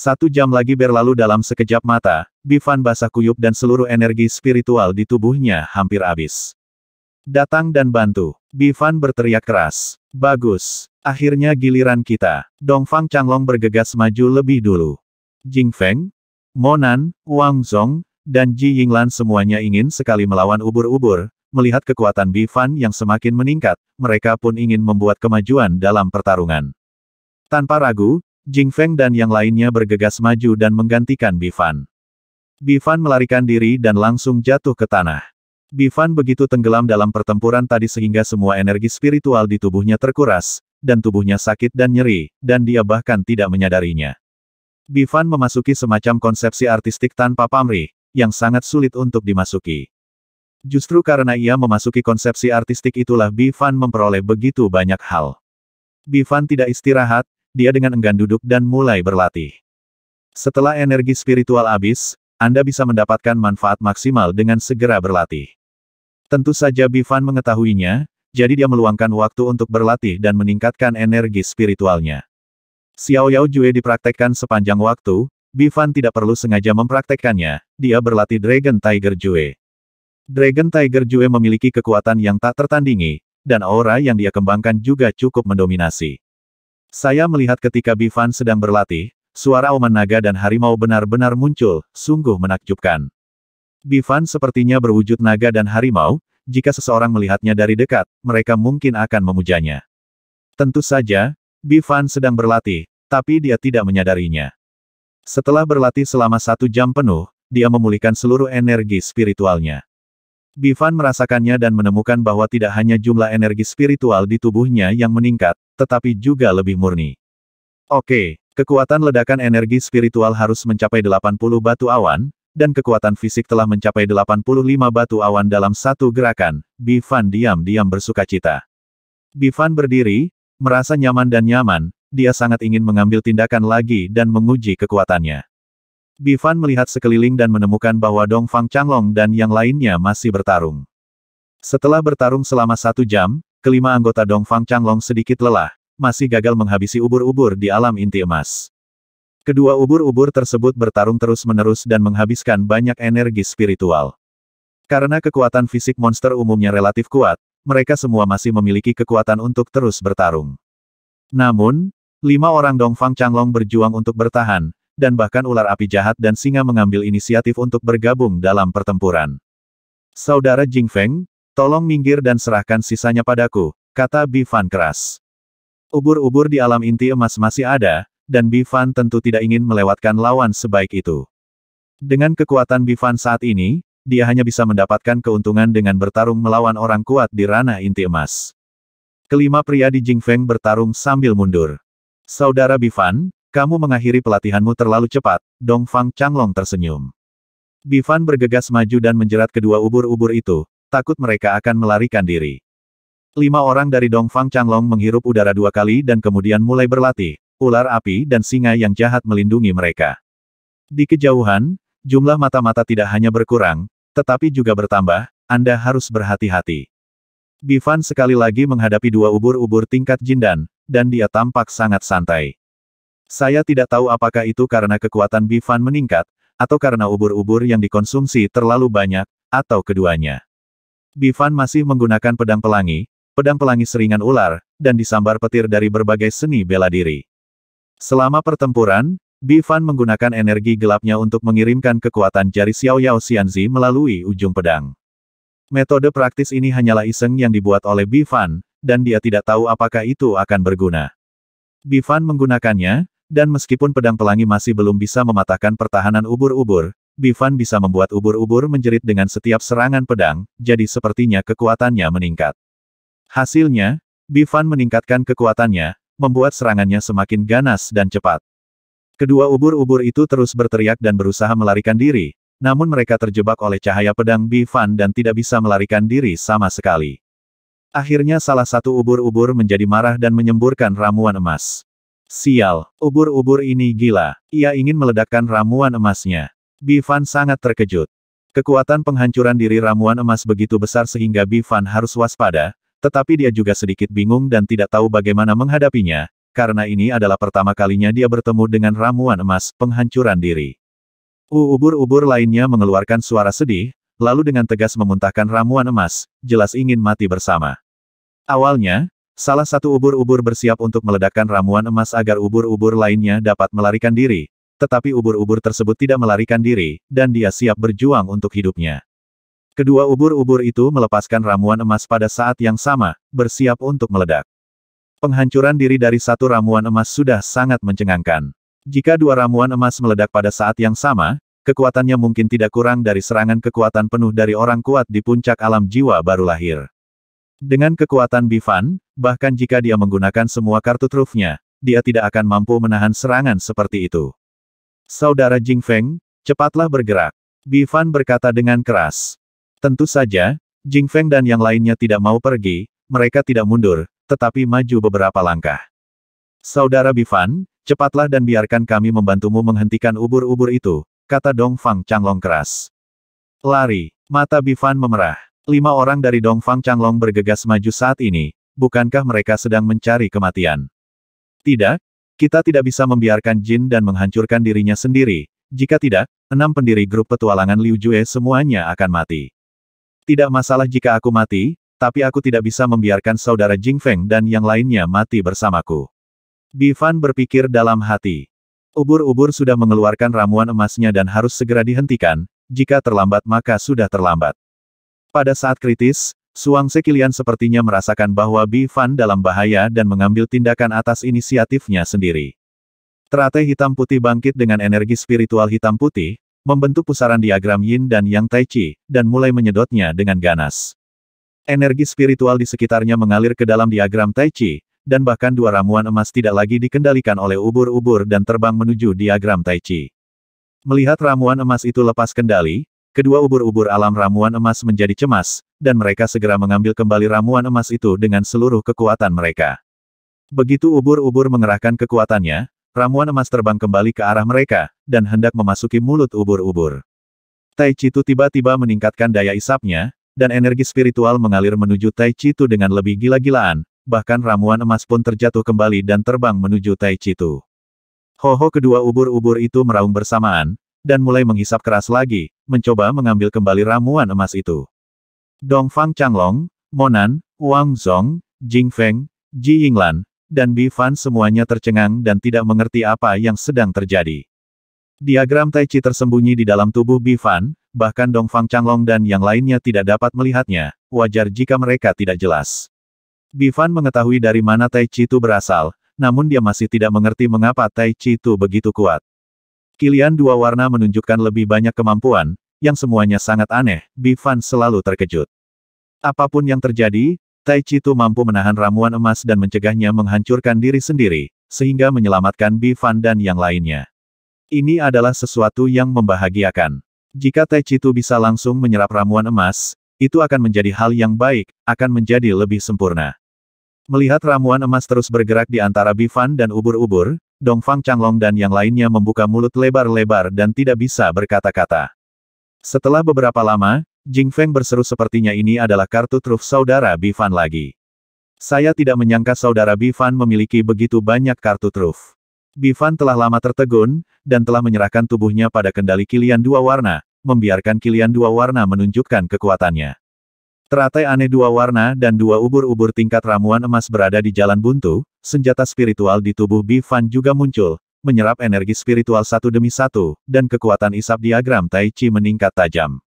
Satu jam lagi berlalu dalam sekejap mata, Bifan basah kuyup dan seluruh energi spiritual di tubuhnya hampir habis. Datang dan bantu. Bifan berteriak keras. Bagus. Akhirnya giliran kita. Dongfang Changlong bergegas maju lebih dulu. Jing Feng, Monan, Wang Zong, dan Ji Yinglan semuanya ingin sekali melawan ubur-ubur, melihat kekuatan Bifan yang semakin meningkat, mereka pun ingin membuat kemajuan dalam pertarungan. Tanpa ragu, Jing Feng dan yang lainnya bergegas maju dan menggantikan Bifan. Bifan melarikan diri dan langsung jatuh ke tanah. Bifan begitu tenggelam dalam pertempuran tadi sehingga semua energi spiritual di tubuhnya terkuras, dan tubuhnya sakit dan nyeri, dan dia bahkan tidak menyadarinya. Bifan memasuki semacam konsepsi artistik tanpa pamrih, yang sangat sulit untuk dimasuki. Justru karena ia memasuki konsepsi artistik itulah Bifan memperoleh begitu banyak hal. Bifan tidak istirahat, dia dengan enggan duduk dan mulai berlatih. Setelah energi spiritual habis, Anda bisa mendapatkan manfaat maksimal dengan segera berlatih. Tentu saja Bifan mengetahuinya, jadi dia meluangkan waktu untuk berlatih dan meningkatkan energi spiritualnya. Xiao Yao Jue dipraktekkan sepanjang waktu, Bifan tidak perlu sengaja mempraktekkannya, dia berlatih Dragon Tiger Jue. Dragon Tiger Jue memiliki kekuatan yang tak tertandingi, dan aura yang dia kembangkan juga cukup mendominasi. Saya melihat ketika Bifan sedang berlatih, suara oman naga dan harimau benar-benar muncul, sungguh menakjubkan. Bifan sepertinya berwujud naga dan harimau, jika seseorang melihatnya dari dekat, mereka mungkin akan memujanya. Tentu saja, Bifan sedang berlatih, tapi dia tidak menyadarinya. Setelah berlatih selama satu jam penuh, dia memulihkan seluruh energi spiritualnya. Bifan merasakannya dan menemukan bahwa tidak hanya jumlah energi spiritual di tubuhnya yang meningkat, tetapi juga lebih murni. Oke, kekuatan ledakan energi spiritual harus mencapai 80 batu awan, dan kekuatan fisik telah mencapai 85 batu awan dalam satu gerakan, Bifan diam-diam bersuka cita. Bifan berdiri, merasa nyaman dan nyaman, dia sangat ingin mengambil tindakan lagi dan menguji kekuatannya. Bifan melihat sekeliling dan menemukan bahwa Dong Fang Changlong dan yang lainnya masih bertarung. Setelah bertarung selama satu jam, kelima anggota Dongfang Changlong sedikit lelah, masih gagal menghabisi ubur-ubur di alam inti emas. Kedua ubur-ubur tersebut bertarung terus-menerus dan menghabiskan banyak energi spiritual. Karena kekuatan fisik monster umumnya relatif kuat, mereka semua masih memiliki kekuatan untuk terus bertarung. Namun, lima orang Dongfang Changlong berjuang untuk bertahan, dan bahkan ular api jahat dan singa mengambil inisiatif untuk bergabung dalam pertempuran. Saudara Jingfeng, Tolong minggir dan serahkan sisanya padaku, kata Bifan keras. Ubur-ubur di alam inti emas masih ada, dan Bifan tentu tidak ingin melewatkan lawan sebaik itu. Dengan kekuatan Bifan saat ini, dia hanya bisa mendapatkan keuntungan dengan bertarung melawan orang kuat di ranah inti emas. Kelima pria di Jingfeng bertarung sambil mundur. Saudara Bifan, kamu mengakhiri pelatihanmu terlalu cepat, Dongfang Changlong tersenyum. Bifan bergegas maju dan menjerat kedua ubur-ubur itu, takut mereka akan melarikan diri. Lima orang dari Dongfang Changlong menghirup udara dua kali dan kemudian mulai berlatih, ular api dan singa yang jahat melindungi mereka. Di kejauhan, jumlah mata-mata tidak hanya berkurang, tetapi juga bertambah, Anda harus berhati-hati. Bifan sekali lagi menghadapi dua ubur-ubur tingkat jindan, dan dia tampak sangat santai. Saya tidak tahu apakah itu karena kekuatan Bifan meningkat, atau karena ubur-ubur yang dikonsumsi terlalu banyak, atau keduanya. Bivan masih menggunakan pedang pelangi, pedang pelangi seringan ular, dan disambar petir dari berbagai seni bela diri. Selama pertempuran, Bivan menggunakan energi gelapnya untuk mengirimkan kekuatan jari Xiao Yao Xianzi melalui ujung pedang. Metode praktis ini hanyalah iseng yang dibuat oleh Bivan, dan dia tidak tahu apakah itu akan berguna. Bivan menggunakannya, dan meskipun pedang pelangi masih belum bisa mematahkan pertahanan ubur-ubur, Bifan bisa membuat ubur-ubur menjerit dengan setiap serangan pedang, jadi sepertinya kekuatannya meningkat. Hasilnya, Bifan meningkatkan kekuatannya, membuat serangannya semakin ganas dan cepat. Kedua ubur-ubur itu terus berteriak dan berusaha melarikan diri, namun mereka terjebak oleh cahaya pedang Bifan dan tidak bisa melarikan diri sama sekali. Akhirnya salah satu ubur-ubur menjadi marah dan menyemburkan ramuan emas. Sial, ubur-ubur ini gila. Ia ingin meledakkan ramuan emasnya. Bifan sangat terkejut. Kekuatan penghancuran diri ramuan emas begitu besar sehingga Bifan harus waspada, tetapi dia juga sedikit bingung dan tidak tahu bagaimana menghadapinya, karena ini adalah pertama kalinya dia bertemu dengan ramuan emas penghancuran diri. Ubur-ubur lainnya mengeluarkan suara sedih, lalu dengan tegas memuntahkan ramuan emas, jelas ingin mati bersama. Awalnya, salah satu ubur-ubur bersiap untuk meledakkan ramuan emas agar ubur-ubur lainnya dapat melarikan diri, tetapi ubur-ubur tersebut tidak melarikan diri, dan dia siap berjuang untuk hidupnya. Kedua ubur-ubur itu melepaskan ramuan emas pada saat yang sama, bersiap untuk meledak. Penghancuran diri dari satu ramuan emas sudah sangat mencengangkan. Jika dua ramuan emas meledak pada saat yang sama, kekuatannya mungkin tidak kurang dari serangan kekuatan penuh dari orang kuat di puncak alam jiwa baru lahir. Dengan kekuatan Bifan, bahkan jika dia menggunakan semua kartu trufnya, dia tidak akan mampu menahan serangan seperti itu. Saudara Jing Feng, cepatlah bergerak. Bifan berkata dengan keras. Tentu saja, Jing Feng dan yang lainnya tidak mau pergi, mereka tidak mundur, tetapi maju beberapa langkah. Saudara Bifan, cepatlah dan biarkan kami membantumu menghentikan ubur-ubur itu, kata Dong Fang Changlong keras. Lari, mata Bifan memerah. Lima orang dari Dong Fang Changlong bergegas maju saat ini, bukankah mereka sedang mencari kematian? Tidak, kita tidak bisa membiarkan Jin dan menghancurkan dirinya sendiri, jika tidak, enam pendiri grup petualangan Liu Jue semuanya akan mati. Tidak masalah jika aku mati, tapi aku tidak bisa membiarkan saudara Jing Feng dan yang lainnya mati bersamaku. Bifan berpikir dalam hati. Ubur-ubur sudah mengeluarkan ramuan emasnya dan harus segera dihentikan, jika terlambat maka sudah terlambat. Pada saat kritis, Suang Sekilian sepertinya merasakan bahwa Bi Fan dalam bahaya dan mengambil tindakan atas inisiatifnya sendiri. Teratai hitam putih bangkit dengan energi spiritual hitam putih, membentuk pusaran diagram Yin dan Yang Tai Chi, dan mulai menyedotnya dengan ganas. Energi spiritual di sekitarnya mengalir ke dalam diagram Tai Chi, dan bahkan dua ramuan emas tidak lagi dikendalikan oleh ubur-ubur dan terbang menuju diagram Tai Chi. Melihat ramuan emas itu lepas kendali, Kedua ubur-ubur alam ramuan emas menjadi cemas, dan mereka segera mengambil kembali ramuan emas itu dengan seluruh kekuatan mereka. Begitu ubur-ubur mengerahkan kekuatannya, ramuan emas terbang kembali ke arah mereka, dan hendak memasuki mulut ubur-ubur. Tai Chi tu tiba-tiba meningkatkan daya isapnya, dan energi spiritual mengalir menuju Tai Chi tu dengan lebih gila-gilaan, bahkan ramuan emas pun terjatuh kembali dan terbang menuju Tai Chi tu. Hoho -ho kedua ubur-ubur itu meraung bersamaan, dan mulai menghisap keras lagi, mencoba mengambil kembali ramuan emas itu. Dongfang Changlong, Monan, Wang Zong, Feng, Ji Yinglan, dan Bi Fan semuanya tercengang dan tidak mengerti apa yang sedang terjadi. Diagram Tai Chi tersembunyi di dalam tubuh Bi Fan, bahkan Dongfang Changlong dan yang lainnya tidak dapat melihatnya, wajar jika mereka tidak jelas. Bi Fan mengetahui dari mana Tai Chi itu berasal, namun dia masih tidak mengerti mengapa Tai Chi itu begitu kuat. Kilian dua warna menunjukkan lebih banyak kemampuan, yang semuanya sangat aneh, Bifan selalu terkejut. Apapun yang terjadi, Tai Tu mampu menahan ramuan emas dan mencegahnya menghancurkan diri sendiri, sehingga menyelamatkan Bifan dan yang lainnya. Ini adalah sesuatu yang membahagiakan. Jika Tai Tu bisa langsung menyerap ramuan emas, itu akan menjadi hal yang baik, akan menjadi lebih sempurna. Melihat ramuan emas terus bergerak di antara Bifan dan ubur-ubur, Dongfang Changlong dan yang lainnya membuka mulut lebar-lebar dan tidak bisa berkata-kata. Setelah beberapa lama, Jing Feng berseru sepertinya ini adalah kartu truf saudara Bifan lagi. Saya tidak menyangka saudara Bifan memiliki begitu banyak kartu truf. Bifan telah lama tertegun, dan telah menyerahkan tubuhnya pada kendali kilian dua warna, membiarkan kilian dua warna menunjukkan kekuatannya. Teratai aneh dua warna dan dua ubur-ubur tingkat ramuan emas berada di jalan buntu, senjata spiritual di tubuh Bifan juga muncul, menyerap energi spiritual satu demi satu, dan kekuatan isap diagram Tai Chi meningkat tajam.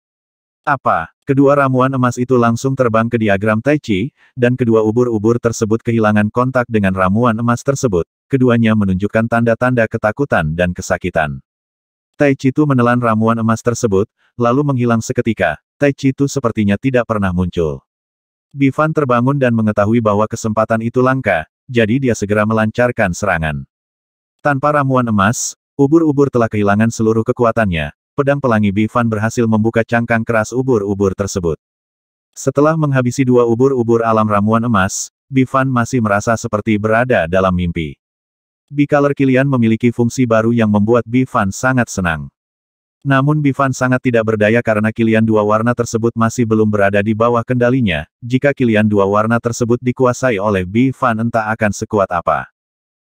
Apa? Kedua ramuan emas itu langsung terbang ke diagram Tai Chi, dan kedua ubur-ubur tersebut kehilangan kontak dengan ramuan emas tersebut, keduanya menunjukkan tanda-tanda ketakutan dan kesakitan. Tai Chi itu menelan ramuan emas tersebut, lalu menghilang seketika, Tai Citu sepertinya tidak pernah muncul. Bifan terbangun dan mengetahui bahwa kesempatan itu langka, jadi dia segera melancarkan serangan. Tanpa ramuan emas, ubur-ubur telah kehilangan seluruh kekuatannya, pedang pelangi Bifan berhasil membuka cangkang keras ubur-ubur tersebut. Setelah menghabisi dua ubur-ubur alam ramuan emas, Bifan masih merasa seperti berada dalam mimpi. Bicolor Kilian memiliki fungsi baru yang membuat Bifan sangat senang. Namun Bifan sangat tidak berdaya karena kilian dua warna tersebut masih belum berada di bawah kendalinya, jika kilian dua warna tersebut dikuasai oleh Bifan, entah akan sekuat apa.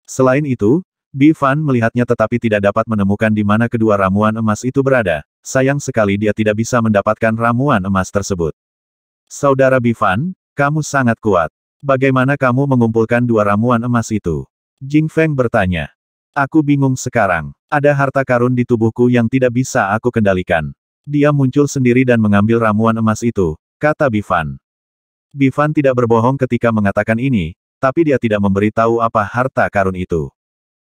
Selain itu, Bifan melihatnya tetapi tidak dapat menemukan di mana kedua ramuan emas itu berada, sayang sekali dia tidak bisa mendapatkan ramuan emas tersebut. Saudara Bifan, kamu sangat kuat. Bagaimana kamu mengumpulkan dua ramuan emas itu? Jing Feng bertanya. Aku bingung sekarang. Ada harta karun di tubuhku yang tidak bisa aku kendalikan. Dia muncul sendiri dan mengambil ramuan emas itu, kata Bifan. Bifan tidak berbohong ketika mengatakan ini, tapi dia tidak memberitahu apa harta karun itu.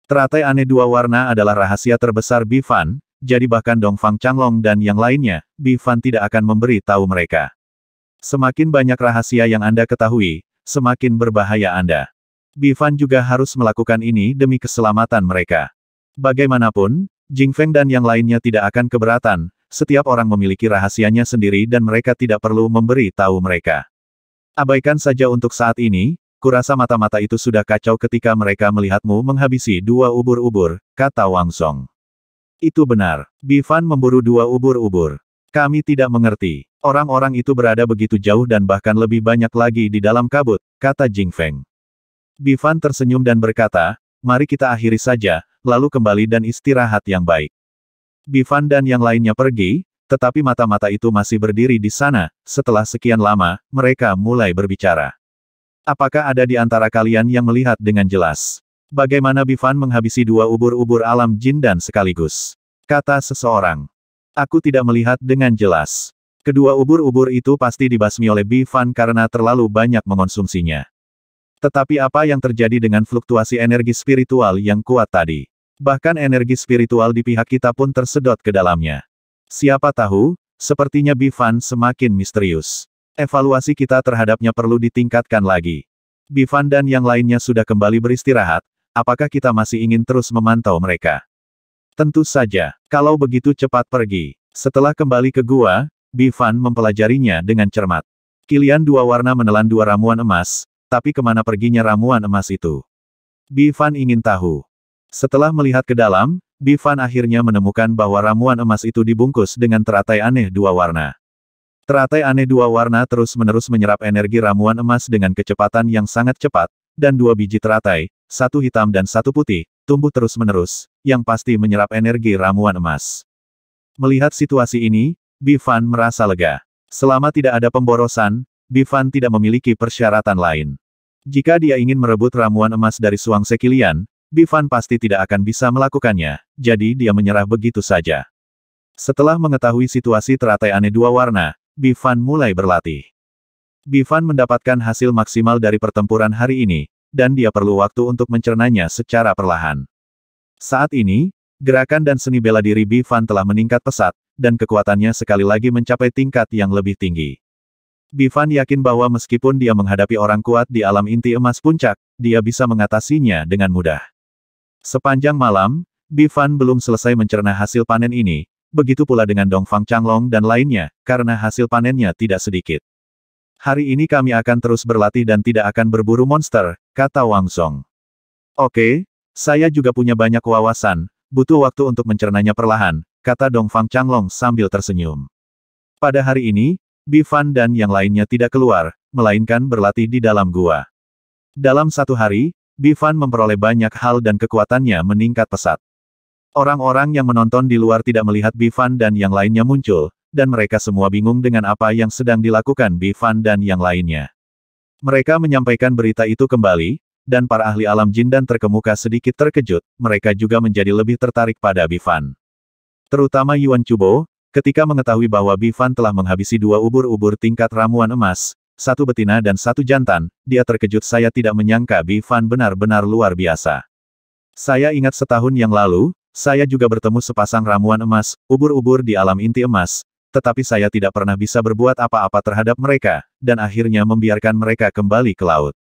Teratai aneh dua warna adalah rahasia terbesar Bifan, jadi bahkan Dongfang Changlong dan yang lainnya, Bifan tidak akan memberi tahu mereka. Semakin banyak rahasia yang Anda ketahui, semakin berbahaya Anda. Bifan juga harus melakukan ini demi keselamatan mereka. Bagaimanapun, Jing Feng dan yang lainnya tidak akan keberatan, setiap orang memiliki rahasianya sendiri dan mereka tidak perlu memberi tahu mereka. Abaikan saja untuk saat ini, kurasa mata-mata itu sudah kacau ketika mereka melihatmu menghabisi dua ubur-ubur, kata Wang Song. Itu benar, Bifan memburu dua ubur-ubur. Kami tidak mengerti. Orang-orang itu berada begitu jauh dan bahkan lebih banyak lagi di dalam kabut, kata Jing Feng. Bifan tersenyum dan berkata, Mari kita akhiri saja, lalu kembali dan istirahat yang baik. Bivan dan yang lainnya pergi, tetapi mata-mata itu masih berdiri di sana, setelah sekian lama, mereka mulai berbicara. Apakah ada di antara kalian yang melihat dengan jelas? Bagaimana Bivan menghabisi dua ubur-ubur alam jin dan sekaligus? Kata seseorang. Aku tidak melihat dengan jelas. Kedua ubur-ubur itu pasti dibasmi oleh Bivan karena terlalu banyak mengonsumsinya. Tetapi apa yang terjadi dengan fluktuasi energi spiritual yang kuat tadi? Bahkan energi spiritual di pihak kita pun tersedot ke dalamnya. Siapa tahu, sepertinya Bifan semakin misterius. Evaluasi kita terhadapnya perlu ditingkatkan lagi. Bifan dan yang lainnya sudah kembali beristirahat, apakah kita masih ingin terus memantau mereka? Tentu saja, kalau begitu cepat pergi. Setelah kembali ke gua, Bifan mempelajarinya dengan cermat. Kilian dua warna menelan dua ramuan emas, tapi kemana perginya ramuan emas itu? Bifan ingin tahu. Setelah melihat ke dalam, Bifan akhirnya menemukan bahwa ramuan emas itu dibungkus dengan teratai aneh dua warna. Teratai aneh dua warna terus-menerus menyerap energi ramuan emas dengan kecepatan yang sangat cepat, dan dua biji teratai, satu hitam dan satu putih, tumbuh terus-menerus, yang pasti menyerap energi ramuan emas. Melihat situasi ini, Bifan merasa lega. Selama tidak ada pemborosan, Bivan tidak memiliki persyaratan lain. Jika dia ingin merebut ramuan emas dari Suang Sekilian, Bivan pasti tidak akan bisa melakukannya, jadi dia menyerah begitu saja. Setelah mengetahui situasi teratai aneh dua warna, Bivan mulai berlatih. Bivan mendapatkan hasil maksimal dari pertempuran hari ini, dan dia perlu waktu untuk mencernanya secara perlahan. Saat ini, gerakan dan seni bela diri Bivan telah meningkat pesat, dan kekuatannya sekali lagi mencapai tingkat yang lebih tinggi. Bifan yakin bahwa meskipun dia menghadapi orang kuat di alam inti emas puncak, dia bisa mengatasinya dengan mudah. Sepanjang malam, Bifan belum selesai mencerna hasil panen ini, begitu pula dengan Dongfang Changlong dan lainnya, karena hasil panennya tidak sedikit. Hari ini kami akan terus berlatih dan tidak akan berburu monster, kata Wang Song. Oke, saya juga punya banyak wawasan, butuh waktu untuk mencernanya perlahan, kata Dongfang Changlong sambil tersenyum. Pada hari ini, Bifan dan yang lainnya tidak keluar, melainkan berlatih di dalam gua. Dalam satu hari, Bifan memperoleh banyak hal dan kekuatannya meningkat pesat. Orang-orang yang menonton di luar tidak melihat Bifan dan yang lainnya muncul, dan mereka semua bingung dengan apa yang sedang dilakukan Bifan dan yang lainnya. Mereka menyampaikan berita itu kembali, dan para ahli alam jin dan terkemuka sedikit terkejut, mereka juga menjadi lebih tertarik pada Bifan. Terutama Yuan Chubo, Ketika mengetahui bahwa Bifan telah menghabisi dua ubur-ubur tingkat ramuan emas, satu betina dan satu jantan, dia terkejut saya tidak menyangka Bifan benar-benar luar biasa. Saya ingat setahun yang lalu, saya juga bertemu sepasang ramuan emas, ubur-ubur di alam inti emas, tetapi saya tidak pernah bisa berbuat apa-apa terhadap mereka, dan akhirnya membiarkan mereka kembali ke laut.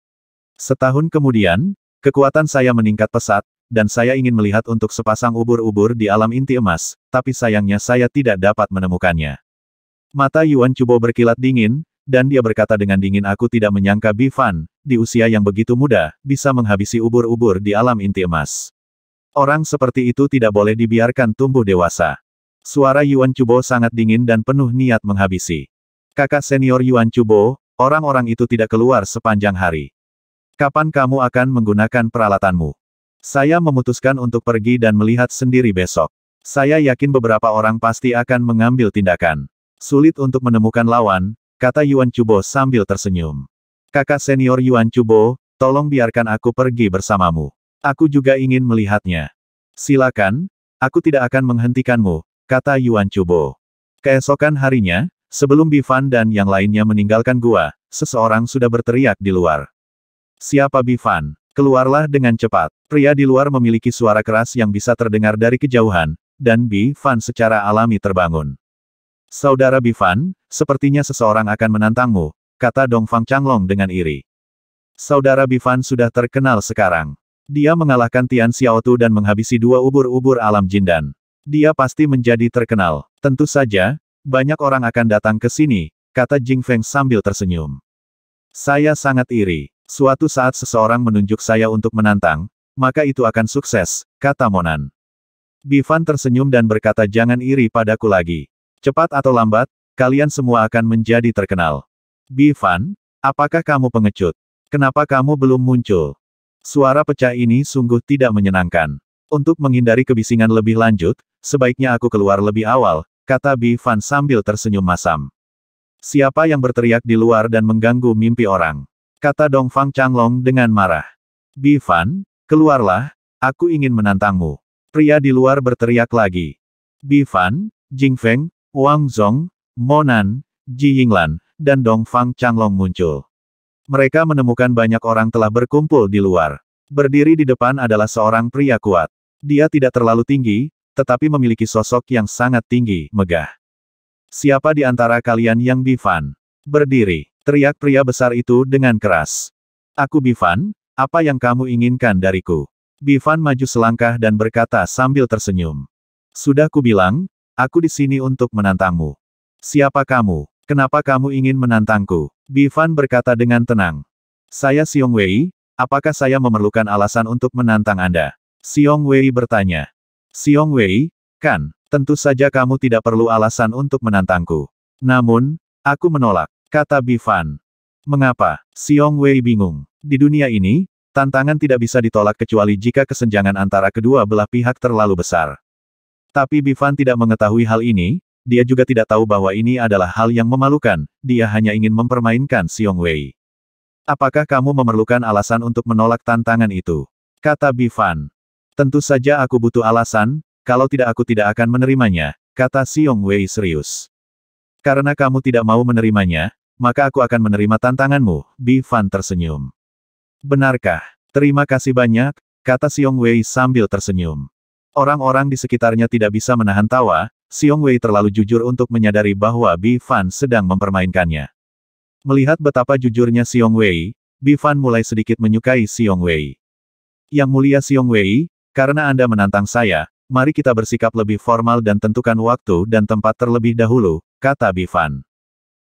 Setahun kemudian, kekuatan saya meningkat pesat, dan saya ingin melihat untuk sepasang ubur-ubur di alam inti emas, tapi sayangnya saya tidak dapat menemukannya. Mata Yuan Chubo berkilat dingin, dan dia berkata dengan dingin aku tidak menyangka Bifan, di usia yang begitu muda, bisa menghabisi ubur-ubur di alam inti emas. Orang seperti itu tidak boleh dibiarkan tumbuh dewasa. Suara Yuan Chubo sangat dingin dan penuh niat menghabisi. Kakak senior Yuan Chubo, orang-orang itu tidak keluar sepanjang hari. Kapan kamu akan menggunakan peralatanmu? Saya memutuskan untuk pergi dan melihat sendiri besok. Saya yakin beberapa orang pasti akan mengambil tindakan. Sulit untuk menemukan lawan, kata Yuan Chubo sambil tersenyum. Kakak senior Yuan Chubo, tolong biarkan aku pergi bersamamu. Aku juga ingin melihatnya. Silakan, aku tidak akan menghentikanmu, kata Yuan Chubo. Keesokan harinya, sebelum Bifan dan yang lainnya meninggalkan gua, seseorang sudah berteriak di luar. Siapa Bifan? Keluarlah dengan cepat. Pria di luar memiliki suara keras yang bisa terdengar dari kejauhan, dan Bi Fan secara alami terbangun. Saudara Bi Fan, sepertinya seseorang akan menantangmu, kata Dongfang Changlong dengan iri. Saudara Bi Fan sudah terkenal sekarang. Dia mengalahkan Tian Xiaotu dan menghabisi dua ubur-ubur alam jindan. Dia pasti menjadi terkenal. Tentu saja, banyak orang akan datang ke sini, kata Jing Feng sambil tersenyum. Saya sangat iri. Suatu saat seseorang menunjuk saya untuk menantang, maka itu akan sukses, kata Monan. Bivan tersenyum dan berkata jangan iri padaku lagi. Cepat atau lambat, kalian semua akan menjadi terkenal. Bivan, apakah kamu pengecut? Kenapa kamu belum muncul? Suara pecah ini sungguh tidak menyenangkan. Untuk menghindari kebisingan lebih lanjut, sebaiknya aku keluar lebih awal, kata Bivan sambil tersenyum masam. Siapa yang berteriak di luar dan mengganggu mimpi orang? Kata Dongfang Changlong dengan marah. Bivan. Keluarlah, aku ingin menantangmu. Pria di luar berteriak lagi. Bifan, Jingfeng, Wang Zong, Monan, Ji Yinglan, dan Dong Fang Changlong muncul. Mereka menemukan banyak orang telah berkumpul di luar. Berdiri di depan adalah seorang pria kuat. Dia tidak terlalu tinggi, tetapi memiliki sosok yang sangat tinggi, megah. Siapa di antara kalian yang Bifan? Berdiri, teriak pria besar itu dengan keras. Aku Bifan, apa yang kamu inginkan dariku? Bivan maju selangkah dan berkata sambil tersenyum. Sudah kubilang, aku di sini untuk menantangmu. Siapa kamu? Kenapa kamu ingin menantangku? Bivan berkata dengan tenang. Saya Xiong Wei, apakah saya memerlukan alasan untuk menantang Anda? Xiong Wei bertanya. Xiong Wei, kan, tentu saja kamu tidak perlu alasan untuk menantangku. Namun, aku menolak, kata Bivan. Mengapa? Xiong Wei bingung. Di dunia ini, tantangan tidak bisa ditolak kecuali jika kesenjangan antara kedua belah pihak terlalu besar. Tapi Bifan tidak mengetahui hal ini, dia juga tidak tahu bahwa ini adalah hal yang memalukan, dia hanya ingin mempermainkan Xiong Wei. Apakah kamu memerlukan alasan untuk menolak tantangan itu? Kata Bifan. Tentu saja aku butuh alasan, kalau tidak aku tidak akan menerimanya, kata Xiong Wei serius. Karena kamu tidak mau menerimanya, maka aku akan menerima tantanganmu, Bi Fan tersenyum. Benarkah? Terima kasih banyak, kata Xiong Wei sambil tersenyum. Orang-orang di sekitarnya tidak bisa menahan tawa, Xiong Wei terlalu jujur untuk menyadari bahwa Bi Fan sedang mempermainkannya. Melihat betapa jujurnya Xiong Wei, Bi Fan mulai sedikit menyukai Xiong Wei. Yang mulia Xiong Wei, karena Anda menantang saya, mari kita bersikap lebih formal dan tentukan waktu dan tempat terlebih dahulu, kata Bi Fan.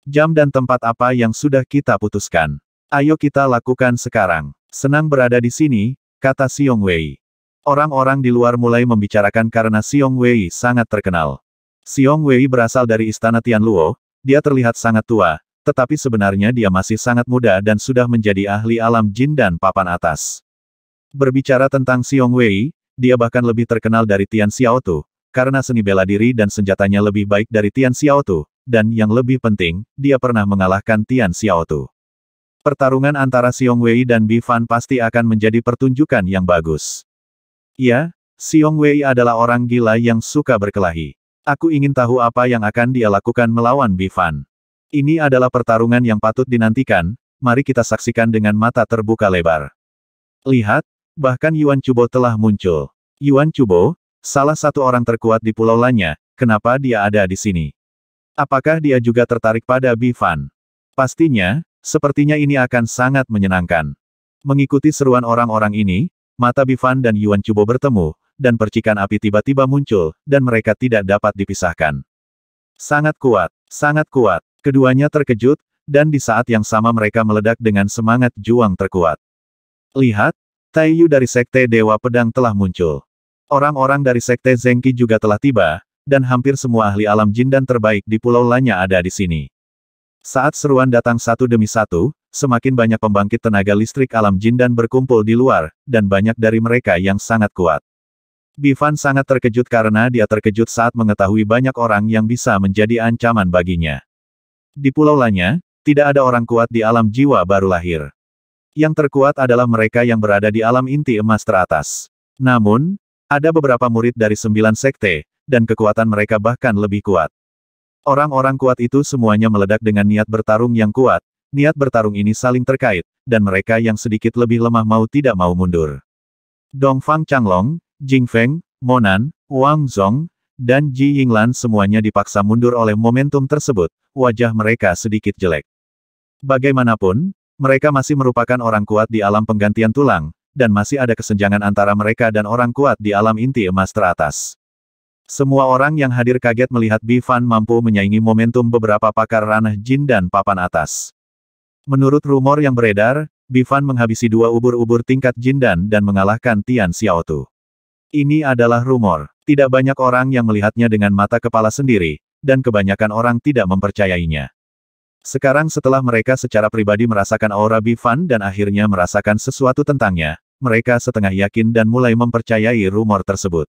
Jam dan tempat apa yang sudah kita putuskan. Ayo kita lakukan sekarang. Senang berada di sini, kata Xiong Wei. Orang-orang di luar mulai membicarakan karena Xiong Wei sangat terkenal. Xiong Wei berasal dari istana Tianluo, dia terlihat sangat tua, tetapi sebenarnya dia masih sangat muda dan sudah menjadi ahli alam jin dan papan atas. Berbicara tentang Xiong Wei, dia bahkan lebih terkenal dari Tian Xiaotu, karena seni bela diri dan senjatanya lebih baik dari Tian Xiaotu, dan yang lebih penting, dia pernah mengalahkan Tian Xiaotu. Pertarungan antara Xiong Wei dan Bi Fan pasti akan menjadi pertunjukan yang bagus. Ya, Xiong Wei adalah orang gila yang suka berkelahi. Aku ingin tahu apa yang akan dia lakukan melawan Bi Fan. Ini adalah pertarungan yang patut dinantikan, mari kita saksikan dengan mata terbuka lebar. Lihat, bahkan Yuan Chubo telah muncul. Yuan Chubo, salah satu orang terkuat di pulau Lanya, kenapa dia ada di sini? Apakah dia juga tertarik pada Bifan? Pastinya, sepertinya ini akan sangat menyenangkan. Mengikuti seruan orang-orang ini, mata Bifan dan Yuan Cubo bertemu, dan percikan api tiba-tiba muncul, dan mereka tidak dapat dipisahkan. Sangat kuat, sangat kuat. Keduanya terkejut, dan di saat yang sama mereka meledak dengan semangat juang terkuat. Lihat, Taiyu dari Sekte Dewa Pedang telah muncul. Orang-orang dari Sekte Zengki juga telah tiba, dan hampir semua ahli alam jin dan terbaik di pulau Lanya ada di sini. Saat seruan datang satu demi satu, semakin banyak pembangkit tenaga listrik alam jin dan berkumpul di luar, dan banyak dari mereka yang sangat kuat. Bivan sangat terkejut karena dia terkejut saat mengetahui banyak orang yang bisa menjadi ancaman baginya. Di pulau Lanya, tidak ada orang kuat di alam jiwa baru lahir. Yang terkuat adalah mereka yang berada di alam inti emas teratas. Namun, ada beberapa murid dari sembilan sekte, dan kekuatan mereka bahkan lebih kuat. Orang-orang kuat itu semuanya meledak dengan niat bertarung yang kuat, niat bertarung ini saling terkait, dan mereka yang sedikit lebih lemah mau tidak mau mundur. Dongfang Changlong, Jingfeng, Monan, Wang Zhong, dan Ji Yinglan semuanya dipaksa mundur oleh momentum tersebut, wajah mereka sedikit jelek. Bagaimanapun, mereka masih merupakan orang kuat di alam penggantian tulang, dan masih ada kesenjangan antara mereka dan orang kuat di alam inti emas teratas. Semua orang yang hadir kaget melihat Bifan mampu menyaingi momentum beberapa pakar ranah jin dan papan atas. Menurut rumor yang beredar, Bifan menghabisi dua ubur-ubur tingkat jin dan mengalahkan Tian Xiaotu. Ini adalah rumor. Tidak banyak orang yang melihatnya dengan mata kepala sendiri, dan kebanyakan orang tidak mempercayainya. Sekarang setelah mereka secara pribadi merasakan aura Bifan dan akhirnya merasakan sesuatu tentangnya, mereka setengah yakin dan mulai mempercayai rumor tersebut.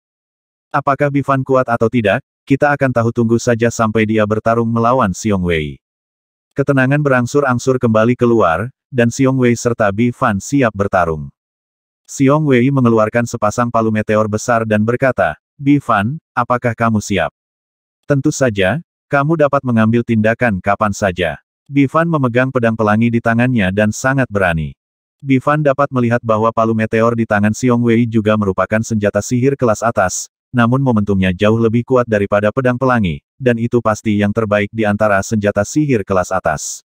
Apakah Bifan kuat atau tidak, kita akan tahu tunggu saja sampai dia bertarung melawan Xiong Wei. Ketenangan berangsur-angsur kembali keluar, dan Xiong Wei serta Bifan siap bertarung. Xiong Wei mengeluarkan sepasang palu meteor besar dan berkata, Bifan, apakah kamu siap? Tentu saja, kamu dapat mengambil tindakan kapan saja. Bifan memegang pedang pelangi di tangannya dan sangat berani. Bifan dapat melihat bahwa palu meteor di tangan Xiong Wei juga merupakan senjata sihir kelas atas, namun momentumnya jauh lebih kuat daripada pedang pelangi, dan itu pasti yang terbaik di antara senjata sihir kelas atas.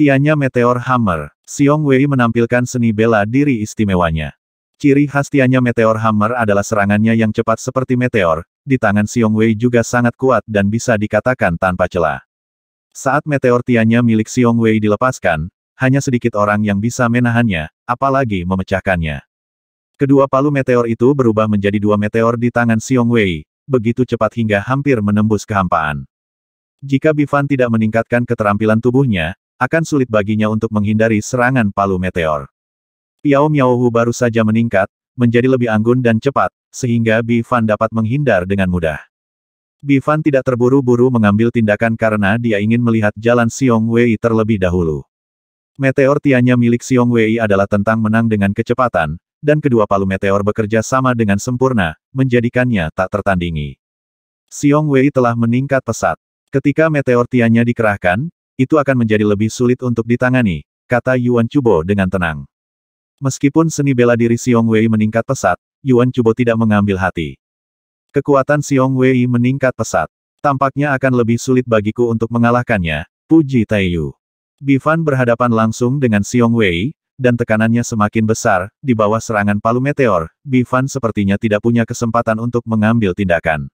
Tianya Meteor Hammer, Xiong Wei menampilkan seni bela diri istimewanya. Ciri khas Tianya Meteor Hammer adalah serangannya yang cepat seperti meteor, di tangan Xiong Wei juga sangat kuat dan bisa dikatakan tanpa celah. Saat meteor Tianya milik Xiong Wei dilepaskan, hanya sedikit orang yang bisa menahannya, apalagi memecahkannya. Kedua palu meteor itu berubah menjadi dua meteor di tangan Xiong Wei, begitu cepat hingga hampir menembus kehampaan. Jika Bifan tidak meningkatkan keterampilan tubuhnya, akan sulit baginya untuk menghindari serangan palu meteor. Piao Hu baru saja meningkat, menjadi lebih anggun dan cepat, sehingga Bifan dapat menghindar dengan mudah. Bifan tidak terburu-buru mengambil tindakan karena dia ingin melihat jalan Xiong Wei terlebih dahulu. Meteor tianya milik Xiong Wei adalah tentang menang dengan kecepatan, dan kedua palu meteor bekerja sama dengan sempurna, menjadikannya tak tertandingi. Xiong Wei telah meningkat pesat. Ketika meteor tiannya dikerahkan, itu akan menjadi lebih sulit untuk ditangani, kata Yuan Chubo dengan tenang. Meskipun seni bela diri Xiong Wei meningkat pesat, Yuan Chubo tidak mengambil hati. Kekuatan Xiong Wei meningkat pesat. Tampaknya akan lebih sulit bagiku untuk mengalahkannya, puji Taiyu. Bifan berhadapan langsung dengan Xiong Wei, dan tekanannya semakin besar, di bawah serangan palu meteor, Bifan sepertinya tidak punya kesempatan untuk mengambil tindakan.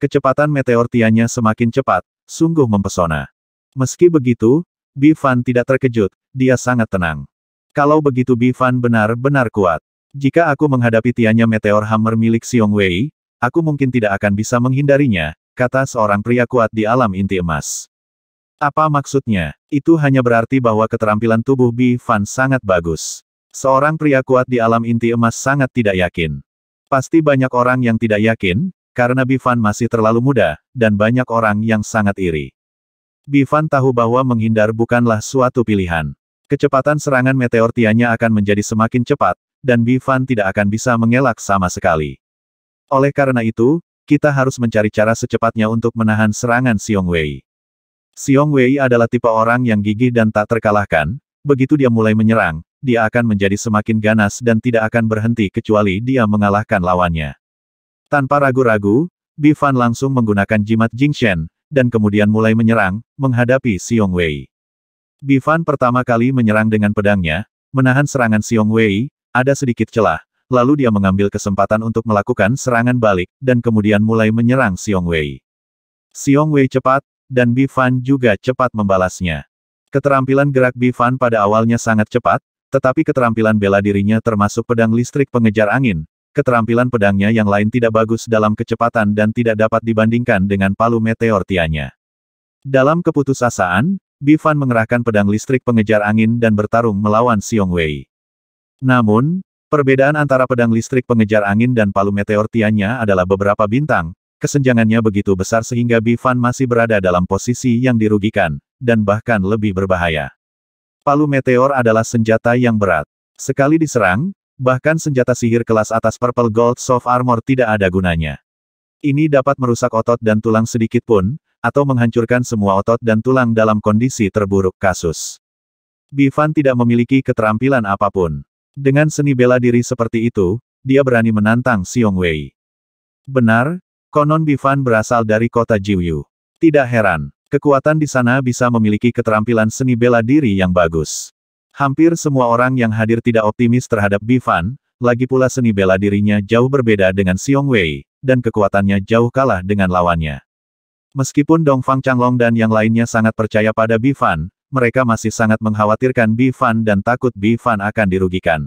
Kecepatan meteor tianya semakin cepat, sungguh mempesona. Meski begitu, Bifan tidak terkejut, dia sangat tenang. Kalau begitu Bifan benar-benar kuat. Jika aku menghadapi tianya meteor hammer milik Xiong Wei, aku mungkin tidak akan bisa menghindarinya, kata seorang pria kuat di alam inti emas. Apa maksudnya? Itu hanya berarti bahwa keterampilan tubuh Bi Fan sangat bagus. Seorang pria kuat di alam inti emas sangat tidak yakin. Pasti banyak orang yang tidak yakin, karena Bi Fan masih terlalu muda, dan banyak orang yang sangat iri. Bi Fan tahu bahwa menghindar bukanlah suatu pilihan. Kecepatan serangan meteor tianya akan menjadi semakin cepat, dan Bi Fan tidak akan bisa mengelak sama sekali. Oleh karena itu, kita harus mencari cara secepatnya untuk menahan serangan Xiong Wei. Xiong Wei adalah tipe orang yang gigih dan tak terkalahkan, begitu dia mulai menyerang, dia akan menjadi semakin ganas dan tidak akan berhenti kecuali dia mengalahkan lawannya. Tanpa ragu-ragu, Bifan langsung menggunakan jimat Jing Shen dan kemudian mulai menyerang, menghadapi Xiong Wei. Bifan pertama kali menyerang dengan pedangnya, menahan serangan Xiong Wei, ada sedikit celah, lalu dia mengambil kesempatan untuk melakukan serangan balik, dan kemudian mulai menyerang Xiong Wei. Xiong Wei cepat, dan Bifan juga cepat membalasnya. Keterampilan gerak Bifan pada awalnya sangat cepat, tetapi keterampilan bela dirinya termasuk pedang listrik pengejar angin, keterampilan pedangnya yang lain tidak bagus dalam kecepatan dan tidak dapat dibandingkan dengan palu meteor tianya. Dalam keputusasaan, Bifan mengerahkan pedang listrik pengejar angin dan bertarung melawan Xiong Wei. Namun, perbedaan antara pedang listrik pengejar angin dan palu meteor tianya adalah beberapa bintang, Kesenjangannya begitu besar sehingga Bifan masih berada dalam posisi yang dirugikan, dan bahkan lebih berbahaya. Palu meteor adalah senjata yang berat. Sekali diserang, bahkan senjata sihir kelas atas Purple Gold Soft Armor tidak ada gunanya. Ini dapat merusak otot dan tulang sedikit pun, atau menghancurkan semua otot dan tulang dalam kondisi terburuk kasus. Bifan tidak memiliki keterampilan apapun. Dengan seni bela diri seperti itu, dia berani menantang Xiong Wei. Benar, Konon Bifan berasal dari kota Jiuyu. Tidak heran, kekuatan di sana bisa memiliki keterampilan seni bela diri yang bagus. Hampir semua orang yang hadir tidak optimis terhadap Bifan, lagi pula seni bela dirinya jauh berbeda dengan Xiong Wei, dan kekuatannya jauh kalah dengan lawannya. Meskipun Dongfang Changlong dan yang lainnya sangat percaya pada Bifan, mereka masih sangat mengkhawatirkan Bifan dan takut Bifan akan dirugikan.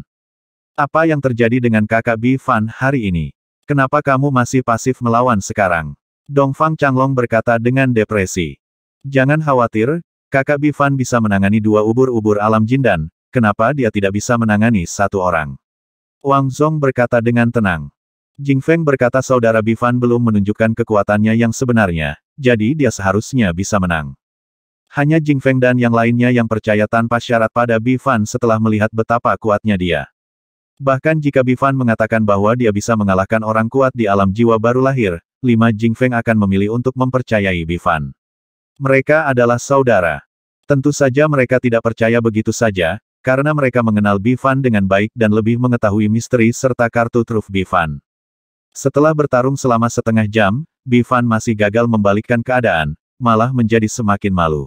Apa yang terjadi dengan kakak Bifan hari ini? Kenapa kamu masih pasif melawan sekarang? Dongfang Changlong berkata dengan depresi. Jangan khawatir, kakak Bifan bisa menangani dua ubur-ubur alam jindan, kenapa dia tidak bisa menangani satu orang? Wang Zhong berkata dengan tenang. Jing Feng berkata saudara Bifan belum menunjukkan kekuatannya yang sebenarnya, jadi dia seharusnya bisa menang. Hanya Jing Feng dan yang lainnya yang percaya tanpa syarat pada Bifan setelah melihat betapa kuatnya dia. Bahkan jika Bifan mengatakan bahwa dia bisa mengalahkan orang kuat di alam jiwa baru lahir, lima Jingfeng akan memilih untuk mempercayai Bifan. Mereka adalah saudara. Tentu saja mereka tidak percaya begitu saja, karena mereka mengenal Bifan dengan baik dan lebih mengetahui misteri serta kartu truf Bifan. Setelah bertarung selama setengah jam, Bifan masih gagal membalikkan keadaan, malah menjadi semakin malu.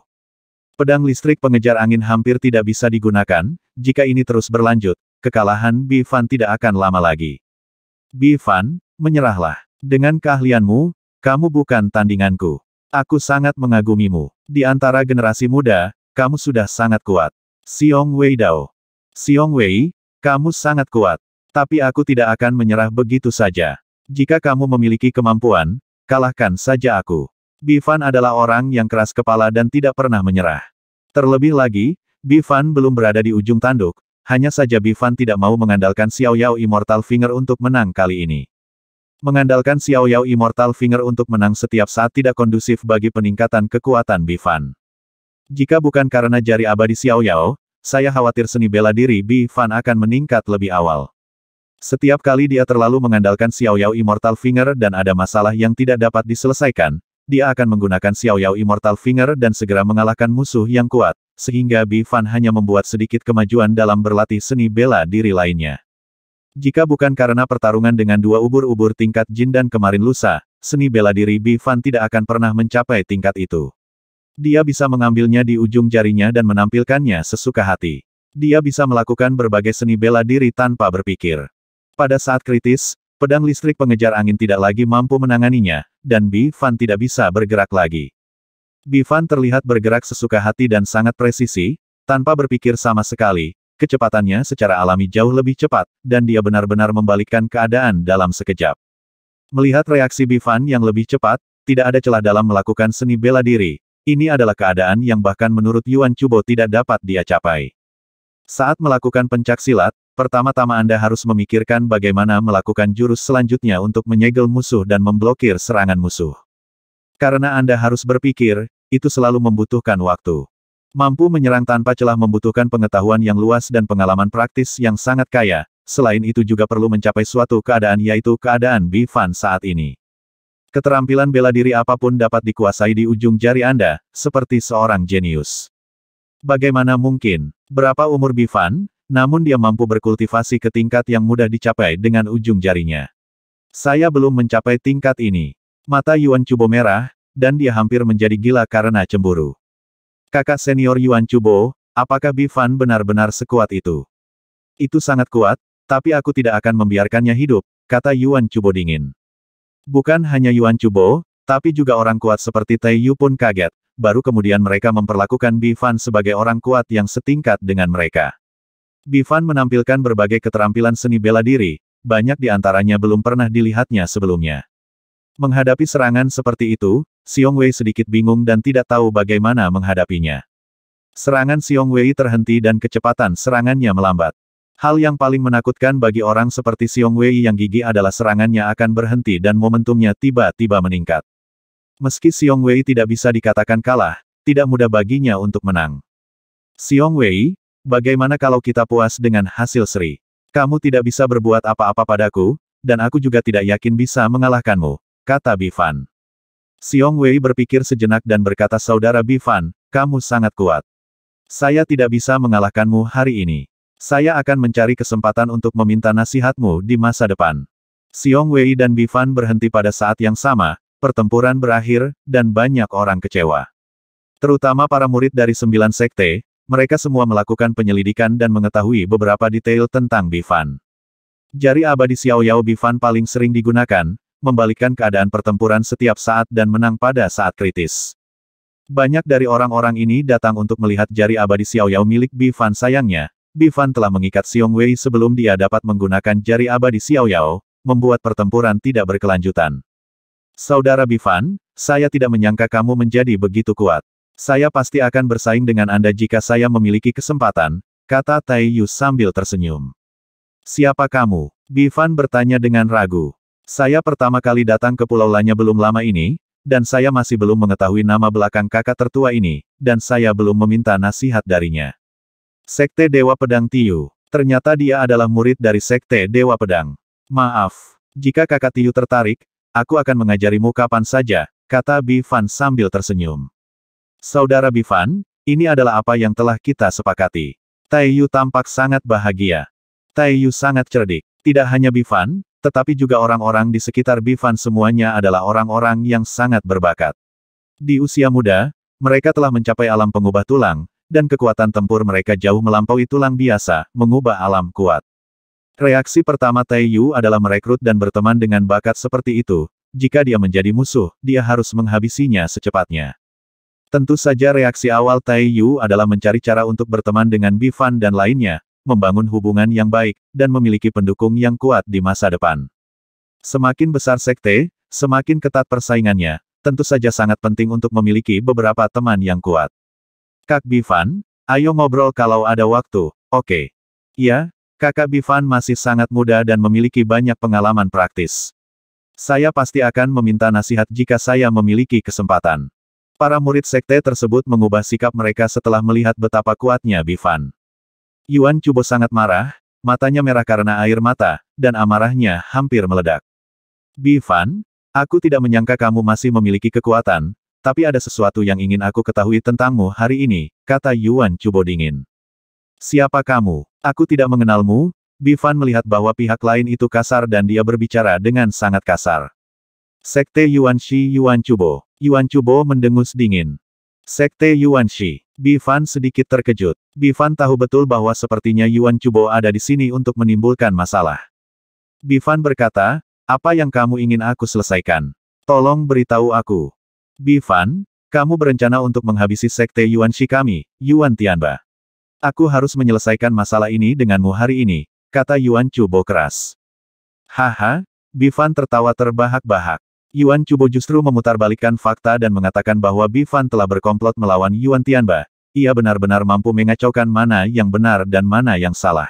Pedang listrik pengejar angin hampir tidak bisa digunakan, jika ini terus berlanjut, kekalahan Bifan tidak akan lama lagi. Bifan, menyerahlah. Dengan keahlianmu, kamu bukan tandinganku. Aku sangat mengagumimu. Di antara generasi muda, kamu sudah sangat kuat. Xiong Wei Dao. Xiong Wei, kamu sangat kuat. Tapi aku tidak akan menyerah begitu saja. Jika kamu memiliki kemampuan, kalahkan saja aku. Bifan adalah orang yang keras kepala dan tidak pernah menyerah. Terlebih lagi, Bifan belum berada di ujung tanduk, hanya saja Bifan tidak mau mengandalkan Xiao Yao Immortal Finger untuk menang kali ini. Mengandalkan Xiao Yao Immortal Finger untuk menang setiap saat tidak kondusif bagi peningkatan kekuatan Bifan. Jika bukan karena jari abadi Xiao Yao, saya khawatir seni bela diri Bifan akan meningkat lebih awal. Setiap kali dia terlalu mengandalkan Xiao Yao Immortal Finger dan ada masalah yang tidak dapat diselesaikan, dia akan menggunakan Xiao Yao Immortal Finger dan segera mengalahkan musuh yang kuat, sehingga Bi Fan hanya membuat sedikit kemajuan dalam berlatih seni bela diri lainnya. Jika bukan karena pertarungan dengan dua ubur-ubur tingkat jin dan kemarin lusa, seni bela diri Bi Fan tidak akan pernah mencapai tingkat itu. Dia bisa mengambilnya di ujung jarinya dan menampilkannya sesuka hati. Dia bisa melakukan berbagai seni bela diri tanpa berpikir. Pada saat kritis, pedang listrik pengejar angin tidak lagi mampu menanganinya, dan Bi Fan tidak bisa bergerak lagi. Bivan terlihat bergerak sesuka hati dan sangat presisi, tanpa berpikir sama sekali, kecepatannya secara alami jauh lebih cepat, dan dia benar-benar membalikkan keadaan dalam sekejap. Melihat reaksi Bivan yang lebih cepat, tidak ada celah dalam melakukan seni bela diri, ini adalah keadaan yang bahkan menurut Yuan Chubo tidak dapat dia capai. Saat melakukan pencak silat, pertama-tama Anda harus memikirkan bagaimana melakukan jurus selanjutnya untuk menyegel musuh dan memblokir serangan musuh. Karena Anda harus berpikir, itu selalu membutuhkan waktu. Mampu menyerang tanpa celah membutuhkan pengetahuan yang luas dan pengalaman praktis yang sangat kaya, selain itu juga perlu mencapai suatu keadaan yaitu keadaan Bifan saat ini. Keterampilan bela diri apapun dapat dikuasai di ujung jari Anda, seperti seorang jenius. Bagaimana mungkin, berapa umur Bifan, namun dia mampu berkultivasi ke tingkat yang mudah dicapai dengan ujung jarinya. Saya belum mencapai tingkat ini. Mata Yuan Cubo merah, dan dia hampir menjadi gila karena cemburu. Kakak senior Yuan Chubo, apakah Bifan benar-benar sekuat itu? Itu sangat kuat, tapi aku tidak akan membiarkannya hidup, kata Yuan Chubo dingin. Bukan hanya Yuan Chubo, tapi juga orang kuat seperti Tai Yu pun kaget, baru kemudian mereka memperlakukan Bifan sebagai orang kuat yang setingkat dengan mereka. Bifan menampilkan berbagai keterampilan seni bela diri, banyak di antaranya belum pernah dilihatnya sebelumnya. Menghadapi serangan seperti itu, Xiong Wei sedikit bingung dan tidak tahu bagaimana menghadapinya. Serangan Xiong Wei terhenti dan kecepatan serangannya melambat. Hal yang paling menakutkan bagi orang seperti Xiong Wei yang gigi adalah serangannya akan berhenti dan momentumnya tiba-tiba meningkat. Meski Xiong Wei tidak bisa dikatakan kalah, tidak mudah baginya untuk menang. Xiong Wei, bagaimana kalau kita puas dengan hasil seri? Kamu tidak bisa berbuat apa-apa padaku, dan aku juga tidak yakin bisa mengalahkanmu, kata Bifan. Xiong Wei berpikir sejenak dan berkata Saudara Bifan, kamu sangat kuat. Saya tidak bisa mengalahkanmu hari ini. Saya akan mencari kesempatan untuk meminta nasihatmu di masa depan. Xiong Wei dan Bifan berhenti pada saat yang sama, pertempuran berakhir, dan banyak orang kecewa. Terutama para murid dari sembilan sekte, mereka semua melakukan penyelidikan dan mengetahui beberapa detail tentang Bifan. Jari abadi Xiao Yao Bifan paling sering digunakan, membalikan keadaan pertempuran setiap saat dan menang pada saat kritis. Banyak dari orang-orang ini datang untuk melihat jari abadi Xiao Yao milik Bifan sayangnya. Bifan telah mengikat Xiong Wei sebelum dia dapat menggunakan jari abadi Xiao Yao, membuat pertempuran tidak berkelanjutan. Saudara Bifan, saya tidak menyangka kamu menjadi begitu kuat. Saya pasti akan bersaing dengan Anda jika saya memiliki kesempatan, kata Tai Yu sambil tersenyum. Siapa kamu? Bifan bertanya dengan ragu. Saya pertama kali datang ke Pulau Lanya belum lama ini, dan saya masih belum mengetahui nama belakang kakak tertua ini, dan saya belum meminta nasihat darinya. Sekte Dewa Pedang Tiu. Ternyata dia adalah murid dari Sekte Dewa Pedang. Maaf. Jika kakak Tiu tertarik, aku akan mengajarimu kapan saja, kata Bifan sambil tersenyum. Saudara Bifan, ini adalah apa yang telah kita sepakati. Taiyu tampak sangat bahagia. Taiyu sangat cerdik. Tidak hanya Bifan, tetapi juga orang-orang di sekitar Bifan semuanya adalah orang-orang yang sangat berbakat. Di usia muda, mereka telah mencapai alam pengubah tulang, dan kekuatan tempur mereka jauh melampaui tulang biasa, mengubah alam kuat. Reaksi pertama Tai Yu adalah merekrut dan berteman dengan bakat seperti itu, jika dia menjadi musuh, dia harus menghabisinya secepatnya. Tentu saja reaksi awal Tai Yu adalah mencari cara untuk berteman dengan Bifan dan lainnya, membangun hubungan yang baik, dan memiliki pendukung yang kuat di masa depan. Semakin besar sekte, semakin ketat persaingannya, tentu saja sangat penting untuk memiliki beberapa teman yang kuat. Kak Bifan, ayo ngobrol kalau ada waktu, oke. Okay. Iya, kakak Bifan masih sangat muda dan memiliki banyak pengalaman praktis. Saya pasti akan meminta nasihat jika saya memiliki kesempatan. Para murid sekte tersebut mengubah sikap mereka setelah melihat betapa kuatnya Bifan. Yuan Cubo sangat marah, matanya merah karena air mata, dan amarahnya hampir meledak. Bifan, aku tidak menyangka kamu masih memiliki kekuatan, tapi ada sesuatu yang ingin aku ketahui tentangmu hari ini, kata Yuan Cubo dingin. Siapa kamu? Aku tidak mengenalmu, Bifan melihat bahwa pihak lain itu kasar dan dia berbicara dengan sangat kasar. Sekte Yuan Shi Yuan Cubo. Yuan Cubo mendengus dingin. Sekte Yuan Shi. Bifan sedikit terkejut. Bifan tahu betul bahwa sepertinya Yuan Chubo ada di sini untuk menimbulkan masalah. Bifan berkata, apa yang kamu ingin aku selesaikan? Tolong beritahu aku. Bifan, kamu berencana untuk menghabisi sekte Yuan Shikami, Yuan Tianba. Aku harus menyelesaikan masalah ini denganmu hari ini, kata Yuan Chubo keras. Haha, Bifan tertawa terbahak-bahak. Yuan Chubo justru memutarbalikkan fakta dan mengatakan bahwa Bifan telah berkomplot melawan Yuan Tianba. Ia benar-benar mampu mengacaukan mana yang benar dan mana yang salah.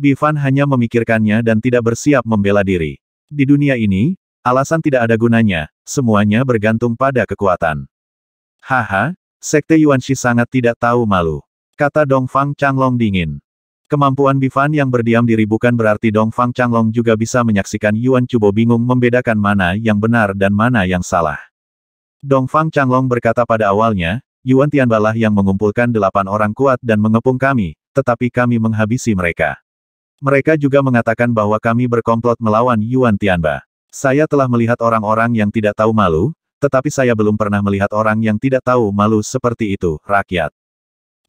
Bifan hanya memikirkannya dan tidak bersiap membela diri. Di dunia ini, alasan tidak ada gunanya, semuanya bergantung pada kekuatan. Haha, Sekte Yuan Shi sangat tidak tahu malu. Kata Dong Fang Changlong dingin. Kemampuan Bifan yang berdiam diri bukan berarti Dong Fang Changlong juga bisa menyaksikan Yuan Chubo bingung membedakan mana yang benar dan mana yang salah. Dong Fang Changlong berkata pada awalnya, Yuan Tianbalah yang mengumpulkan delapan orang kuat dan mengepung kami, tetapi kami menghabisi mereka. Mereka juga mengatakan bahwa kami berkomplot melawan Yuan Tianba. Saya telah melihat orang-orang yang tidak tahu malu, tetapi saya belum pernah melihat orang yang tidak tahu malu seperti itu, rakyat.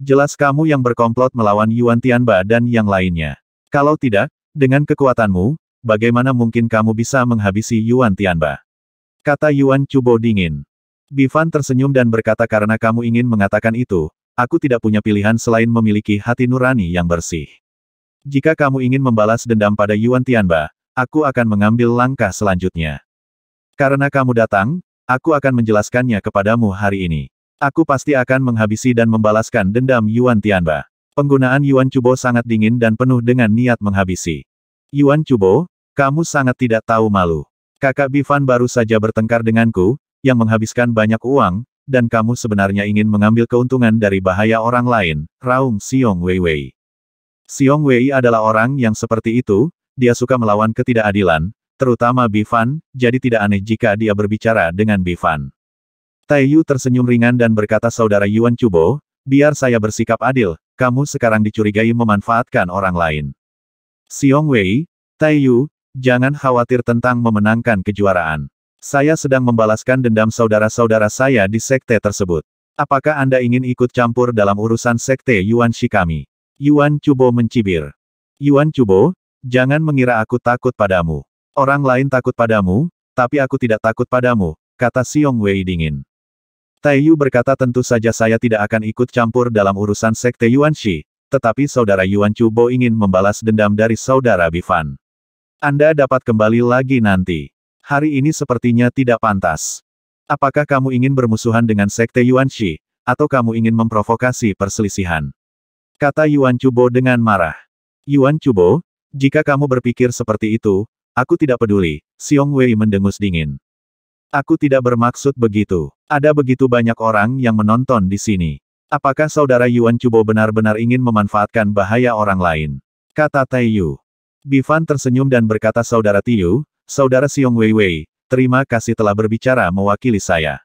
Jelas kamu yang berkomplot melawan Yuan Tianba dan yang lainnya. Kalau tidak, dengan kekuatanmu, bagaimana mungkin kamu bisa menghabisi Yuan Tianba? Kata Yuan Chubo dingin. Bifan tersenyum dan berkata karena kamu ingin mengatakan itu, aku tidak punya pilihan selain memiliki hati nurani yang bersih. Jika kamu ingin membalas dendam pada Yuan Tianba, aku akan mengambil langkah selanjutnya. Karena kamu datang, aku akan menjelaskannya kepadamu hari ini. Aku pasti akan menghabisi dan membalaskan dendam Yuan Tianba. Penggunaan Yuan Chubo sangat dingin dan penuh dengan niat menghabisi. Yuan Chubo, kamu sangat tidak tahu malu. Kakak Bifan baru saja bertengkar denganku, yang menghabiskan banyak uang, dan kamu sebenarnya ingin mengambil keuntungan dari bahaya orang lain, Raung Xiong Weiwei. Xiong Wei adalah orang yang seperti itu, dia suka melawan ketidakadilan, terutama Bifan, jadi tidak aneh jika dia berbicara dengan Bifan. Tai Yu tersenyum ringan dan berkata saudara Yuan Chubo, biar saya bersikap adil, kamu sekarang dicurigai memanfaatkan orang lain. Xiong Wei, Tai Yu, jangan khawatir tentang memenangkan kejuaraan. Saya sedang membalaskan dendam saudara-saudara saya di sekte tersebut. Apakah Anda ingin ikut campur dalam urusan sekte Yuan Shi kami? Yuan Chubo mencibir. Yuan Chubo, jangan mengira aku takut padamu. Orang lain takut padamu, tapi aku tidak takut padamu, kata Xiong Wei dingin. Tai Yu berkata tentu saja saya tidak akan ikut campur dalam urusan sekte Yuan Shi, tetapi saudara Yuan Chu Bo ingin membalas dendam dari saudara Bifan. Anda dapat kembali lagi nanti. Hari ini sepertinya tidak pantas. Apakah kamu ingin bermusuhan dengan sekte Yuan Shi, atau kamu ingin memprovokasi perselisihan? Kata Yuan Chu Bo dengan marah. Yuan Chu Bo, jika kamu berpikir seperti itu, aku tidak peduli, Xiong Wei mendengus dingin. Aku tidak bermaksud begitu. Ada begitu banyak orang yang menonton di sini. Apakah saudara Yuan Cubo benar-benar ingin memanfaatkan bahaya orang lain? Kata Tai Yu. Bifan tersenyum dan berkata saudara Tiu, saudara Wei Wei, terima kasih telah berbicara mewakili saya.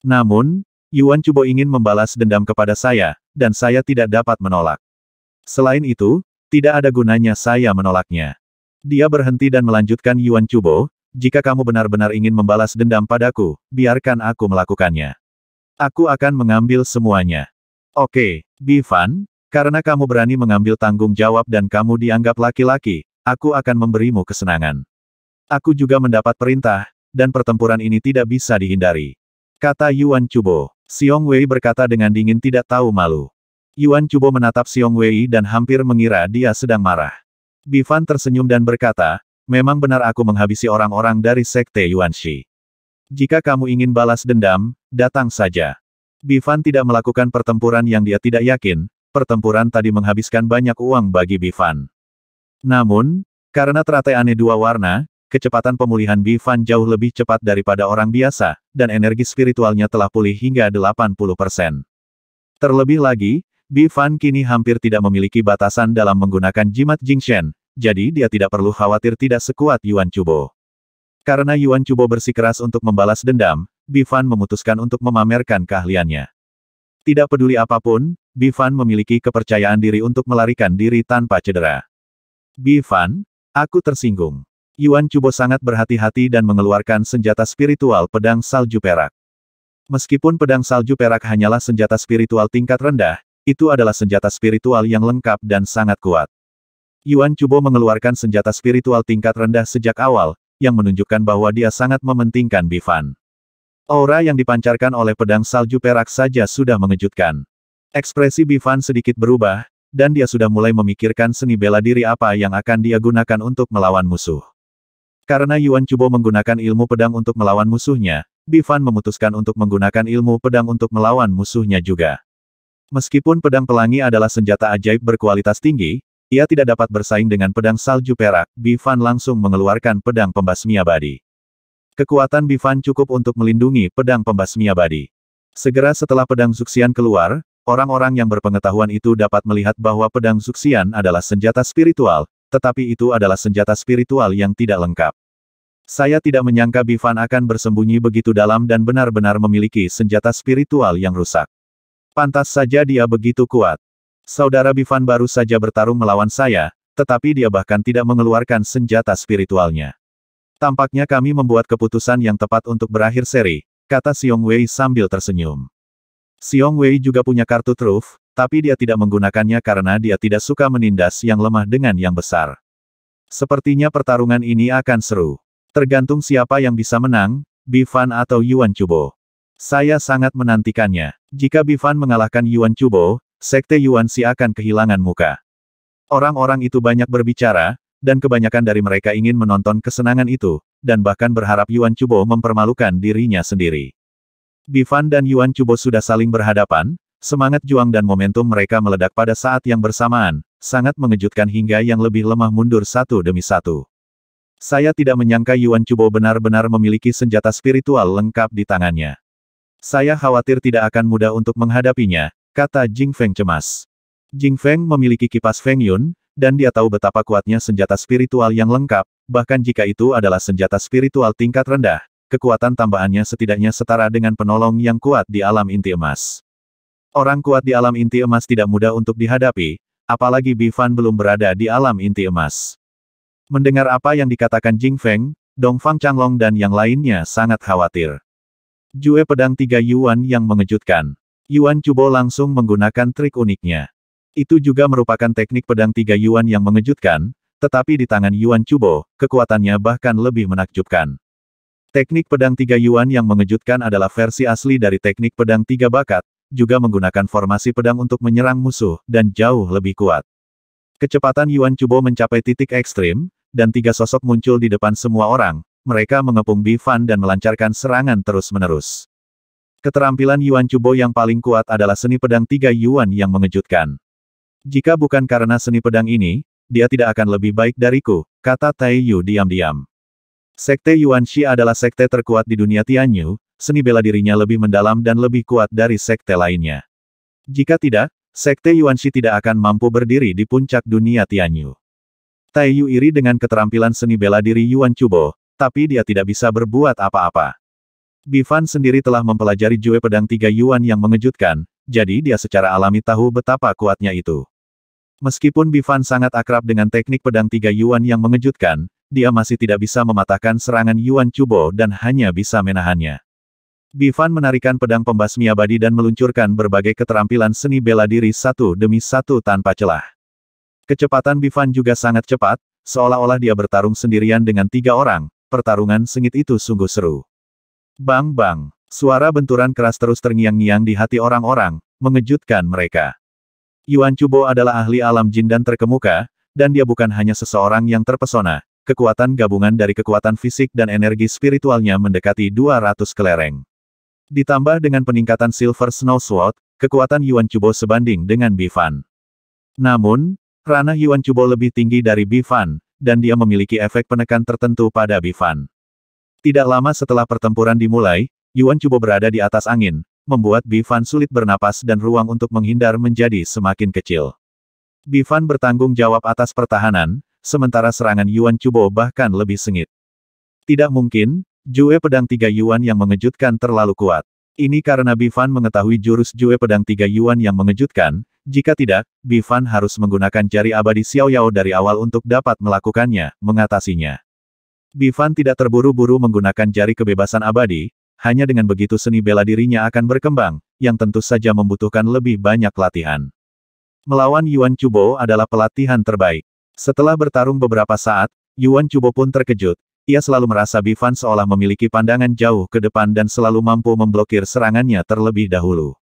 Namun, Yuan Cubo ingin membalas dendam kepada saya, dan saya tidak dapat menolak. Selain itu, tidak ada gunanya saya menolaknya. Dia berhenti dan melanjutkan Yuan Cubo, jika kamu benar-benar ingin membalas dendam padaku, biarkan aku melakukannya. Aku akan mengambil semuanya. Oke, Bivan, karena kamu berani mengambil tanggung jawab dan kamu dianggap laki-laki, aku akan memberimu kesenangan. Aku juga mendapat perintah, dan pertempuran ini tidak bisa dihindari. Kata Yuan Chubo. Xiong Wei berkata dengan dingin tidak tahu malu. Yuan Chubo menatap Xiong Wei dan hampir mengira dia sedang marah. Bivan tersenyum dan berkata, Memang benar aku menghabisi orang-orang dari Sekte Yuan Shi. Jika kamu ingin balas dendam, datang saja. Bifan tidak melakukan pertempuran yang dia tidak yakin, pertempuran tadi menghabiskan banyak uang bagi Bifan. Namun, karena teratai aneh dua warna, kecepatan pemulihan Bifan jauh lebih cepat daripada orang biasa, dan energi spiritualnya telah pulih hingga 80%. Terlebih lagi, Bifan kini hampir tidak memiliki batasan dalam menggunakan jimat Jingshen, jadi dia tidak perlu khawatir tidak sekuat Yuan Chubo. Karena Yuan Chubo bersikeras untuk membalas dendam, Bifan memutuskan untuk memamerkan keahliannya. Tidak peduli apapun, Bifan memiliki kepercayaan diri untuk melarikan diri tanpa cedera. Bifan, aku tersinggung. Yuan Chubo sangat berhati-hati dan mengeluarkan senjata spiritual pedang salju perak. Meskipun pedang salju perak hanyalah senjata spiritual tingkat rendah, itu adalah senjata spiritual yang lengkap dan sangat kuat. Yuan Chubo mengeluarkan senjata spiritual tingkat rendah sejak awal, yang menunjukkan bahwa dia sangat mementingkan Bifan. Aura yang dipancarkan oleh pedang salju perak saja sudah mengejutkan. Ekspresi Bifan sedikit berubah, dan dia sudah mulai memikirkan seni bela diri apa yang akan dia gunakan untuk melawan musuh. Karena Yuan Chubo menggunakan ilmu pedang untuk melawan musuhnya, Bifan memutuskan untuk menggunakan ilmu pedang untuk melawan musuhnya juga. Meskipun pedang pelangi adalah senjata ajaib berkualitas tinggi, ia tidak dapat bersaing dengan pedang salju perak, Bifan langsung mengeluarkan pedang pembasmi abadi. Kekuatan Bifan cukup untuk melindungi pedang pembasmi abadi. Segera setelah pedang Zuxian keluar, orang-orang yang berpengetahuan itu dapat melihat bahwa pedang Zuxian adalah senjata spiritual, tetapi itu adalah senjata spiritual yang tidak lengkap. Saya tidak menyangka Bifan akan bersembunyi begitu dalam dan benar-benar memiliki senjata spiritual yang rusak. Pantas saja dia begitu kuat. Saudara Bifan baru saja bertarung melawan saya, tetapi dia bahkan tidak mengeluarkan senjata spiritualnya. Tampaknya kami membuat keputusan yang tepat untuk berakhir seri, kata Xiong Wei sambil tersenyum. Xiong Wei juga punya kartu truf, tapi dia tidak menggunakannya karena dia tidak suka menindas yang lemah dengan yang besar. Sepertinya pertarungan ini akan seru. Tergantung siapa yang bisa menang, Bifan atau Yuan Chubo. Saya sangat menantikannya. Jika Bifan mengalahkan Yuan Chubo, Sekte Yuan Si akan kehilangan muka. Orang-orang itu banyak berbicara, dan kebanyakan dari mereka ingin menonton kesenangan itu, dan bahkan berharap Yuan Chubo mempermalukan dirinya sendiri. Bifan dan Yuan Chubo sudah saling berhadapan, semangat juang dan momentum mereka meledak pada saat yang bersamaan, sangat mengejutkan hingga yang lebih lemah mundur satu demi satu. Saya tidak menyangka Yuan Chubo benar-benar memiliki senjata spiritual lengkap di tangannya. Saya khawatir tidak akan mudah untuk menghadapinya, Kata Jing Feng cemas. Jing Feng memiliki kipas Feng Yun, dan dia tahu betapa kuatnya senjata spiritual yang lengkap, bahkan jika itu adalah senjata spiritual tingkat rendah, kekuatan tambahannya setidaknya setara dengan penolong yang kuat di alam inti emas. Orang kuat di alam inti emas tidak mudah untuk dihadapi, apalagi Bifan belum berada di alam inti emas. Mendengar apa yang dikatakan Jing Feng, Dong Fang Changlong dan yang lainnya sangat khawatir. Jue pedang tiga Yuan yang mengejutkan. Yuan Cubo langsung menggunakan trik uniknya. Itu juga merupakan teknik pedang tiga Yuan yang mengejutkan, tetapi di tangan Yuan Cubo, kekuatannya bahkan lebih menakjubkan. Teknik pedang tiga Yuan yang mengejutkan adalah versi asli dari teknik pedang tiga bakat, juga menggunakan formasi pedang untuk menyerang musuh, dan jauh lebih kuat. Kecepatan Yuan Cubo mencapai titik ekstrim, dan tiga sosok muncul di depan semua orang, mereka mengepung Bifan dan melancarkan serangan terus-menerus. Keterampilan Yuan Chubo yang paling kuat adalah seni pedang tiga Yuan yang mengejutkan. Jika bukan karena seni pedang ini, dia tidak akan lebih baik dariku, kata Tai Yu diam-diam. Sekte Yuan Shi adalah sekte terkuat di dunia Tianyu, seni bela dirinya lebih mendalam dan lebih kuat dari sekte lainnya. Jika tidak, sekte Yuan Shi tidak akan mampu berdiri di puncak dunia Tianyu. Tai Yu iri dengan keterampilan seni bela diri Yuan Chubo, tapi dia tidak bisa berbuat apa-apa. Bifan sendiri telah mempelajari Jue Pedang Tiga Yuan yang mengejutkan, jadi dia secara alami tahu betapa kuatnya itu. Meskipun Bifan sangat akrab dengan teknik pedang Tiga Yuan yang mengejutkan, dia masih tidak bisa mematahkan serangan Yuan Chubo dan hanya bisa menahannya. Bifan menarikan pedang pembasmi abadi dan meluncurkan berbagai keterampilan seni bela diri satu demi satu tanpa celah. Kecepatan Bifan juga sangat cepat, seolah-olah dia bertarung sendirian dengan tiga orang, pertarungan sengit itu sungguh seru. Bang bang, suara benturan keras terus terngiang-ngiang di hati orang-orang, mengejutkan mereka. Yuan Chubo adalah ahli alam jin dan terkemuka, dan dia bukan hanya seseorang yang terpesona, kekuatan gabungan dari kekuatan fisik dan energi spiritualnya mendekati 200 kelereng. Ditambah dengan peningkatan Silver Snow Sword, kekuatan Yuan Chubo sebanding dengan Bifan. Namun, ranah Yuan Chubo lebih tinggi dari Bifan, dan dia memiliki efek penekan tertentu pada Bifan. Tidak lama setelah pertempuran dimulai, Yuan Chubo berada di atas angin, membuat Bifan sulit bernapas dan ruang untuk menghindar menjadi semakin kecil. Bifan bertanggung jawab atas pertahanan, sementara serangan Yuan Chubo bahkan lebih sengit. Tidak mungkin, Jue Pedang Tiga Yuan yang mengejutkan terlalu kuat. Ini karena Bifan mengetahui jurus Jue Pedang Tiga Yuan yang mengejutkan, jika tidak, Bifan harus menggunakan jari abadi Xiao Yao dari awal untuk dapat melakukannya, mengatasinya. Bivan tidak terburu-buru menggunakan jari kebebasan abadi, hanya dengan begitu seni bela dirinya akan berkembang, yang tentu saja membutuhkan lebih banyak latihan. Melawan Yuan Chubo adalah pelatihan terbaik. Setelah bertarung beberapa saat, Yuan Chubo pun terkejut. Ia selalu merasa Bivan seolah memiliki pandangan jauh ke depan dan selalu mampu memblokir serangannya terlebih dahulu.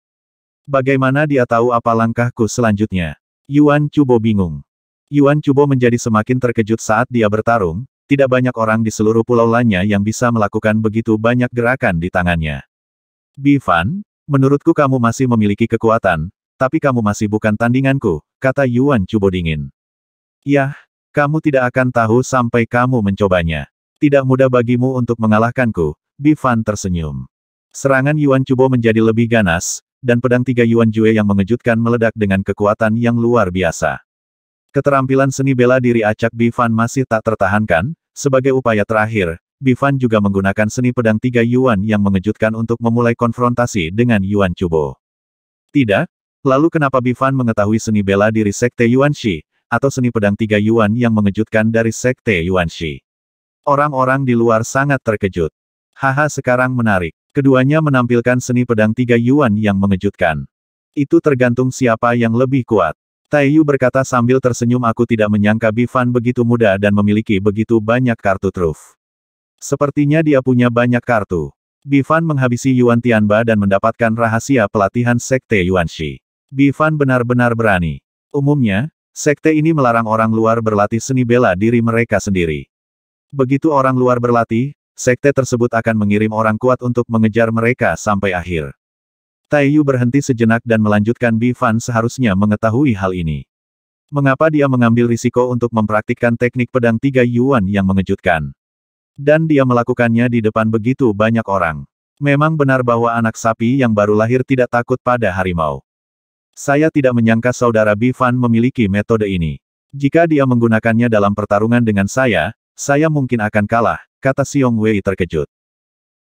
Bagaimana dia tahu apa langkahku selanjutnya? Yuan Chubo bingung. Yuan Chubo menjadi semakin terkejut saat dia bertarung, tidak banyak orang di seluruh pulau lainnya yang bisa melakukan begitu banyak gerakan di tangannya. Bifan, menurutku kamu masih memiliki kekuatan, tapi kamu masih bukan tandinganku, kata Yuan Cubo dingin. Yah, kamu tidak akan tahu sampai kamu mencobanya. Tidak mudah bagimu untuk mengalahkanku, Bifan tersenyum. Serangan Yuan Cubo menjadi lebih ganas, dan pedang tiga Yuan Jue yang mengejutkan meledak dengan kekuatan yang luar biasa. Keterampilan seni bela diri acak Bifan masih tak tertahankan, sebagai upaya terakhir, Bivan juga menggunakan seni pedang tiga Yuan yang mengejutkan untuk memulai konfrontasi dengan Yuan Chubo. Tidak? Lalu kenapa Bivan mengetahui seni bela diri Sekte Yuan Shi, atau seni pedang tiga Yuan yang mengejutkan dari Sekte Yuan Shi? Orang-orang di luar sangat terkejut. Haha sekarang menarik. Keduanya menampilkan seni pedang tiga Yuan yang mengejutkan. Itu tergantung siapa yang lebih kuat. Taiyu berkata sambil tersenyum aku tidak menyangka Bifan begitu muda dan memiliki begitu banyak kartu truf. Sepertinya dia punya banyak kartu. Bifan menghabisi Yuan Tianba dan mendapatkan rahasia pelatihan Sekte Yuan Shi. Bifan benar-benar berani. Umumnya, Sekte ini melarang orang luar berlatih seni bela diri mereka sendiri. Begitu orang luar berlatih, sekte tersebut akan mengirim orang kuat untuk mengejar mereka sampai akhir. Taiyu berhenti sejenak dan melanjutkan Bi Fan seharusnya mengetahui hal ini. Mengapa dia mengambil risiko untuk mempraktikkan teknik pedang tiga yuan yang mengejutkan? Dan dia melakukannya di depan begitu banyak orang. Memang benar bahwa anak sapi yang baru lahir tidak takut pada harimau. Saya tidak menyangka saudara Bifan memiliki metode ini. Jika dia menggunakannya dalam pertarungan dengan saya, saya mungkin akan kalah, kata Xiong Wei terkejut.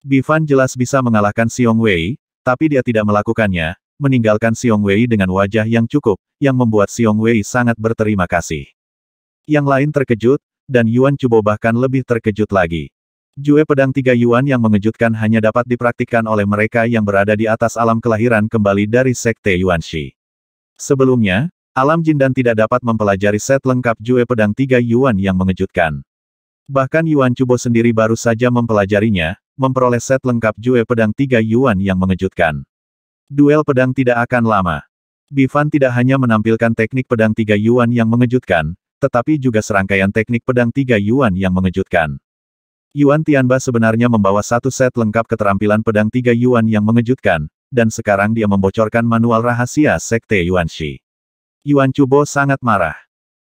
Bifan jelas bisa mengalahkan Xiong Wei, tapi dia tidak melakukannya, meninggalkan Xiong Wei dengan wajah yang cukup, yang membuat Xiong Wei sangat berterima kasih. Yang lain terkejut, dan Yuan Cubo bahkan lebih terkejut lagi. Jue pedang tiga yuan yang mengejutkan hanya dapat dipraktikkan oleh mereka yang berada di atas alam kelahiran kembali dari Sekte Yuan Shi. Sebelumnya, alam jin dan tidak dapat mempelajari set lengkap Jue pedang tiga yuan yang mengejutkan. Bahkan Yuan Cubo sendiri baru saja mempelajarinya, memperoleh set lengkap Jue Pedang tiga Yuan yang mengejutkan. Duel pedang tidak akan lama. Bifan tidak hanya menampilkan teknik pedang tiga Yuan yang mengejutkan, tetapi juga serangkaian teknik pedang tiga Yuan yang mengejutkan. Yuan Tianba sebenarnya membawa satu set lengkap keterampilan pedang tiga Yuan yang mengejutkan, dan sekarang dia membocorkan manual rahasia Sekte Yuan Shi. Yuan Chubo sangat marah.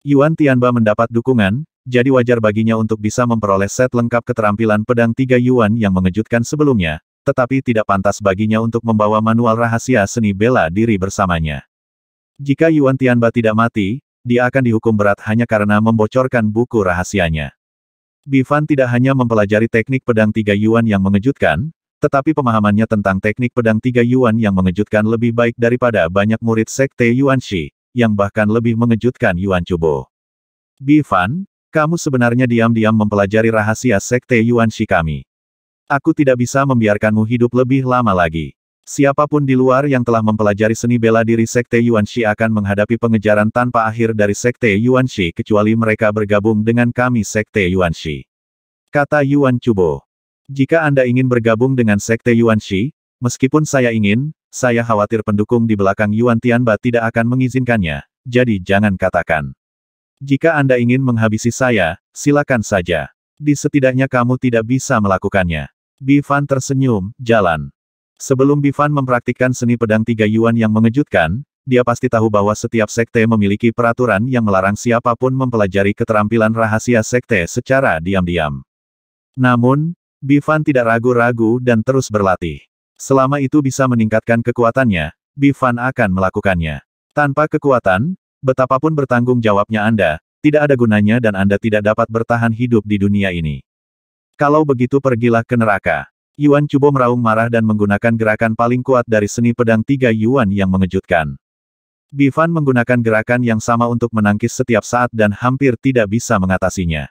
Yuan Tianba mendapat dukungan, jadi wajar baginya untuk bisa memperoleh set lengkap keterampilan pedang tiga Yuan yang mengejutkan sebelumnya, tetapi tidak pantas baginya untuk membawa manual rahasia seni bela diri bersamanya. Jika Yuan Tianba tidak mati, dia akan dihukum berat hanya karena membocorkan buku rahasianya. Bifan tidak hanya mempelajari teknik pedang tiga Yuan yang mengejutkan, tetapi pemahamannya tentang teknik pedang tiga Yuan yang mengejutkan lebih baik daripada banyak murid sekte Yuan Shi, yang bahkan lebih mengejutkan Yuan Chubo. Bifan, kamu sebenarnya diam-diam mempelajari rahasia Sekte Yuan Shi kami. Aku tidak bisa membiarkanmu hidup lebih lama lagi. Siapapun di luar yang telah mempelajari seni bela diri Sekte Yuan Shi akan menghadapi pengejaran tanpa akhir dari Sekte Yuan Shi kecuali mereka bergabung dengan kami Sekte Yuan Shi. Kata Yuan Chubo. Jika Anda ingin bergabung dengan Sekte Yuan Shi, meskipun saya ingin, saya khawatir pendukung di belakang Yuan Tianba tidak akan mengizinkannya, jadi jangan katakan. Jika Anda ingin menghabisi saya, silakan saja. Di setidaknya kamu tidak bisa melakukannya. Bifan tersenyum, jalan. Sebelum Bifan mempraktikkan seni pedang tiga yuan yang mengejutkan, dia pasti tahu bahwa setiap sekte memiliki peraturan yang melarang siapapun mempelajari keterampilan rahasia sekte secara diam-diam. Namun, Bifan tidak ragu-ragu dan terus berlatih. Selama itu bisa meningkatkan kekuatannya, Bifan akan melakukannya. Tanpa kekuatan, Betapapun bertanggung jawabnya Anda, tidak ada gunanya dan Anda tidak dapat bertahan hidup di dunia ini. Kalau begitu pergilah ke neraka. Yuan Cubo meraung marah dan menggunakan gerakan paling kuat dari seni pedang tiga Yuan yang mengejutkan. Bifan menggunakan gerakan yang sama untuk menangkis setiap saat dan hampir tidak bisa mengatasinya.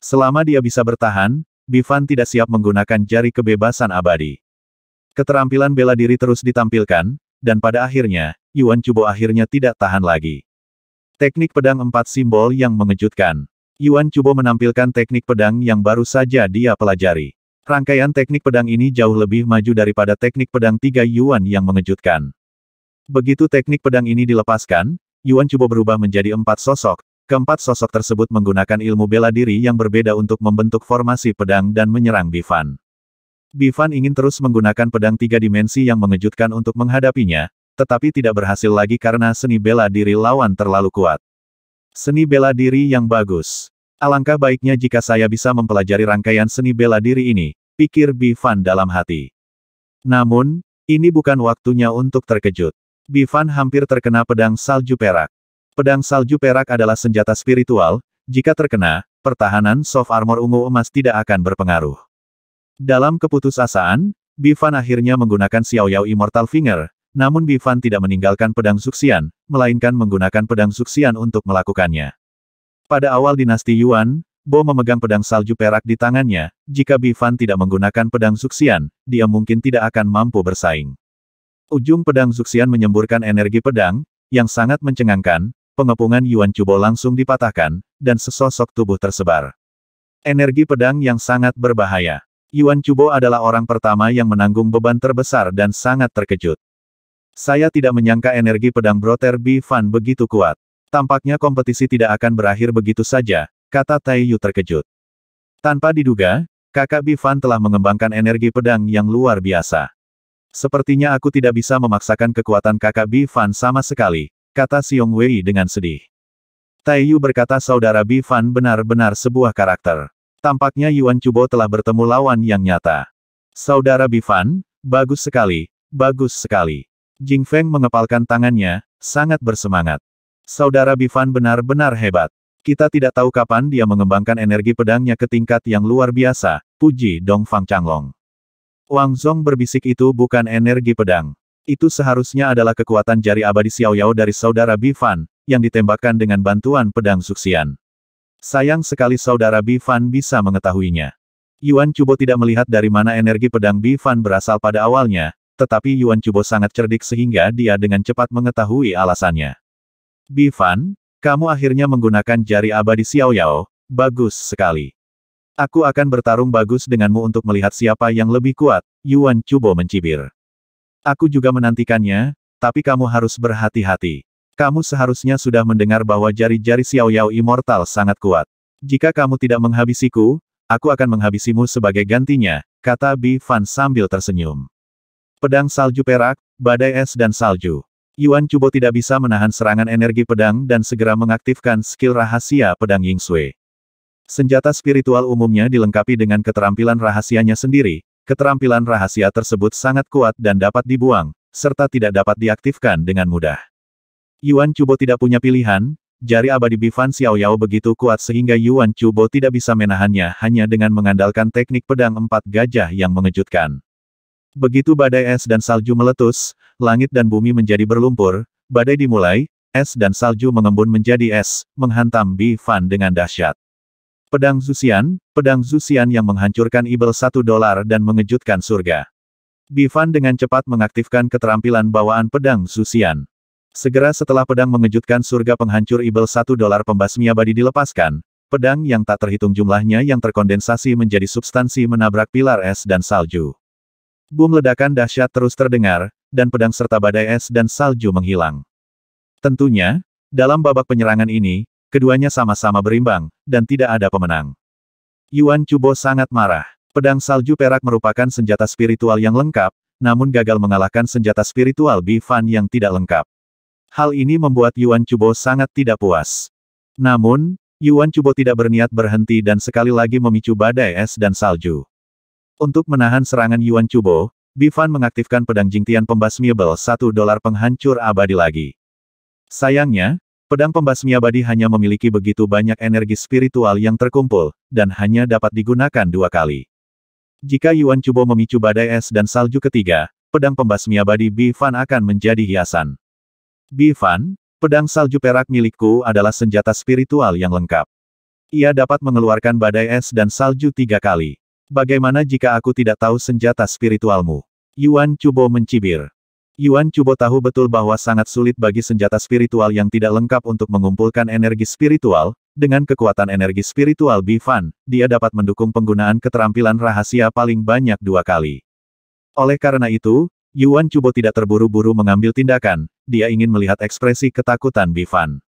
Selama dia bisa bertahan, Bifan tidak siap menggunakan jari kebebasan abadi. Keterampilan bela diri terus ditampilkan, dan pada akhirnya, Yuan Cubo akhirnya tidak tahan lagi. Teknik pedang empat simbol yang mengejutkan. Yuan Cubo menampilkan teknik pedang yang baru saja dia pelajari. Rangkaian teknik pedang ini jauh lebih maju daripada teknik pedang tiga Yuan yang mengejutkan. Begitu teknik pedang ini dilepaskan, Yuan Cubo berubah menjadi empat sosok. Keempat sosok tersebut menggunakan ilmu bela diri yang berbeda untuk membentuk formasi pedang dan menyerang Bifan. Bifan ingin terus menggunakan pedang tiga dimensi yang mengejutkan untuk menghadapinya, tetapi tidak berhasil lagi karena seni bela diri lawan terlalu kuat. Seni bela diri yang bagus. Alangkah baiknya jika saya bisa mempelajari rangkaian seni bela diri ini, pikir Bifan dalam hati. Namun, ini bukan waktunya untuk terkejut. Bifan hampir terkena pedang salju perak. Pedang salju perak adalah senjata spiritual, jika terkena, pertahanan soft armor ungu emas tidak akan berpengaruh. Dalam keputusasaan, Bifan akhirnya menggunakan Xiaoyao Immortal Finger, namun Bifan tidak meninggalkan pedang Zuxian, melainkan menggunakan pedang Zuxian untuk melakukannya. Pada awal dinasti Yuan, Bo memegang pedang salju perak di tangannya, jika Bifan tidak menggunakan pedang Zuxian, dia mungkin tidak akan mampu bersaing. Ujung pedang Zuxian menyemburkan energi pedang, yang sangat mencengangkan, pengepungan Yuan Chubo langsung dipatahkan, dan sesosok tubuh tersebar. Energi pedang yang sangat berbahaya. Yuan Chubo adalah orang pertama yang menanggung beban terbesar dan sangat terkejut. Saya tidak menyangka energi pedang Broter B. Fan begitu kuat. Tampaknya kompetisi tidak akan berakhir begitu saja, kata Tai Yu terkejut. Tanpa diduga, kakak B. Fan telah mengembangkan energi pedang yang luar biasa. Sepertinya aku tidak bisa memaksakan kekuatan kakak B. Fan sama sekali, kata Xiong Wei dengan sedih. Tai Yu berkata saudara B. Fan benar-benar sebuah karakter. Tampaknya Yuan Chubo telah bertemu lawan yang nyata. Saudara Bifan, bagus sekali, bagus sekali. Jing Feng mengepalkan tangannya, sangat bersemangat. Saudara Bifan benar-benar hebat. Kita tidak tahu kapan dia mengembangkan energi pedangnya ke tingkat yang luar biasa, puji Dong Fang Changlong. Wang Zong berbisik itu bukan energi pedang. Itu seharusnya adalah kekuatan jari abadi Xiao Yao dari saudara Bifan, yang ditembakkan dengan bantuan pedang suksian. Sayang sekali saudara Bifan bisa mengetahuinya. Yuan Chubo tidak melihat dari mana energi pedang Bifan berasal pada awalnya, tetapi Yuan Chubo sangat cerdik sehingga dia dengan cepat mengetahui alasannya. Bifan, kamu akhirnya menggunakan jari abadi Xiao Yao, bagus sekali. Aku akan bertarung bagus denganmu untuk melihat siapa yang lebih kuat, Yuan Chubo mencibir. Aku juga menantikannya, tapi kamu harus berhati-hati. Kamu seharusnya sudah mendengar bahwa jari-jari Xiao Yao Immortal sangat kuat. Jika kamu tidak menghabisiku, aku akan menghabisimu sebagai gantinya, kata Bifan sambil tersenyum. Pedang salju perak, badai es dan salju. Yuan Chubo tidak bisa menahan serangan energi pedang dan segera mengaktifkan skill rahasia pedang Ying Sui. Senjata spiritual umumnya dilengkapi dengan keterampilan rahasianya sendiri, keterampilan rahasia tersebut sangat kuat dan dapat dibuang, serta tidak dapat diaktifkan dengan mudah. Yuan Chubo tidak punya pilihan, jari abadi Bifan Yao begitu kuat sehingga Yuan Chubo tidak bisa menahannya hanya dengan mengandalkan teknik pedang empat gajah yang mengejutkan. Begitu badai es dan salju meletus, langit dan bumi menjadi berlumpur, badai dimulai, es dan salju mengembun menjadi es, menghantam Bi Fan dengan dahsyat. Pedang Zusian, pedang Zusian yang menghancurkan Ibel satu dolar dan mengejutkan surga. Bivan dengan cepat mengaktifkan keterampilan bawaan pedang Zusian. Segera setelah pedang mengejutkan surga penghancur Ibel satu dolar pembasmi abadi dilepaskan, pedang yang tak terhitung jumlahnya yang terkondensasi menjadi substansi menabrak pilar es dan salju. Bum ledakan dahsyat terus terdengar, dan pedang serta badai es dan salju menghilang. Tentunya, dalam babak penyerangan ini, keduanya sama-sama berimbang, dan tidak ada pemenang. Yuan Chubo sangat marah. Pedang salju perak merupakan senjata spiritual yang lengkap, namun gagal mengalahkan senjata spiritual Bifan yang tidak lengkap. Hal ini membuat Yuan Chubo sangat tidak puas. Namun, Yuan Chubo tidak berniat berhenti dan sekali lagi memicu badai es dan salju. Untuk menahan serangan Yuan Chubo, Bifan mengaktifkan pedang jingtian pembasmiable 1 dolar penghancur abadi lagi. Sayangnya, pedang pembasmi abadi hanya memiliki begitu banyak energi spiritual yang terkumpul, dan hanya dapat digunakan dua kali. Jika Yuan Chubo memicu badai es dan salju ketiga, pedang pembasmi abadi Bifan akan menjadi hiasan. Bifan, pedang salju perak milikku adalah senjata spiritual yang lengkap. Ia dapat mengeluarkan badai es dan salju tiga kali. Bagaimana jika aku tidak tahu senjata spiritualmu? Yuan Cubo mencibir. Yuan Cubo tahu betul bahwa sangat sulit bagi senjata spiritual yang tidak lengkap untuk mengumpulkan energi spiritual, dengan kekuatan energi spiritual Bifan, dia dapat mendukung penggunaan keterampilan rahasia paling banyak dua kali. Oleh karena itu, Yuan Cubo tidak terburu-buru mengambil tindakan, dia ingin melihat ekspresi ketakutan Bifan.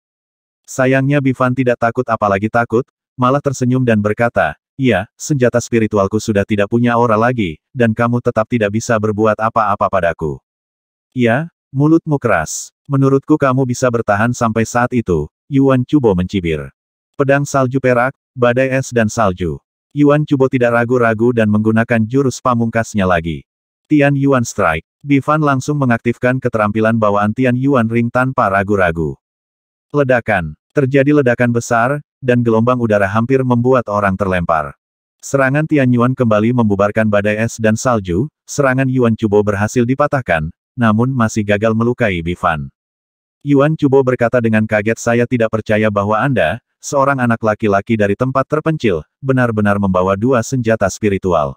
Sayangnya Bifan tidak takut apalagi takut, malah tersenyum dan berkata, Iya, senjata spiritualku sudah tidak punya aura lagi, dan kamu tetap tidak bisa berbuat apa-apa padaku. Iya, mulutmu keras. Menurutku kamu bisa bertahan sampai saat itu, Yuan Cubo mencibir. Pedang salju perak, badai es dan salju. Yuan Cubo tidak ragu-ragu dan menggunakan jurus pamungkasnya lagi. Tian Yuan Strike. Bifan langsung mengaktifkan keterampilan bawaan Tian Yuan Ring tanpa ragu-ragu. Ledakan. Terjadi ledakan besar, dan gelombang udara hampir membuat orang terlempar. Serangan Tian Yuan kembali membubarkan badai es dan salju, serangan Yuan Cubo berhasil dipatahkan, namun masih gagal melukai Bifan. Yuan Cubo berkata dengan kaget saya tidak percaya bahwa Anda, seorang anak laki-laki dari tempat terpencil, benar-benar membawa dua senjata spiritual.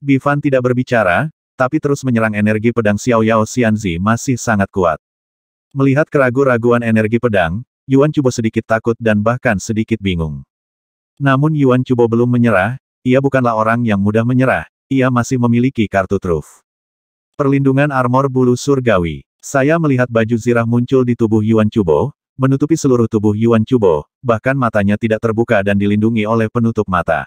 Bifan tidak berbicara, tapi terus menyerang energi pedang Xiao Yao Xianzi masih sangat kuat. Melihat keraguan raguan energi pedang, Yuan Cubo sedikit takut dan bahkan sedikit bingung. Namun Yuan Cubo belum menyerah, ia bukanlah orang yang mudah menyerah, ia masih memiliki kartu truf. Perlindungan armor bulu surgawi. Saya melihat baju zirah muncul di tubuh Yuan Cubo, menutupi seluruh tubuh Yuan Cubo, bahkan matanya tidak terbuka dan dilindungi oleh penutup mata.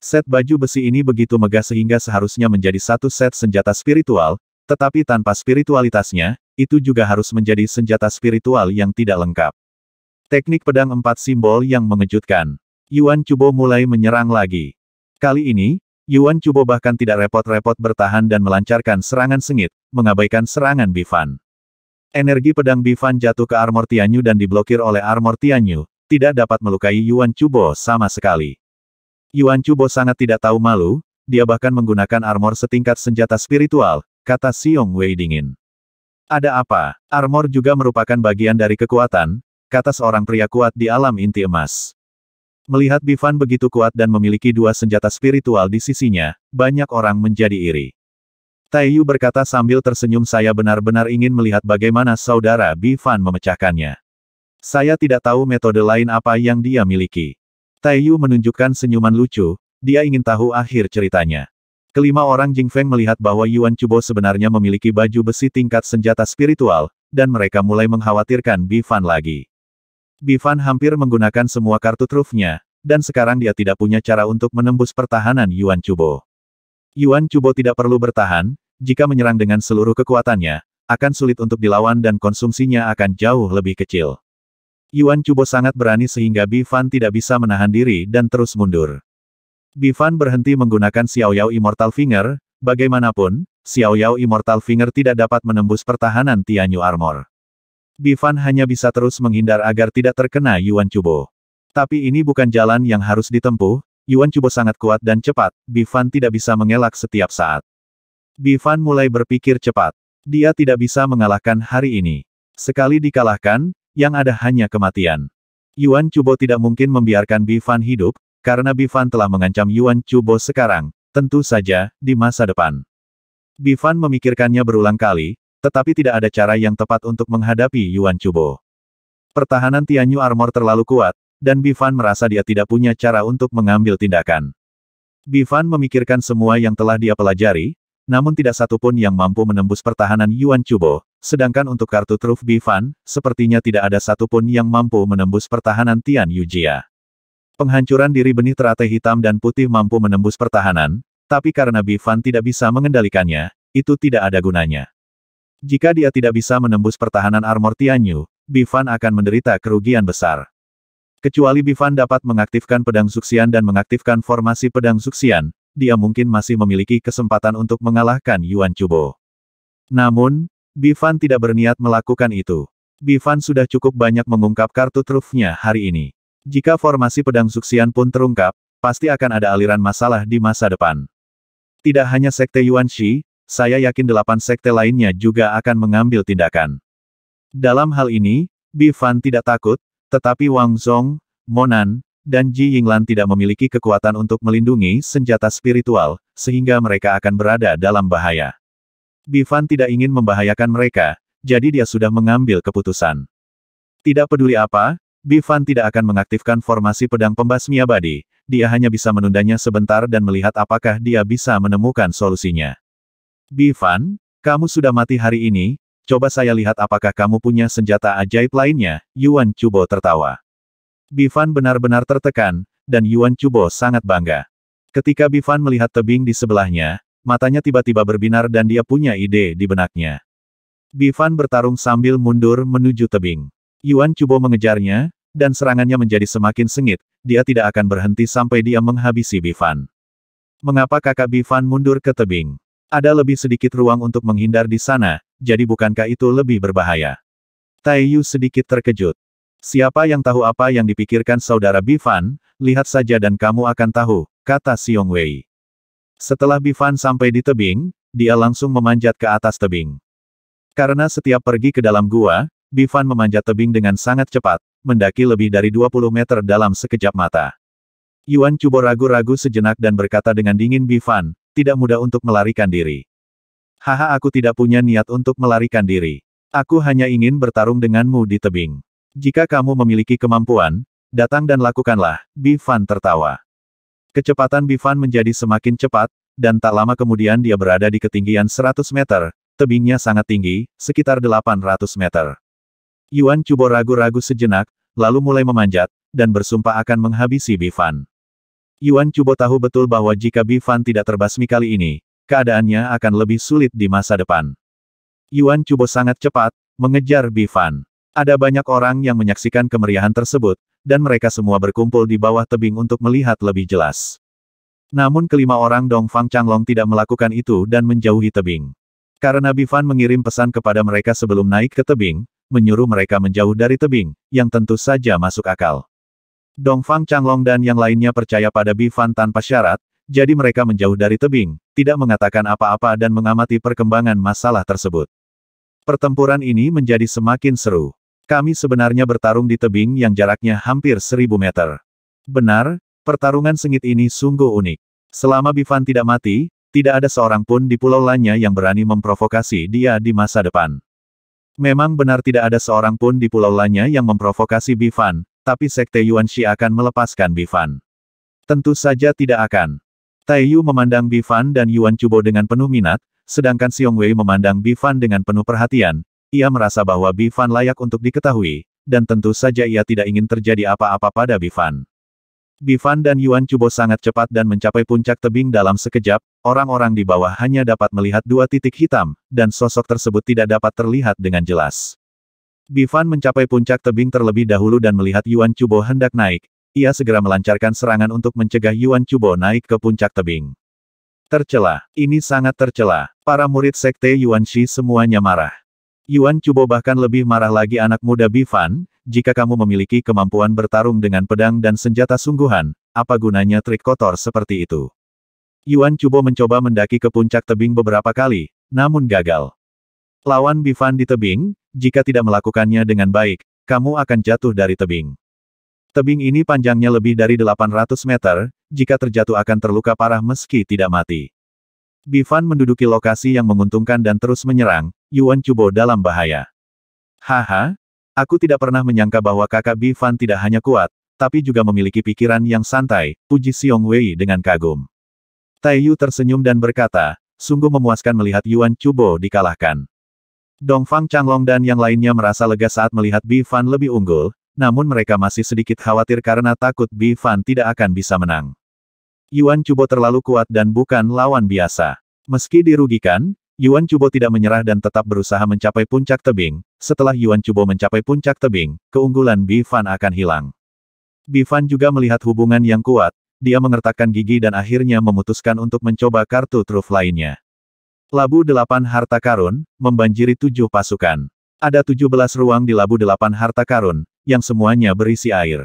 Set baju besi ini begitu megah sehingga seharusnya menjadi satu set senjata spiritual, tetapi tanpa spiritualitasnya, itu juga harus menjadi senjata spiritual yang tidak lengkap. Teknik pedang empat simbol yang mengejutkan. Yuan Chubo mulai menyerang lagi. Kali ini, Yuan Chubo bahkan tidak repot-repot bertahan dan melancarkan serangan sengit, mengabaikan serangan Bifan. Energi pedang Bifan jatuh ke armor Tianyu dan diblokir oleh armor Tianyu, tidak dapat melukai Yuan Chubo sama sekali. Yuan Chubo sangat tidak tahu malu, dia bahkan menggunakan armor setingkat senjata spiritual, kata Xiong Wei dingin. Ada apa? Armor juga merupakan bagian dari kekuatan, kata seorang pria kuat di alam inti emas. Melihat Bifan begitu kuat dan memiliki dua senjata spiritual di sisinya, banyak orang menjadi iri. Taiyu berkata sambil tersenyum saya benar-benar ingin melihat bagaimana saudara Bifan memecahkannya. Saya tidak tahu metode lain apa yang dia miliki. Taiyu menunjukkan senyuman lucu, dia ingin tahu akhir ceritanya. Kelima orang Jing Feng melihat bahwa Yuan Chubo sebenarnya memiliki baju besi tingkat senjata spiritual, dan mereka mulai mengkhawatirkan Bifan lagi. Bifan hampir menggunakan semua kartu trufnya, dan sekarang dia tidak punya cara untuk menembus pertahanan Yuan Chubo. Yuan Chubo tidak perlu bertahan, jika menyerang dengan seluruh kekuatannya, akan sulit untuk dilawan dan konsumsinya akan jauh lebih kecil. Yuan Chubo sangat berani sehingga Bifan tidak bisa menahan diri dan terus mundur. Bifan berhenti menggunakan Xiao Yao Immortal Finger, bagaimanapun, Xiao Yao Immortal Finger tidak dapat menembus pertahanan Tianyu Armor. Bifan hanya bisa terus menghindar agar tidak terkena Yuan Chubo. Tapi ini bukan jalan yang harus ditempuh, Yuan Chubo sangat kuat dan cepat, Bifan tidak bisa mengelak setiap saat. Bifan mulai berpikir cepat. Dia tidak bisa mengalahkan hari ini. Sekali dikalahkan, yang ada hanya kematian. Yuan Chubo tidak mungkin membiarkan Bifan hidup, karena Bifan telah mengancam Yuan Chubo sekarang, tentu saja, di masa depan. Bifan memikirkannya berulang kali, tetapi tidak ada cara yang tepat untuk menghadapi Yuan Chubo. Pertahanan Tianyu Armor terlalu kuat, dan Bifan merasa dia tidak punya cara untuk mengambil tindakan. Bifan memikirkan semua yang telah dia pelajari, namun tidak satupun yang mampu menembus pertahanan Yuan Chubo, sedangkan untuk kartu truf Bifan, sepertinya tidak ada satupun yang mampu menembus pertahanan Tian Yujia. Penghancuran diri benih teratai hitam dan putih mampu menembus pertahanan, tapi karena Bifan tidak bisa mengendalikannya, itu tidak ada gunanya. Jika dia tidak bisa menembus pertahanan armor Tianyu, Bifan akan menderita kerugian besar. Kecuali Bifan dapat mengaktifkan pedang Zuxian dan mengaktifkan formasi pedang Zuxian, dia mungkin masih memiliki kesempatan untuk mengalahkan Yuan Chubo. Namun, Bifan tidak berniat melakukan itu. Bifan sudah cukup banyak mengungkap kartu trufnya hari ini. Jika formasi pedang Zuxian pun terungkap, pasti akan ada aliran masalah di masa depan. Tidak hanya Sekte Yuan Shi, saya yakin delapan sekte lainnya juga akan mengambil tindakan. Dalam hal ini, Bi Fan tidak takut, tetapi Wang Zhong, Monan, dan Ji Yinglan tidak memiliki kekuatan untuk melindungi senjata spiritual, sehingga mereka akan berada dalam bahaya. Bi Fan tidak ingin membahayakan mereka, jadi dia sudah mengambil keputusan. Tidak peduli apa, Bifan tidak akan mengaktifkan formasi pedang pembasmi abadi, dia hanya bisa menundanya sebentar dan melihat apakah dia bisa menemukan solusinya. Bifan, kamu sudah mati hari ini, coba saya lihat apakah kamu punya senjata ajaib lainnya, Yuan Chubo tertawa. Bifan benar-benar tertekan, dan Yuan Chubo sangat bangga. Ketika Bifan melihat tebing di sebelahnya, matanya tiba-tiba berbinar dan dia punya ide di benaknya. Bifan bertarung sambil mundur menuju tebing. Yuan Chubo mengejarnya, dan serangannya menjadi semakin sengit, dia tidak akan berhenti sampai dia menghabisi Bifan. Mengapa kakak Bifan mundur ke tebing? Ada lebih sedikit ruang untuk menghindar di sana, jadi bukankah itu lebih berbahaya? Tai Yu sedikit terkejut. Siapa yang tahu apa yang dipikirkan saudara Bifan, lihat saja dan kamu akan tahu, kata Xiong Wei. Setelah Bifan sampai di tebing, dia langsung memanjat ke atas tebing. Karena setiap pergi ke dalam gua, Bifan memanjat tebing dengan sangat cepat, mendaki lebih dari 20 meter dalam sekejap mata. Yuan Cubo ragu-ragu sejenak dan berkata dengan dingin Bifan, tidak mudah untuk melarikan diri. Haha aku tidak punya niat untuk melarikan diri. Aku hanya ingin bertarung denganmu di tebing. Jika kamu memiliki kemampuan, datang dan lakukanlah, Bifan tertawa. Kecepatan Bifan menjadi semakin cepat, dan tak lama kemudian dia berada di ketinggian 100 meter, tebingnya sangat tinggi, sekitar 800 meter. Yuan Cubo ragu-ragu sejenak, lalu mulai memanjat, dan bersumpah akan menghabisi Bifan. Yuan Chubo tahu betul bahwa jika Bifan tidak terbasmi kali ini, keadaannya akan lebih sulit di masa depan. Yuan Chubo sangat cepat, mengejar Bifan. Ada banyak orang yang menyaksikan kemeriahan tersebut, dan mereka semua berkumpul di bawah tebing untuk melihat lebih jelas. Namun kelima orang Dong Fang Changlong tidak melakukan itu dan menjauhi tebing. Karena Bifan mengirim pesan kepada mereka sebelum naik ke tebing, menyuruh mereka menjauh dari tebing, yang tentu saja masuk akal. Dongfang Changlong dan yang lainnya percaya pada Bifan tanpa syarat, jadi mereka menjauh dari tebing, tidak mengatakan apa-apa dan mengamati perkembangan masalah tersebut. Pertempuran ini menjadi semakin seru. Kami sebenarnya bertarung di tebing yang jaraknya hampir seribu meter. Benar, pertarungan sengit ini sungguh unik. Selama Bifan tidak mati, tidak ada seorang pun di pulau lainnya yang berani memprovokasi dia di masa depan. Memang benar tidak ada seorang pun di pulau lainnya yang memprovokasi Bifan, tapi Sekte Yuan Shi akan melepaskan Bifan. Tentu saja tidak akan. Taiyu memandang Bifan dan Yuan Chubo dengan penuh minat, sedangkan Xiong Wei memandang Bifan dengan penuh perhatian. Ia merasa bahwa Bifan layak untuk diketahui, dan tentu saja ia tidak ingin terjadi apa-apa pada Bifan. Bifan dan Yuan Chubo sangat cepat dan mencapai puncak tebing dalam sekejap, orang-orang di bawah hanya dapat melihat dua titik hitam, dan sosok tersebut tidak dapat terlihat dengan jelas. Bifan mencapai puncak tebing terlebih dahulu dan melihat Yuan Chubo hendak naik. Ia segera melancarkan serangan untuk mencegah Yuan Chubo naik ke puncak tebing. Tercela. Ini sangat tercela. Para murid sekte Yuan Shi semuanya marah. Yuan Chubo bahkan lebih marah lagi anak muda Bifan, jika kamu memiliki kemampuan bertarung dengan pedang dan senjata sungguhan, apa gunanya trik kotor seperti itu? Yuan Chubo mencoba mendaki ke puncak tebing beberapa kali, namun gagal. Lawan Bifan di tebing, jika tidak melakukannya dengan baik, kamu akan jatuh dari tebing. Tebing ini panjangnya lebih dari 800 meter, jika terjatuh akan terluka parah meski tidak mati. Bifan menduduki lokasi yang menguntungkan dan terus menyerang, Yuan Chubo dalam bahaya. Haha, aku tidak pernah menyangka bahwa kakak Bifan tidak hanya kuat, tapi juga memiliki pikiran yang santai, puji Xiong Wei dengan kagum. Tai Yu tersenyum dan berkata, sungguh memuaskan melihat Yuan Chubo dikalahkan. Dong Fang Changlong dan yang lainnya merasa lega saat melihat Bi Fan lebih unggul, namun mereka masih sedikit khawatir karena takut Bi Fan tidak akan bisa menang. Yuan Cubo terlalu kuat dan bukan lawan biasa. Meski dirugikan, Yuan Cubo tidak menyerah dan tetap berusaha mencapai puncak tebing. Setelah Yuan Cubo mencapai puncak tebing, keunggulan Bi Fan akan hilang. Bi Fan juga melihat hubungan yang kuat, dia mengertakkan gigi dan akhirnya memutuskan untuk mencoba kartu truf lainnya. Labu delapan harta karun, membanjiri tujuh pasukan. Ada tujuh belas ruang di labu delapan harta karun, yang semuanya berisi air.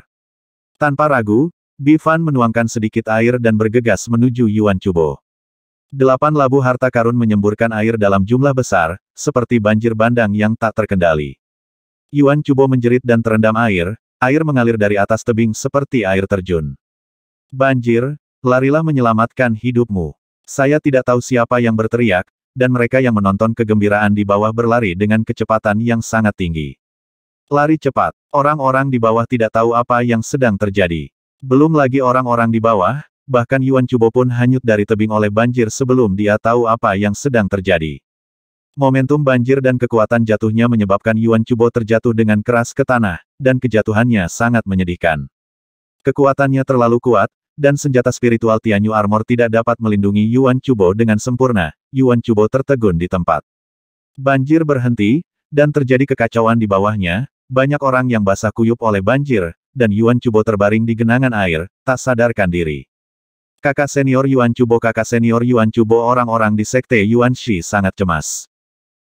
Tanpa ragu, Bifan menuangkan sedikit air dan bergegas menuju Yuan Chubo. Delapan labu harta karun menyemburkan air dalam jumlah besar, seperti banjir bandang yang tak terkendali. Yuan Chubo menjerit dan terendam air, air mengalir dari atas tebing seperti air terjun. Banjir, larilah menyelamatkan hidupmu. Saya tidak tahu siapa yang berteriak, dan mereka yang menonton kegembiraan di bawah berlari dengan kecepatan yang sangat tinggi. Lari cepat, orang-orang di bawah tidak tahu apa yang sedang terjadi. Belum lagi orang-orang di bawah, bahkan Yuan Chubo pun hanyut dari tebing oleh banjir sebelum dia tahu apa yang sedang terjadi. Momentum banjir dan kekuatan jatuhnya menyebabkan Yuan Chubo terjatuh dengan keras ke tanah, dan kejatuhannya sangat menyedihkan. Kekuatannya terlalu kuat, dan senjata spiritual Tianyu Armor tidak dapat melindungi Yuan Chubo dengan sempurna, Yuan Chubo tertegun di tempat. Banjir berhenti, dan terjadi kekacauan di bawahnya, banyak orang yang basah kuyup oleh banjir, dan Yuan Chubo terbaring di genangan air, tak sadarkan diri. Kakak senior Yuan Chubo Kakak senior Yuan Chubo orang-orang di sekte Yuan Shi sangat cemas.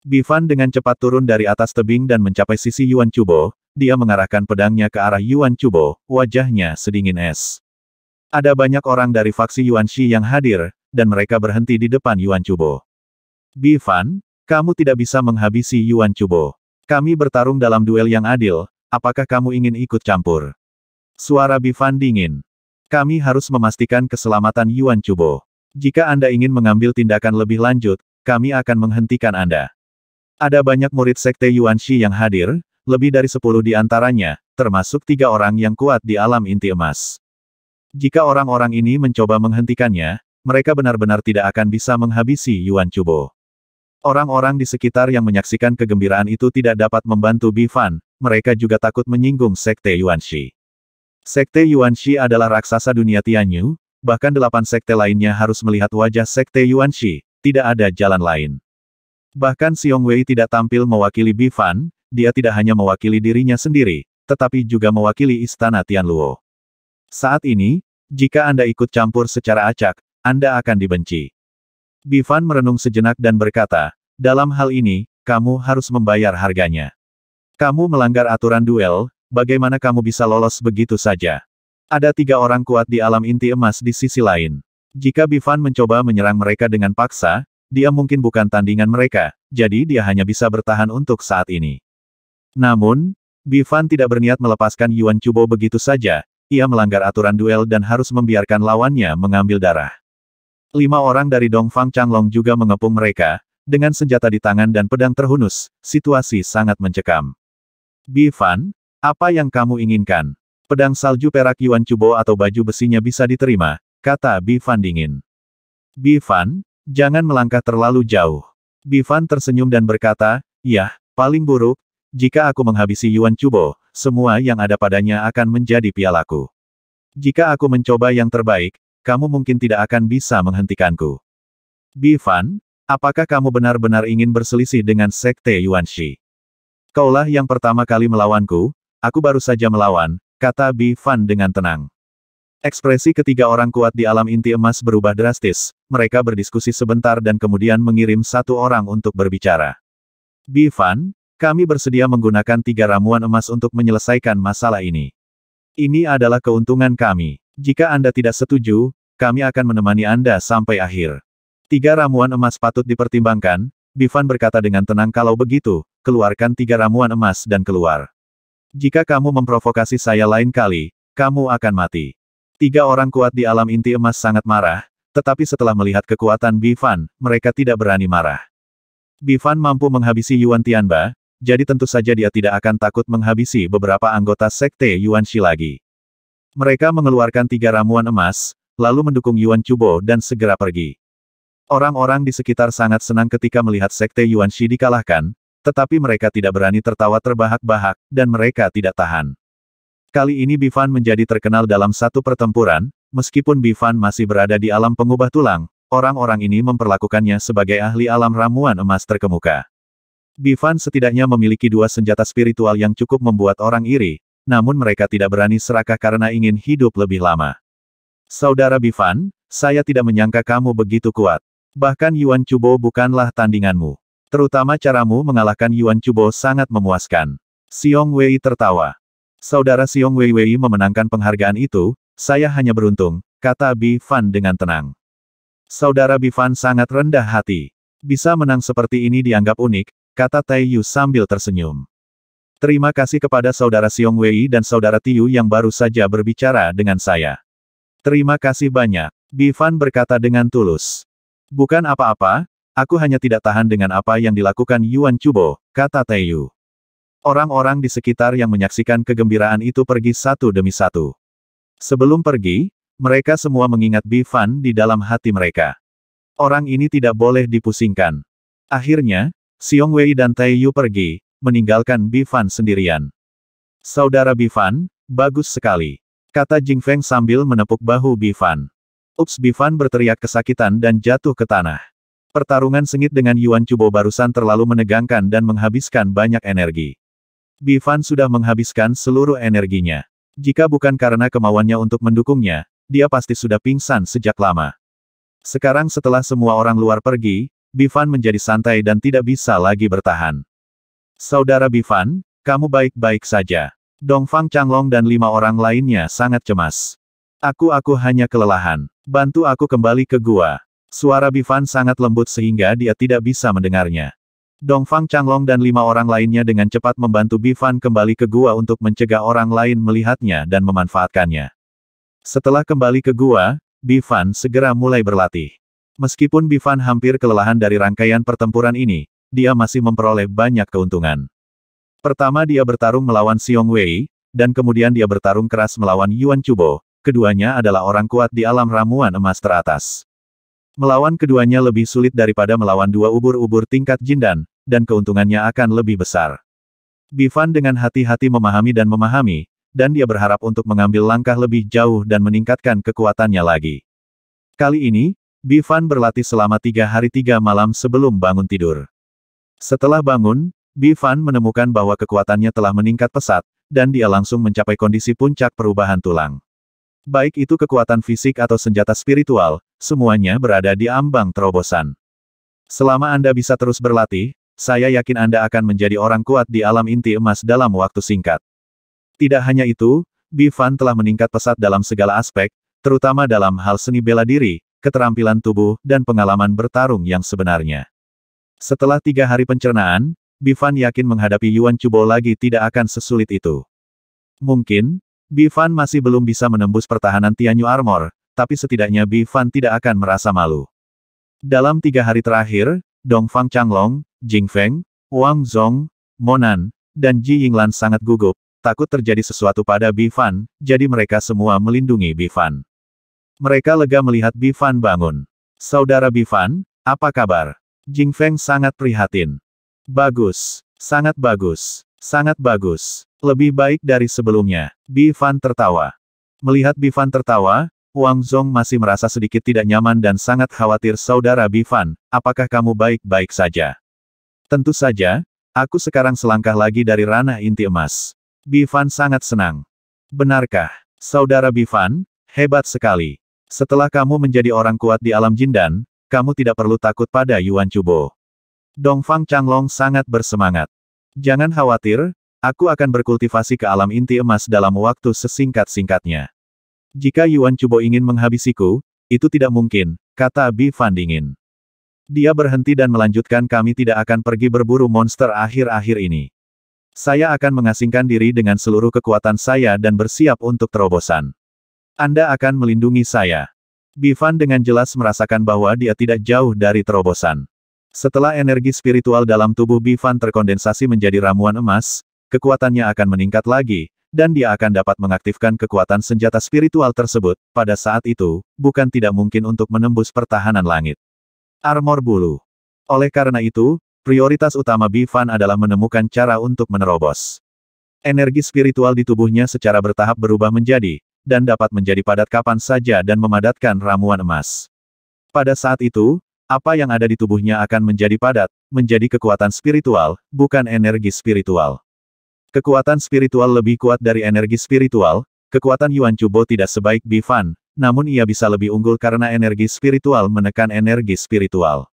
Bifan dengan cepat turun dari atas tebing dan mencapai sisi Yuan Chubo, dia mengarahkan pedangnya ke arah Yuan Chubo, wajahnya sedingin es. Ada banyak orang dari faksi Yuan Shi yang hadir, dan mereka berhenti di depan Yuan Chubo. Bifan, kamu tidak bisa menghabisi Yuan Chubo. Kami bertarung dalam duel yang adil, apakah kamu ingin ikut campur? Suara Bifan dingin. Kami harus memastikan keselamatan Yuan Chubo. Jika Anda ingin mengambil tindakan lebih lanjut, kami akan menghentikan Anda. Ada banyak murid sekte Yuan Shi yang hadir, lebih dari sepuluh di antaranya, termasuk tiga orang yang kuat di alam inti emas. Jika orang-orang ini mencoba menghentikannya, mereka benar-benar tidak akan bisa menghabisi Yuan Chubo. Orang-orang di sekitar yang menyaksikan kegembiraan itu tidak dapat membantu Bifan, mereka juga takut menyinggung Sekte Yuan Shi. Sekte Yuan Shi adalah raksasa dunia Tianyu, bahkan delapan sekte lainnya harus melihat wajah Sekte Yuan Shi. tidak ada jalan lain. Bahkan Xiong Wei tidak tampil mewakili Bifan, dia tidak hanya mewakili dirinya sendiri, tetapi juga mewakili istana Tianluo. Saat ini, jika Anda ikut campur secara acak, anda akan dibenci. Bivan merenung sejenak dan berkata, dalam hal ini, kamu harus membayar harganya. Kamu melanggar aturan duel, bagaimana kamu bisa lolos begitu saja? Ada tiga orang kuat di alam inti emas di sisi lain. Jika Bivan mencoba menyerang mereka dengan paksa, dia mungkin bukan tandingan mereka, jadi dia hanya bisa bertahan untuk saat ini. Namun, Bivan tidak berniat melepaskan Yuan Chubo begitu saja, ia melanggar aturan duel dan harus membiarkan lawannya mengambil darah. Lima orang dari Dongfang Changlong juga mengepung mereka, dengan senjata di tangan dan pedang terhunus, situasi sangat mencekam. Bifan, apa yang kamu inginkan? Pedang salju perak Yuan Chubo atau baju besinya bisa diterima, kata Bifan dingin. Bifan, jangan melangkah terlalu jauh. Bifan tersenyum dan berkata, Yah, paling buruk, jika aku menghabisi Yuan Chubo, semua yang ada padanya akan menjadi pialaku. Jika aku mencoba yang terbaik, kamu mungkin tidak akan bisa menghentikanku. Bifan, apakah kamu benar-benar ingin berselisih dengan Sekte Yuan Yuanshi? Kaulah yang pertama kali melawanku, aku baru saja melawan, kata Bifan dengan tenang. Ekspresi ketiga orang kuat di alam inti emas berubah drastis, mereka berdiskusi sebentar dan kemudian mengirim satu orang untuk berbicara. Bifan, kami bersedia menggunakan tiga ramuan emas untuk menyelesaikan masalah ini. Ini adalah keuntungan kami. Jika Anda tidak setuju, kami akan menemani Anda sampai akhir. Tiga ramuan emas patut dipertimbangkan, Bifan berkata dengan tenang kalau begitu, keluarkan tiga ramuan emas dan keluar. Jika kamu memprovokasi saya lain kali, kamu akan mati. Tiga orang kuat di alam inti emas sangat marah, tetapi setelah melihat kekuatan Bifan, mereka tidak berani marah. Bifan mampu menghabisi Yuan Tianba, jadi tentu saja dia tidak akan takut menghabisi beberapa anggota sekte Yuan Shi lagi. Mereka mengeluarkan tiga ramuan emas, lalu mendukung Yuan Chubo dan segera pergi. Orang-orang di sekitar sangat senang ketika melihat sekte Yuan Shi dikalahkan, tetapi mereka tidak berani tertawa terbahak-bahak, dan mereka tidak tahan. Kali ini Bifan menjadi terkenal dalam satu pertempuran, meskipun Bifan masih berada di alam pengubah tulang, orang-orang ini memperlakukannya sebagai ahli alam ramuan emas terkemuka. Bifan setidaknya memiliki dua senjata spiritual yang cukup membuat orang iri, namun mereka tidak berani serakah karena ingin hidup lebih lama. Saudara Bifan, saya tidak menyangka kamu begitu kuat. Bahkan Yuan Chubo bukanlah tandinganmu. Terutama caramu mengalahkan Yuan Chubo sangat memuaskan. Xiong Wei tertawa. Saudara Xiong Wei Wei memenangkan penghargaan itu, saya hanya beruntung, kata Bifan dengan tenang. Saudara Bifan sangat rendah hati. Bisa menang seperti ini dianggap unik, kata Tai Yu sambil tersenyum. Terima kasih kepada saudara Xiong Wei dan saudara Tiu yang baru saja berbicara dengan saya. Terima kasih banyak, Bifan berkata dengan tulus. Bukan apa-apa, aku hanya tidak tahan dengan apa yang dilakukan Yuan Chubo, kata Teiyu. Orang-orang di sekitar yang menyaksikan kegembiraan itu pergi satu demi satu. Sebelum pergi, mereka semua mengingat Bifan di dalam hati mereka. Orang ini tidak boleh dipusingkan. Akhirnya, Xiong Wei dan Taiyu pergi, meninggalkan Bifan sendirian. Saudara Bifan, bagus sekali. Kata Jing Feng sambil menepuk bahu Bifan. Ups Bifan berteriak kesakitan dan jatuh ke tanah. Pertarungan sengit dengan Yuan Chubo barusan terlalu menegangkan dan menghabiskan banyak energi. Bifan sudah menghabiskan seluruh energinya. Jika bukan karena kemauannya untuk mendukungnya, dia pasti sudah pingsan sejak lama. Sekarang setelah semua orang luar pergi, Bifan menjadi santai dan tidak bisa lagi bertahan. Saudara Bifan, kamu baik-baik saja. Dongfang Changlong dan lima orang lainnya sangat cemas. Aku-aku hanya kelelahan. Bantu aku kembali ke gua. Suara Bifan sangat lembut sehingga dia tidak bisa mendengarnya. Dongfang Changlong dan lima orang lainnya dengan cepat membantu Bifan kembali ke gua untuk mencegah orang lain melihatnya dan memanfaatkannya. Setelah kembali ke gua, Bifan segera mulai berlatih. Meskipun Bifan hampir kelelahan dari rangkaian pertempuran ini, dia masih memperoleh banyak keuntungan. Pertama dia bertarung melawan Xiong Wei, dan kemudian dia bertarung keras melawan Yuan Chubo, keduanya adalah orang kuat di alam ramuan emas teratas. Melawan keduanya lebih sulit daripada melawan dua ubur-ubur tingkat jindan, dan keuntungannya akan lebih besar. Bifan dengan hati-hati memahami dan memahami, dan dia berharap untuk mengambil langkah lebih jauh dan meningkatkan kekuatannya lagi. Kali ini, Bifan berlatih selama tiga hari tiga malam sebelum bangun tidur. Setelah bangun, Bifan menemukan bahwa kekuatannya telah meningkat pesat, dan dia langsung mencapai kondisi puncak perubahan tulang. Baik itu kekuatan fisik atau senjata spiritual, semuanya berada di ambang terobosan. Selama Anda bisa terus berlatih, saya yakin Anda akan menjadi orang kuat di alam inti emas dalam waktu singkat. Tidak hanya itu, Bifan telah meningkat pesat dalam segala aspek, terutama dalam hal seni bela diri, keterampilan tubuh, dan pengalaman bertarung yang sebenarnya. Setelah tiga hari pencernaan, Bifan yakin menghadapi Yuan Chubo lagi tidak akan sesulit itu. Mungkin, Bifan masih belum bisa menembus pertahanan Tianyu Armor, tapi setidaknya Bifan tidak akan merasa malu. Dalam tiga hari terakhir, Dongfang Changlong, Jingfeng, Wang Zhong, Monan, dan Ji Yinglan sangat gugup, takut terjadi sesuatu pada Bifan, jadi mereka semua melindungi Bifan. Mereka lega melihat Bifan bangun. Saudara Bifan, apa kabar? Jing Feng sangat prihatin. Bagus. Sangat bagus. Sangat bagus. Lebih baik dari sebelumnya. Bi Fan tertawa. Melihat Bi Fan tertawa, Wang Zhong masih merasa sedikit tidak nyaman dan sangat khawatir saudara Bi Fan, apakah kamu baik-baik saja? Tentu saja, aku sekarang selangkah lagi dari ranah inti emas. Bi Fan sangat senang. Benarkah, saudara Bi Fan, hebat sekali. Setelah kamu menjadi orang kuat di alam jindan, kamu tidak perlu takut pada Yuan Chubo. Dongfang Changlong sangat bersemangat. Jangan khawatir, aku akan berkultivasi ke alam inti emas dalam waktu sesingkat-singkatnya. Jika Yuan Chubo ingin menghabisiku, itu tidak mungkin, kata Bi Fan Dingin. Dia berhenti dan melanjutkan kami tidak akan pergi berburu monster akhir-akhir ini. Saya akan mengasingkan diri dengan seluruh kekuatan saya dan bersiap untuk terobosan. Anda akan melindungi saya. Bifan dengan jelas merasakan bahwa dia tidak jauh dari terobosan. Setelah energi spiritual dalam tubuh Bifan terkondensasi menjadi ramuan emas, kekuatannya akan meningkat lagi, dan dia akan dapat mengaktifkan kekuatan senjata spiritual tersebut, pada saat itu, bukan tidak mungkin untuk menembus pertahanan langit. Armor Bulu Oleh karena itu, prioritas utama Bifan adalah menemukan cara untuk menerobos. Energi spiritual di tubuhnya secara bertahap berubah menjadi dan dapat menjadi padat kapan saja dan memadatkan ramuan emas. Pada saat itu, apa yang ada di tubuhnya akan menjadi padat, menjadi kekuatan spiritual, bukan energi spiritual. Kekuatan spiritual lebih kuat dari energi spiritual, kekuatan Yuan Chubo tidak sebaik Bifan, namun ia bisa lebih unggul karena energi spiritual menekan energi spiritual.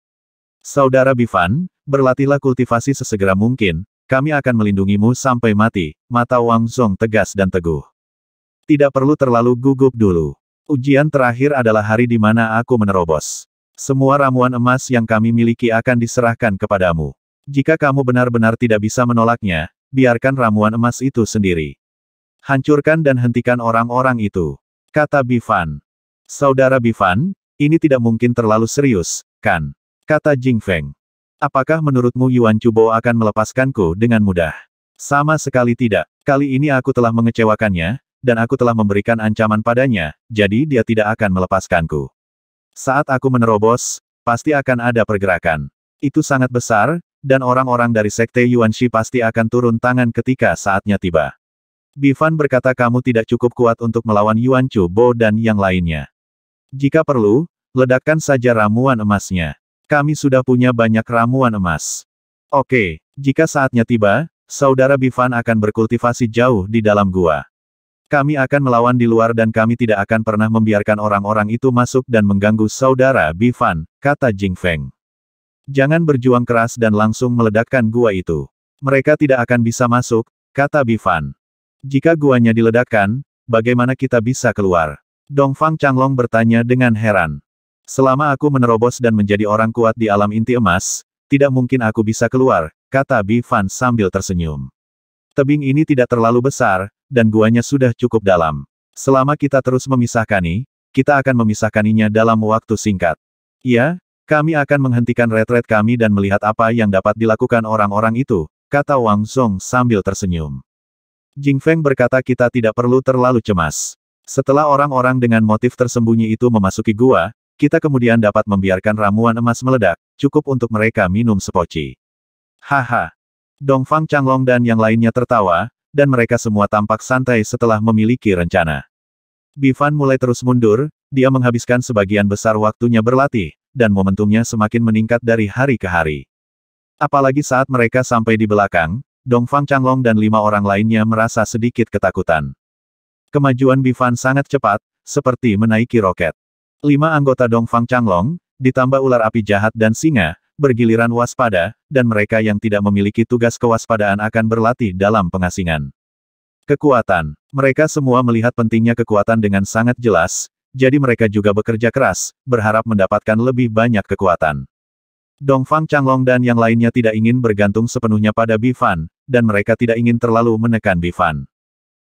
Saudara Bifan, berlatihlah kultivasi sesegera mungkin, kami akan melindungimu sampai mati, mata Wang Zong tegas dan teguh. Tidak perlu terlalu gugup dulu. Ujian terakhir adalah hari di mana aku menerobos. Semua ramuan emas yang kami miliki akan diserahkan kepadamu. Jika kamu benar-benar tidak bisa menolaknya, biarkan ramuan emas itu sendiri. Hancurkan dan hentikan orang-orang itu. Kata Bifan. Saudara Bifan, ini tidak mungkin terlalu serius, kan? Kata Jing Feng. Apakah menurutmu Yuan Chubo akan melepaskanku dengan mudah? Sama sekali tidak. Kali ini aku telah mengecewakannya, dan aku telah memberikan ancaman padanya, jadi dia tidak akan melepaskanku. Saat aku menerobos, pasti akan ada pergerakan. Itu sangat besar, dan orang-orang dari Sekte Yuan Yuanshi pasti akan turun tangan ketika saatnya tiba. Bifan berkata kamu tidak cukup kuat untuk melawan Yuan Chu Bo dan yang lainnya. Jika perlu, ledakkan saja ramuan emasnya. Kami sudah punya banyak ramuan emas. Oke, jika saatnya tiba, saudara Bifan akan berkultivasi jauh di dalam gua. Kami akan melawan di luar dan kami tidak akan pernah membiarkan orang-orang itu masuk dan mengganggu saudara Bifan, kata Jing Feng. Jangan berjuang keras dan langsung meledakkan gua itu. Mereka tidak akan bisa masuk, kata Bifan. Jika guanya diledakkan, bagaimana kita bisa keluar? Dongfang Changlong bertanya dengan heran. Selama aku menerobos dan menjadi orang kuat di alam inti emas, tidak mungkin aku bisa keluar, kata Bifan sambil tersenyum. Tebing ini tidak terlalu besar, dan guanya sudah cukup dalam. Selama kita terus memisahkani, kita akan memisahkaninya dalam waktu singkat. Ya, kami akan menghentikan retret kami dan melihat apa yang dapat dilakukan orang-orang itu, kata Wang Song sambil tersenyum. Jing Feng berkata kita tidak perlu terlalu cemas. Setelah orang-orang dengan motif tersembunyi itu memasuki gua, kita kemudian dapat membiarkan ramuan emas meledak, cukup untuk mereka minum sepoci. Haha. Dong Fang Changlong dan yang lainnya tertawa, dan mereka semua tampak santai setelah memiliki rencana. Bifan mulai terus mundur, dia menghabiskan sebagian besar waktunya berlatih, dan momentumnya semakin meningkat dari hari ke hari. Apalagi saat mereka sampai di belakang, Dongfang Changlong dan lima orang lainnya merasa sedikit ketakutan. Kemajuan Bifan sangat cepat, seperti menaiki roket. Lima anggota Dongfang Changlong, ditambah ular api jahat dan singa, bergiliran waspada, dan mereka yang tidak memiliki tugas kewaspadaan akan berlatih dalam pengasingan. Kekuatan. Mereka semua melihat pentingnya kekuatan dengan sangat jelas, jadi mereka juga bekerja keras, berharap mendapatkan lebih banyak kekuatan. Dongfang Changlong dan yang lainnya tidak ingin bergantung sepenuhnya pada Bifan, dan mereka tidak ingin terlalu menekan Bifan.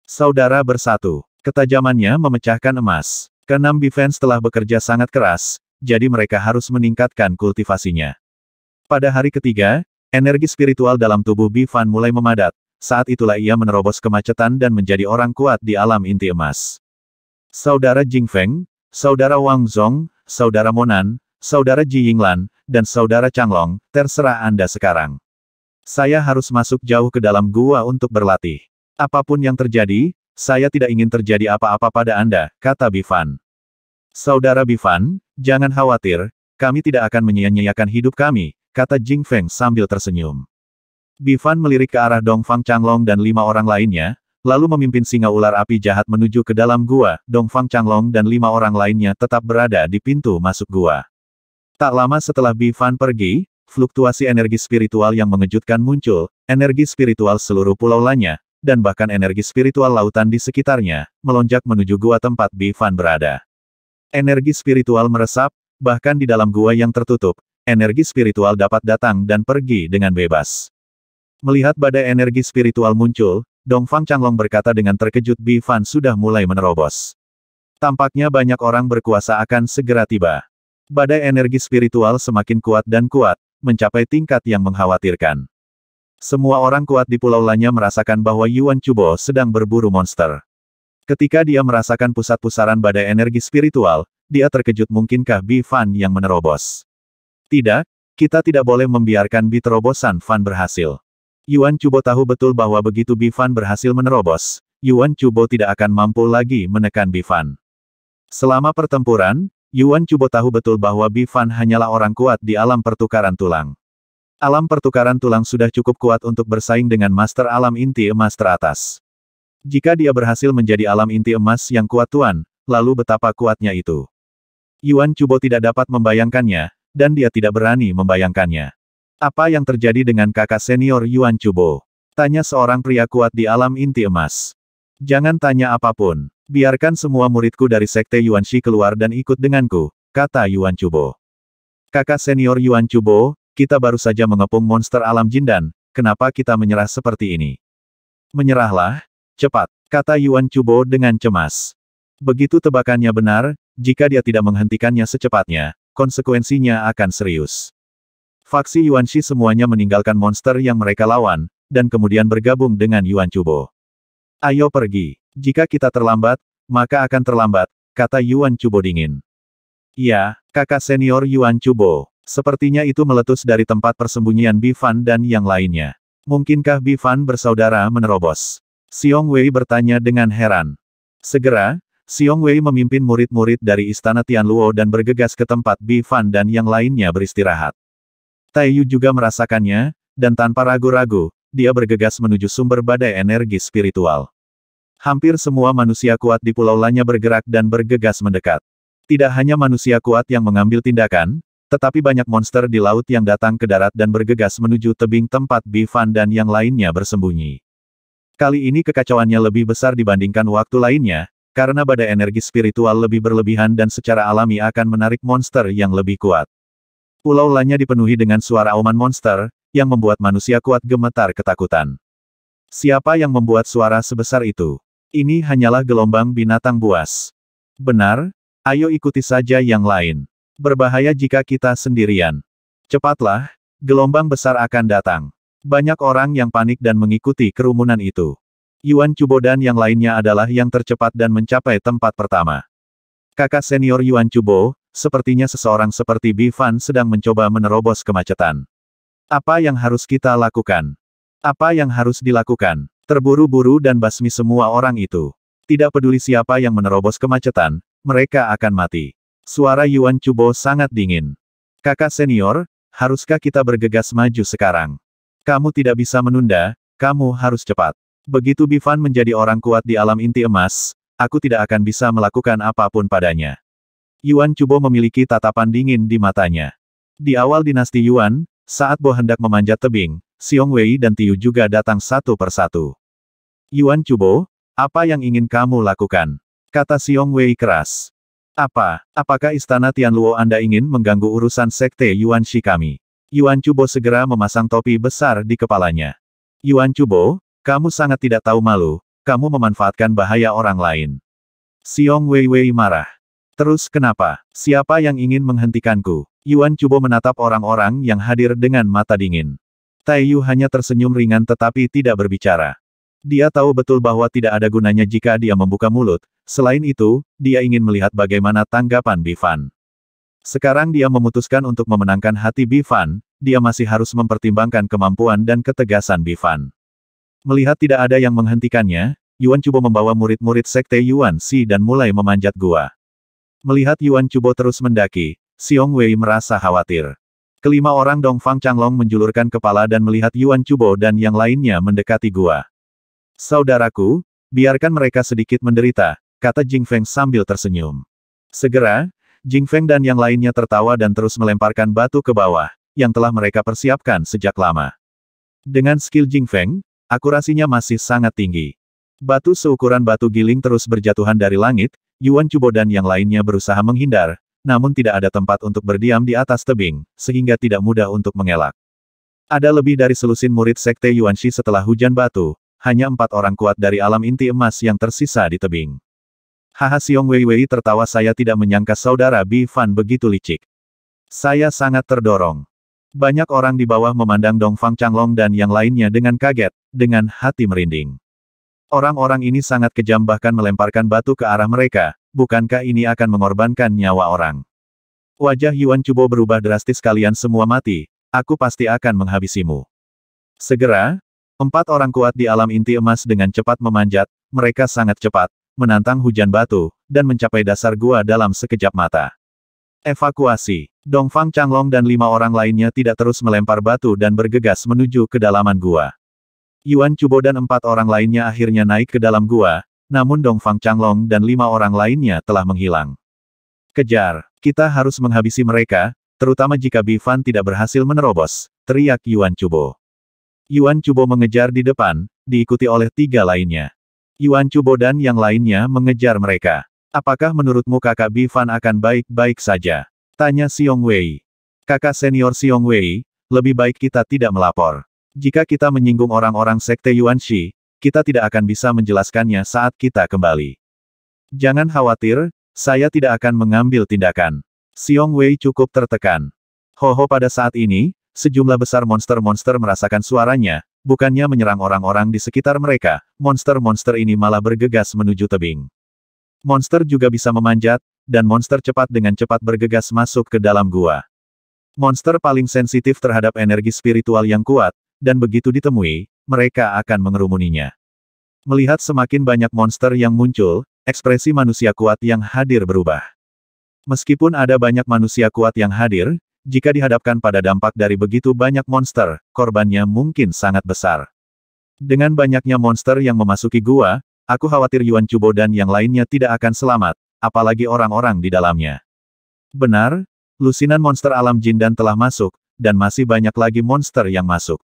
Saudara bersatu. Ketajamannya memecahkan emas. Kenam Bifan telah bekerja sangat keras, jadi mereka harus meningkatkan kultivasinya. Pada hari ketiga, energi spiritual dalam tubuh Bifan mulai memadat. Saat itulah ia menerobos kemacetan dan menjadi orang kuat di alam inti emas. Saudara Jing Feng, saudara Wang Zong, saudara Monan, saudara Ji Yinglan, dan saudara Changlong, terserah Anda sekarang. Saya harus masuk jauh ke dalam gua untuk berlatih. Apapun yang terjadi, saya tidak ingin terjadi apa-apa pada Anda, kata Bifan. Saudara Bifan, jangan khawatir, kami tidak akan menyia-nyiakan hidup kami, kata Jing Feng sambil tersenyum. Bifan melirik ke arah Dong Fang Changlong dan lima orang lainnya, lalu memimpin singa ular api jahat menuju ke dalam gua, Dong Fang Changlong dan lima orang lainnya tetap berada di pintu masuk gua. Tak lama setelah Bifan pergi, fluktuasi energi spiritual yang mengejutkan muncul, energi spiritual seluruh pulau lainnya, dan bahkan energi spiritual lautan di sekitarnya, melonjak menuju gua tempat Bifan berada. Energi spiritual meresap, bahkan di dalam gua yang tertutup, energi spiritual dapat datang dan pergi dengan bebas. Melihat badai energi spiritual muncul, Dongfang Changlong berkata dengan terkejut Bi Fan sudah mulai menerobos. Tampaknya banyak orang berkuasa akan segera tiba. Badai energi spiritual semakin kuat dan kuat, mencapai tingkat yang mengkhawatirkan. Semua orang kuat di pulau Lanya merasakan bahwa Yuan Chubo sedang berburu monster. Ketika dia merasakan pusat pusaran badai energi spiritual, dia terkejut mungkinkah Bi Fan yang menerobos. Tidak, kita tidak boleh membiarkan bi terobosan Fan berhasil. Yuan Cubo tahu betul bahwa begitu Bifan berhasil menerobos, Yuan Cubo tidak akan mampu lagi menekan Bifan. Selama pertempuran, Yuan Cubo tahu betul bahwa Bifan hanyalah orang kuat di alam pertukaran tulang. Alam pertukaran tulang sudah cukup kuat untuk bersaing dengan master alam inti emas teratas. Jika dia berhasil menjadi alam inti emas yang kuat tuan, lalu betapa kuatnya itu. Yuan Cubo tidak dapat membayangkannya, dan dia tidak berani membayangkannya. Apa yang terjadi dengan kakak senior Yuan Chubo? Tanya seorang pria kuat di alam inti emas. Jangan tanya apapun. Biarkan semua muridku dari sekte Yuan Shi keluar dan ikut denganku, kata Yuan Chubo. Kakak senior Yuan Chubo, kita baru saja mengepung monster alam jindan, kenapa kita menyerah seperti ini? Menyerahlah, cepat, kata Yuan Chubo dengan cemas. Begitu tebakannya benar, jika dia tidak menghentikannya secepatnya, konsekuensinya akan serius. Faksi Yuan Shi semuanya meninggalkan monster yang mereka lawan, dan kemudian bergabung dengan Yuan Chubo. Ayo pergi. Jika kita terlambat, maka akan terlambat, kata Yuan Chubo dingin. Ya, kakak senior Yuan Chubo. Sepertinya itu meletus dari tempat persembunyian Bifan dan yang lainnya. Mungkinkah Bifan bersaudara menerobos? Xiong Wei bertanya dengan heran. Segera, Xiong Wei memimpin murid-murid dari Istana Tianluo dan bergegas ke tempat Bi Fan dan yang lainnya beristirahat. Tai Yu juga merasakannya, dan tanpa ragu-ragu, dia bergegas menuju sumber badai energi spiritual. Hampir semua manusia kuat di pulau Lanya bergerak dan bergegas mendekat. Tidak hanya manusia kuat yang mengambil tindakan, tetapi banyak monster di laut yang datang ke darat dan bergegas menuju tebing tempat Bi Fan dan yang lainnya bersembunyi. Kali ini kekacauannya lebih besar dibandingkan waktu lainnya, karena badai energi spiritual lebih berlebihan dan secara alami akan menarik monster yang lebih kuat. Pulau Lanya dipenuhi dengan suara auman monster, yang membuat manusia kuat gemetar ketakutan. Siapa yang membuat suara sebesar itu? Ini hanyalah gelombang binatang buas. Benar? Ayo ikuti saja yang lain. Berbahaya jika kita sendirian. Cepatlah, gelombang besar akan datang. Banyak orang yang panik dan mengikuti kerumunan itu. Yuan Chubo dan yang lainnya adalah yang tercepat dan mencapai tempat pertama. Kakak senior Yuan Chubo, sepertinya seseorang seperti Bi Fan sedang mencoba menerobos kemacetan. Apa yang harus kita lakukan? Apa yang harus dilakukan? Terburu-buru dan basmi semua orang itu. Tidak peduli siapa yang menerobos kemacetan, mereka akan mati. Suara Yuan Chubo sangat dingin. Kakak senior, haruskah kita bergegas maju sekarang? Kamu tidak bisa menunda, kamu harus cepat. Begitu Bifan menjadi orang kuat di alam inti emas, aku tidak akan bisa melakukan apapun padanya. Yuan Chubo memiliki tatapan dingin di matanya. Di awal dinasti Yuan, saat Bo hendak memanjat tebing, Xiong Wei dan Tiu juga datang satu persatu. Yuan Chubo, apa yang ingin kamu lakukan? Kata Xiong Wei keras. Apa, apakah istana Tianluo Anda ingin mengganggu urusan sekte Yuan Shi kami? Yuan Chubo segera memasang topi besar di kepalanya. Yuan Chubo, kamu sangat tidak tahu malu, kamu memanfaatkan bahaya orang lain. Wei Wei marah. Terus kenapa? Siapa yang ingin menghentikanku? Yuan Chubo menatap orang-orang yang hadir dengan mata dingin. Tai Yu hanya tersenyum ringan tetapi tidak berbicara. Dia tahu betul bahwa tidak ada gunanya jika dia membuka mulut, selain itu, dia ingin melihat bagaimana tanggapan Bifan. Sekarang dia memutuskan untuk memenangkan hati Bifan, dia masih harus mempertimbangkan kemampuan dan ketegasan Bifan. Melihat tidak ada yang menghentikannya, Yuan Chubo membawa murid-murid sekte Yuan Si dan mulai memanjat gua. Melihat Yuan Chubo terus mendaki, Xiong Wei merasa khawatir. Kelima orang Dong Fang Changlong menjulurkan kepala dan melihat Yuan Chubo dan yang lainnya mendekati gua. Saudaraku, biarkan mereka sedikit menderita, kata Jing Feng sambil tersenyum. Segera, Jing Feng dan yang lainnya tertawa dan terus melemparkan batu ke bawah, yang telah mereka persiapkan sejak lama. Dengan skill Jing Feng, Akurasinya masih sangat tinggi. Batu seukuran batu giling terus berjatuhan dari langit, Yuan Chubo dan yang lainnya berusaha menghindar, namun tidak ada tempat untuk berdiam di atas tebing, sehingga tidak mudah untuk mengelak. Ada lebih dari selusin murid sekte Yuan Shi setelah hujan batu, hanya empat orang kuat dari alam inti emas yang tersisa di tebing. Haha Siong Wei Wei tertawa saya tidak menyangka saudara Bi Fan begitu licik. Saya sangat terdorong. Banyak orang di bawah memandang Dong Fang Changlong dan yang lainnya dengan kaget, dengan hati merinding. Orang-orang ini sangat kejam bahkan melemparkan batu ke arah mereka, bukankah ini akan mengorbankan nyawa orang? Wajah Yuan Cubo berubah drastis kalian semua mati, aku pasti akan menghabisimu. Segera, empat orang kuat di alam inti emas dengan cepat memanjat, mereka sangat cepat, menantang hujan batu, dan mencapai dasar gua dalam sekejap mata. Evakuasi. Dongfang Changlong dan lima orang lainnya tidak terus melempar batu dan bergegas menuju kedalaman gua. Yuan Chubo dan empat orang lainnya akhirnya naik ke dalam gua, namun Dongfang Changlong dan lima orang lainnya telah menghilang. Kejar, kita harus menghabisi mereka, terutama jika Bifan tidak berhasil menerobos, teriak Yuan Chubo. Yuan Chubo mengejar di depan, diikuti oleh tiga lainnya. Yuan Chubo dan yang lainnya mengejar mereka. Apakah menurutmu kakak Bifan akan baik-baik saja? Tanya Siong Wei. Kakak senior Siong Wei, lebih baik kita tidak melapor. Jika kita menyinggung orang-orang sekte Yuan Shi, kita tidak akan bisa menjelaskannya saat kita kembali. Jangan khawatir, saya tidak akan mengambil tindakan. Siong Wei cukup tertekan. Hoho pada saat ini, sejumlah besar monster-monster merasakan suaranya, bukannya menyerang orang-orang di sekitar mereka, monster-monster ini malah bergegas menuju tebing. Monster juga bisa memanjat, dan monster cepat dengan cepat bergegas masuk ke dalam gua. Monster paling sensitif terhadap energi spiritual yang kuat, dan begitu ditemui, mereka akan mengerumuninya. Melihat semakin banyak monster yang muncul, ekspresi manusia kuat yang hadir berubah. Meskipun ada banyak manusia kuat yang hadir, jika dihadapkan pada dampak dari begitu banyak monster, korbannya mungkin sangat besar. Dengan banyaknya monster yang memasuki gua, Aku khawatir Yuan Chubo dan yang lainnya tidak akan selamat, apalagi orang-orang di dalamnya. Benar, lusinan monster alam jin dan telah masuk, dan masih banyak lagi monster yang masuk.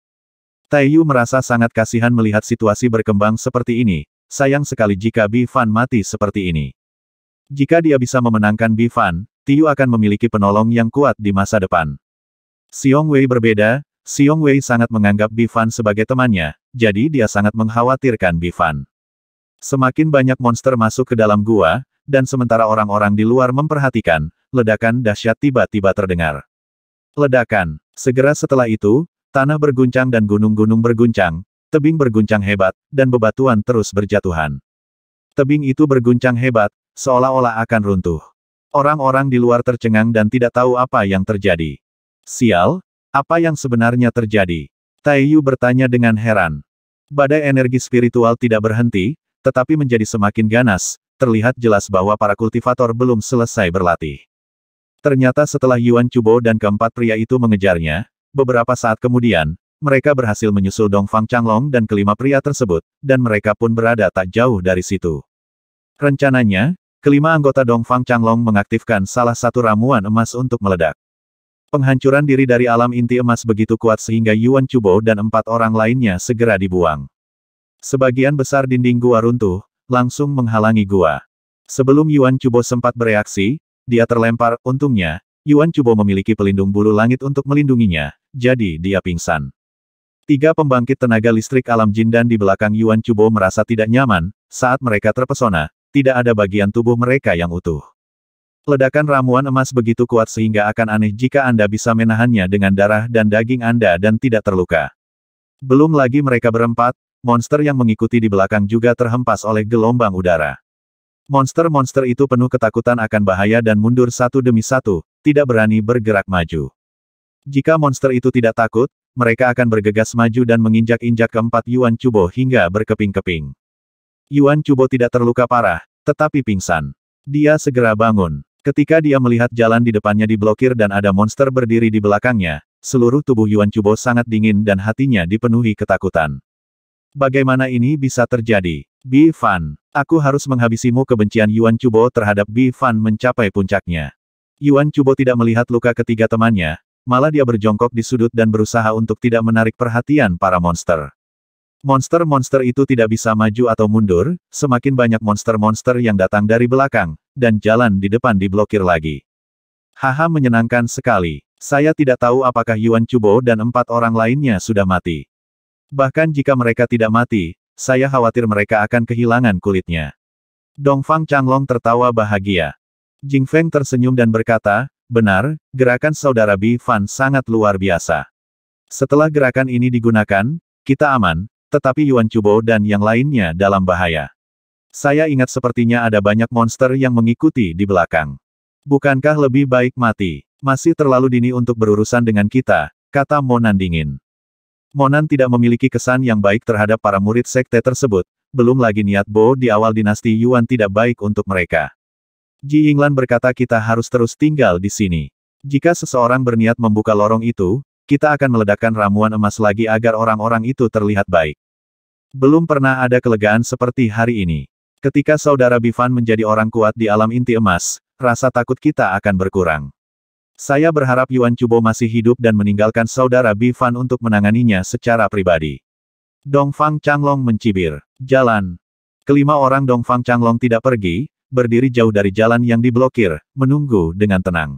Taiyu merasa sangat kasihan melihat situasi berkembang seperti ini, sayang sekali jika Bi Fan mati seperti ini. Jika dia bisa memenangkan Bi Fan, Tiu akan memiliki penolong yang kuat di masa depan. Xiong Wei berbeda, Xiong Wei sangat menganggap Bi Fan sebagai temannya, jadi dia sangat mengkhawatirkan Bi Fan. Semakin banyak monster masuk ke dalam gua, dan sementara orang-orang di luar memperhatikan, ledakan dahsyat tiba-tiba terdengar. Ledakan. Segera setelah itu, tanah berguncang dan gunung-gunung berguncang, tebing berguncang hebat, dan bebatuan terus berjatuhan. Tebing itu berguncang hebat, seolah-olah akan runtuh. Orang-orang di luar tercengang dan tidak tahu apa yang terjadi. Sial, apa yang sebenarnya terjadi? Taiyu bertanya dengan heran. Badai energi spiritual tidak berhenti, tetapi menjadi semakin ganas, terlihat jelas bahwa para kultivator belum selesai berlatih. Ternyata setelah Yuan Chubo dan keempat pria itu mengejarnya, beberapa saat kemudian, mereka berhasil menyusul Dongfang Changlong dan kelima pria tersebut, dan mereka pun berada tak jauh dari situ. Rencananya, kelima anggota Dongfang Changlong mengaktifkan salah satu ramuan emas untuk meledak. Penghancuran diri dari alam inti emas begitu kuat sehingga Yuan Chubo dan empat orang lainnya segera dibuang. Sebagian besar dinding gua runtuh, langsung menghalangi gua. Sebelum Yuan Cubo sempat bereaksi, dia terlempar, untungnya, Yuan Cubo memiliki pelindung bulu langit untuk melindunginya, jadi dia pingsan. Tiga pembangkit tenaga listrik alam jindan di belakang Yuan Cubo merasa tidak nyaman, saat mereka terpesona, tidak ada bagian tubuh mereka yang utuh. Ledakan ramuan emas begitu kuat sehingga akan aneh jika Anda bisa menahannya dengan darah dan daging Anda dan tidak terluka. Belum lagi mereka berempat, monster yang mengikuti di belakang juga terhempas oleh gelombang udara. Monster-monster itu penuh ketakutan akan bahaya dan mundur satu demi satu, tidak berani bergerak maju. Jika monster itu tidak takut, mereka akan bergegas maju dan menginjak-injak keempat Yuan Chubo hingga berkeping-keping. Yuan Chubo tidak terluka parah, tetapi pingsan. Dia segera bangun. Ketika dia melihat jalan di depannya diblokir dan ada monster berdiri di belakangnya, seluruh tubuh Yuan Chubo sangat dingin dan hatinya dipenuhi ketakutan. Bagaimana ini bisa terjadi? Bi Fan, aku harus menghabisimu kebencian Yuan Chubo terhadap Bi Fan mencapai puncaknya. Yuan Chubo tidak melihat luka ketiga temannya, malah dia berjongkok di sudut dan berusaha untuk tidak menarik perhatian para monster. Monster-monster itu tidak bisa maju atau mundur, semakin banyak monster-monster yang datang dari belakang, dan jalan di depan diblokir lagi. Haha menyenangkan sekali. Saya tidak tahu apakah Yuan Chubo dan empat orang lainnya sudah mati. Bahkan jika mereka tidak mati, saya khawatir mereka akan kehilangan kulitnya. Dongfang Changlong tertawa bahagia. Jing Feng tersenyum dan berkata, benar, gerakan saudara Bi Fan sangat luar biasa. Setelah gerakan ini digunakan, kita aman, tetapi Yuan Chubo dan yang lainnya dalam bahaya. Saya ingat sepertinya ada banyak monster yang mengikuti di belakang. Bukankah lebih baik mati? Masih terlalu dini untuk berurusan dengan kita, kata Monan dingin. Monan tidak memiliki kesan yang baik terhadap para murid sekte tersebut, belum lagi niat Bo di awal dinasti Yuan tidak baik untuk mereka. Ji Yinglan berkata kita harus terus tinggal di sini. Jika seseorang berniat membuka lorong itu, kita akan meledakkan ramuan emas lagi agar orang-orang itu terlihat baik. Belum pernah ada kelegaan seperti hari ini. Ketika saudara Bifan menjadi orang kuat di alam inti emas, rasa takut kita akan berkurang. Saya berharap Yuan Chubo masih hidup dan meninggalkan saudara Bifan untuk menanganinya secara pribadi. Dongfang Changlong mencibir. Jalan. Kelima orang Dongfang Changlong tidak pergi, berdiri jauh dari jalan yang diblokir, menunggu dengan tenang.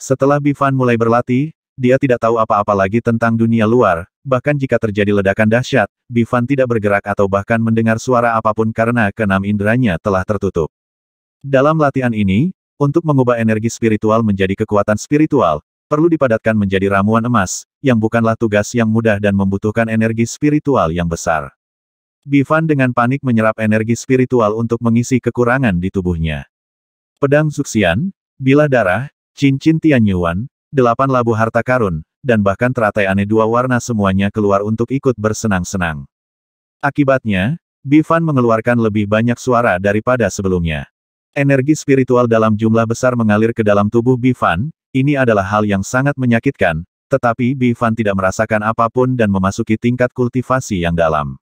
Setelah Bifan mulai berlatih, dia tidak tahu apa-apa lagi tentang dunia luar, bahkan jika terjadi ledakan dahsyat, Bifan tidak bergerak atau bahkan mendengar suara apapun karena keenam inderanya telah tertutup. Dalam latihan ini, untuk mengubah energi spiritual menjadi kekuatan spiritual, perlu dipadatkan menjadi ramuan emas, yang bukanlah tugas yang mudah dan membutuhkan energi spiritual yang besar. Bifan dengan panik menyerap energi spiritual untuk mengisi kekurangan di tubuhnya. Pedang Zuxian, Bila Darah, Cincin Tianyuan, Delapan Labu Harta Karun, dan bahkan teratai aneh dua warna semuanya keluar untuk ikut bersenang-senang. Akibatnya, Bifan mengeluarkan lebih banyak suara daripada sebelumnya. Energi spiritual dalam jumlah besar mengalir ke dalam tubuh Bifan, ini adalah hal yang sangat menyakitkan, tetapi Bifan tidak merasakan apapun dan memasuki tingkat kultivasi yang dalam.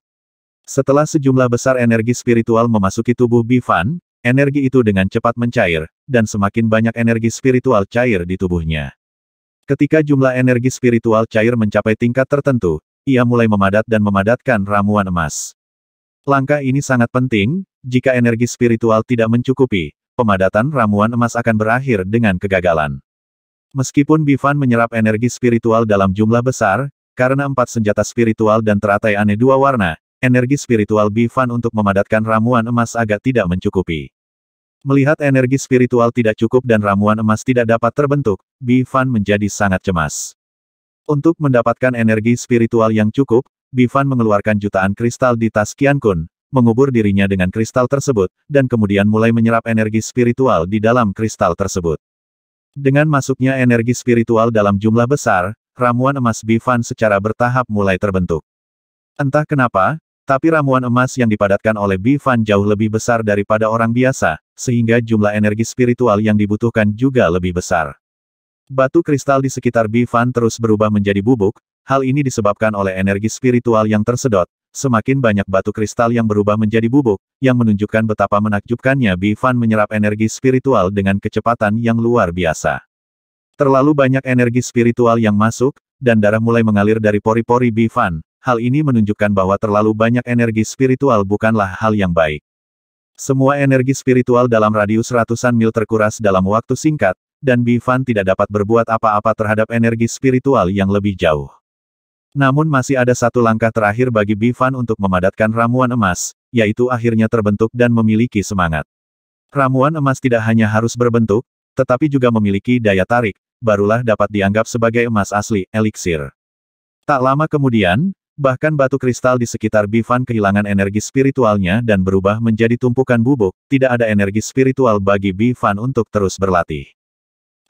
Setelah sejumlah besar energi spiritual memasuki tubuh Bifan, energi itu dengan cepat mencair, dan semakin banyak energi spiritual cair di tubuhnya. Ketika jumlah energi spiritual cair mencapai tingkat tertentu, ia mulai memadat dan memadatkan ramuan emas. Langkah ini sangat penting, jika energi spiritual tidak mencukupi, pemadatan ramuan emas akan berakhir dengan kegagalan. Meskipun Bifan menyerap energi spiritual dalam jumlah besar, karena empat senjata spiritual dan teratai aneh dua warna, energi spiritual Bifan untuk memadatkan ramuan emas agak tidak mencukupi. Melihat energi spiritual tidak cukup dan ramuan emas tidak dapat terbentuk, Bifan menjadi sangat cemas. Untuk mendapatkan energi spiritual yang cukup, Bifan mengeluarkan jutaan kristal di tas Qian mengubur dirinya dengan kristal tersebut, dan kemudian mulai menyerap energi spiritual di dalam kristal tersebut. Dengan masuknya energi spiritual dalam jumlah besar, ramuan emas Bifan secara bertahap mulai terbentuk. Entah kenapa, tapi ramuan emas yang dipadatkan oleh Bifan jauh lebih besar daripada orang biasa, sehingga jumlah energi spiritual yang dibutuhkan juga lebih besar. Batu kristal di sekitar Bifan terus berubah menjadi bubuk, hal ini disebabkan oleh energi spiritual yang tersedot, semakin banyak batu kristal yang berubah menjadi bubuk, yang menunjukkan betapa menakjubkannya Bi Fan menyerap energi spiritual dengan kecepatan yang luar biasa. Terlalu banyak energi spiritual yang masuk, dan darah mulai mengalir dari pori-pori Bi Fan, hal ini menunjukkan bahwa terlalu banyak energi spiritual bukanlah hal yang baik. Semua energi spiritual dalam radius ratusan mil terkuras dalam waktu singkat, dan Bi Fan tidak dapat berbuat apa-apa terhadap energi spiritual yang lebih jauh. Namun masih ada satu langkah terakhir bagi Bifan untuk memadatkan ramuan emas, yaitu akhirnya terbentuk dan memiliki semangat. Ramuan emas tidak hanya harus berbentuk, tetapi juga memiliki daya tarik, barulah dapat dianggap sebagai emas asli, eliksir. Tak lama kemudian, bahkan batu kristal di sekitar Bifan kehilangan energi spiritualnya dan berubah menjadi tumpukan bubuk, tidak ada energi spiritual bagi Bifan untuk terus berlatih.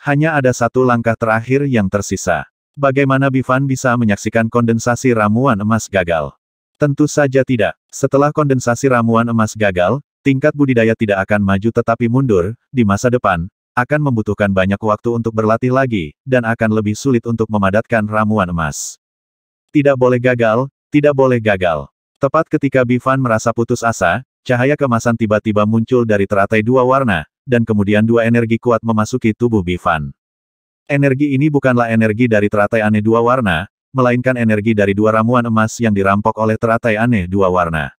Hanya ada satu langkah terakhir yang tersisa. Bagaimana Bifan bisa menyaksikan kondensasi ramuan emas gagal? Tentu saja tidak. Setelah kondensasi ramuan emas gagal, tingkat budidaya tidak akan maju tetapi mundur, di masa depan, akan membutuhkan banyak waktu untuk berlatih lagi, dan akan lebih sulit untuk memadatkan ramuan emas. Tidak boleh gagal, tidak boleh gagal. Tepat ketika Bifan merasa putus asa, cahaya kemasan tiba-tiba muncul dari teratai dua warna, dan kemudian dua energi kuat memasuki tubuh Bifan. Energi ini bukanlah energi dari teratai aneh dua warna, melainkan energi dari dua ramuan emas yang dirampok oleh teratai aneh dua warna.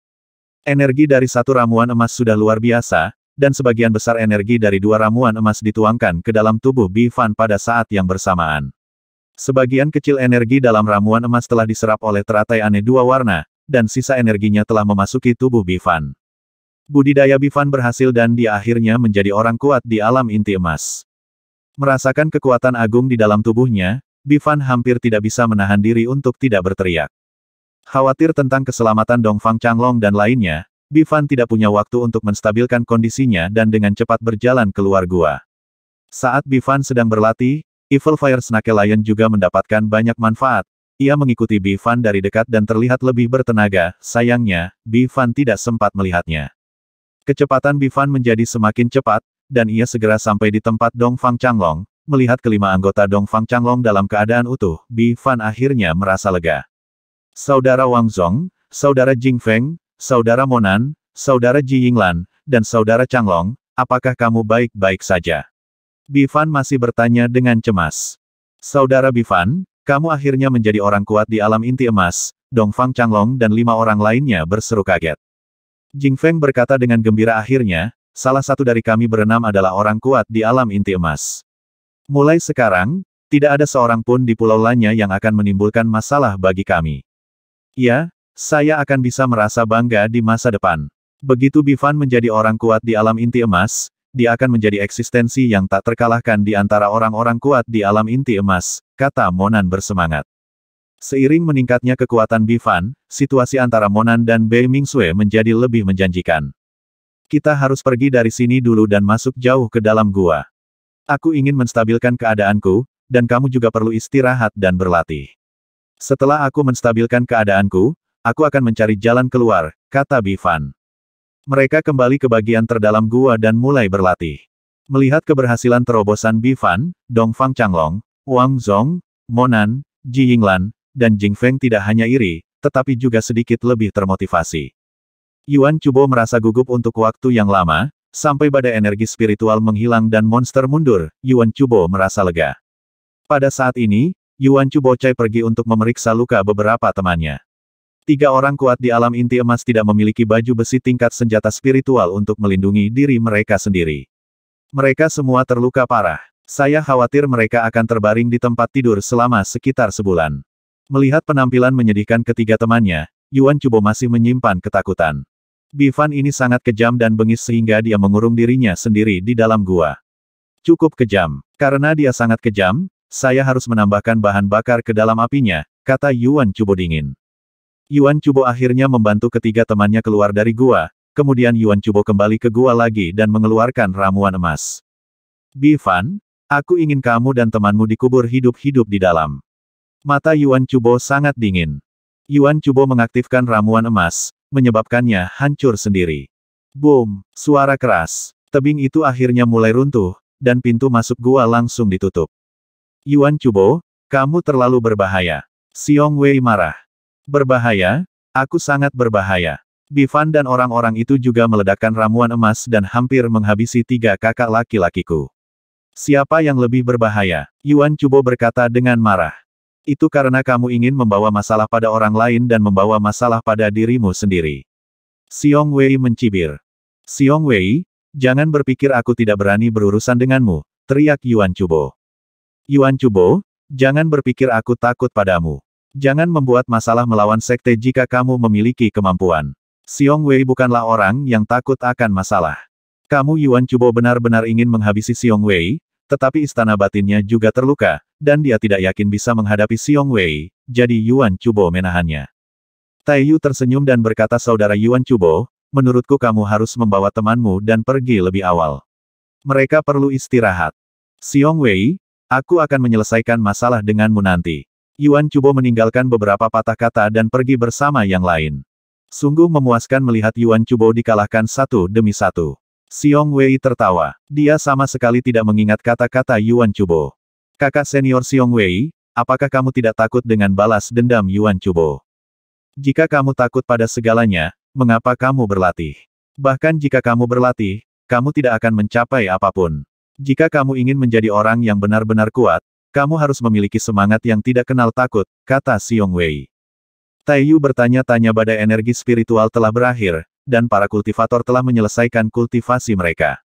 Energi dari satu ramuan emas sudah luar biasa, dan sebagian besar energi dari dua ramuan emas dituangkan ke dalam tubuh Bifan pada saat yang bersamaan. Sebagian kecil energi dalam ramuan emas telah diserap oleh teratai aneh dua warna, dan sisa energinya telah memasuki tubuh Bifan. Budidaya Bifan berhasil dan dia akhirnya menjadi orang kuat di alam inti emas. Merasakan kekuatan agung di dalam tubuhnya, Bifan hampir tidak bisa menahan diri untuk tidak berteriak. Khawatir tentang keselamatan Dongfang Changlong dan lainnya, Bifan tidak punya waktu untuk menstabilkan kondisinya dan dengan cepat berjalan keluar gua. Saat Bifan sedang berlatih, Evil Fire Snake Lion juga mendapatkan banyak manfaat. Ia mengikuti Bifan dari dekat dan terlihat lebih bertenaga, sayangnya, Bifan tidak sempat melihatnya. Kecepatan Bifan menjadi semakin cepat, dan ia segera sampai di tempat Dong Fang Changlong, melihat kelima anggota Dong Fang Changlong dalam keadaan utuh, Bi Fan akhirnya merasa lega. Saudara Wang Zong, Saudara Jing Feng, Saudara Monan, Saudara Ji Yinglan, dan Saudara Changlong, apakah kamu baik-baik saja? Bi Fan masih bertanya dengan cemas. Saudara Bi Fan, kamu akhirnya menjadi orang kuat di alam inti emas, Dongfang Changlong dan lima orang lainnya berseru kaget. Jing Feng berkata dengan gembira akhirnya, salah satu dari kami berenam adalah orang kuat di alam inti emas. Mulai sekarang, tidak ada seorang pun di pulau lainnya yang akan menimbulkan masalah bagi kami. Ya, saya akan bisa merasa bangga di masa depan. Begitu Bifan menjadi orang kuat di alam inti emas, dia akan menjadi eksistensi yang tak terkalahkan di antara orang-orang kuat di alam inti emas, kata Monan bersemangat. Seiring meningkatnya kekuatan Bifan, situasi antara Monan dan Bei Mingsue menjadi lebih menjanjikan. Kita harus pergi dari sini dulu dan masuk jauh ke dalam gua. Aku ingin menstabilkan keadaanku, dan kamu juga perlu istirahat dan berlatih. Setelah aku menstabilkan keadaanku, aku akan mencari jalan keluar, kata Bifan. Mereka kembali ke bagian terdalam gua dan mulai berlatih. Melihat keberhasilan terobosan Bifan, Dongfang Changlong, Wang Zong, Monan, Ji Yinglan, dan Jing Feng tidak hanya iri, tetapi juga sedikit lebih termotivasi. Yuan Chubo merasa gugup untuk waktu yang lama, sampai pada energi spiritual menghilang dan monster mundur, Yuan Chubo merasa lega. Pada saat ini, Yuan Chubo Chai pergi untuk memeriksa luka beberapa temannya. Tiga orang kuat di alam inti emas tidak memiliki baju besi tingkat senjata spiritual untuk melindungi diri mereka sendiri. Mereka semua terluka parah. Saya khawatir mereka akan terbaring di tempat tidur selama sekitar sebulan. Melihat penampilan menyedihkan ketiga temannya, Yuan Chubo masih menyimpan ketakutan. Bifan ini sangat kejam dan bengis sehingga dia mengurung dirinya sendiri di dalam gua. Cukup kejam. Karena dia sangat kejam, saya harus menambahkan bahan bakar ke dalam apinya, kata Yuan Cubo dingin. Yuan Cubo akhirnya membantu ketiga temannya keluar dari gua, kemudian Yuan Cubo kembali ke gua lagi dan mengeluarkan ramuan emas. Bifan, aku ingin kamu dan temanmu dikubur hidup-hidup di dalam. Mata Yuan Cubo sangat dingin. Yuan Cubo mengaktifkan ramuan emas, menyebabkannya hancur sendiri. Boom! Suara keras. Tebing itu akhirnya mulai runtuh, dan pintu masuk gua langsung ditutup. Yuan Chubo, kamu terlalu berbahaya. Xiong Wei marah. Berbahaya? Aku sangat berbahaya. Bifan dan orang-orang itu juga meledakkan ramuan emas dan hampir menghabisi tiga kakak laki-lakiku. Siapa yang lebih berbahaya? Yuan Chubo berkata dengan marah. Itu karena kamu ingin membawa masalah pada orang lain dan membawa masalah pada dirimu sendiri. Xiong Wei mencibir. Xiong Wei, jangan berpikir aku tidak berani berurusan denganmu, teriak Yuan Chubo. Yuan Chubo, jangan berpikir aku takut padamu. Jangan membuat masalah melawan sekte jika kamu memiliki kemampuan. Xiong Wei bukanlah orang yang takut akan masalah. Kamu Yuan Chubo benar-benar ingin menghabisi Xiong Wei, tetapi istana batinnya juga terluka, dan dia tidak yakin bisa menghadapi Xiong Wei, jadi Yuan Chubo menahannya. Tai Yu tersenyum dan berkata saudara Yuan Chubo, menurutku kamu harus membawa temanmu dan pergi lebih awal. Mereka perlu istirahat. Xiong Wei, aku akan menyelesaikan masalah denganmu nanti. Yuan Chubo meninggalkan beberapa patah kata dan pergi bersama yang lain. Sungguh memuaskan melihat Yuan Chubo dikalahkan satu demi satu. Xiong Wei tertawa. Dia sama sekali tidak mengingat kata-kata Yuan Chubo. Kakak senior Xiong Wei, apakah kamu tidak takut dengan balas dendam Yuan Chubo? Jika kamu takut pada segalanya, mengapa kamu berlatih? Bahkan jika kamu berlatih, kamu tidak akan mencapai apapun. Jika kamu ingin menjadi orang yang benar-benar kuat, kamu harus memiliki semangat yang tidak kenal takut, kata Xiong Wei. Taiyu bertanya-tanya badai energi spiritual telah berakhir, dan para kultivator telah menyelesaikan kultivasi mereka.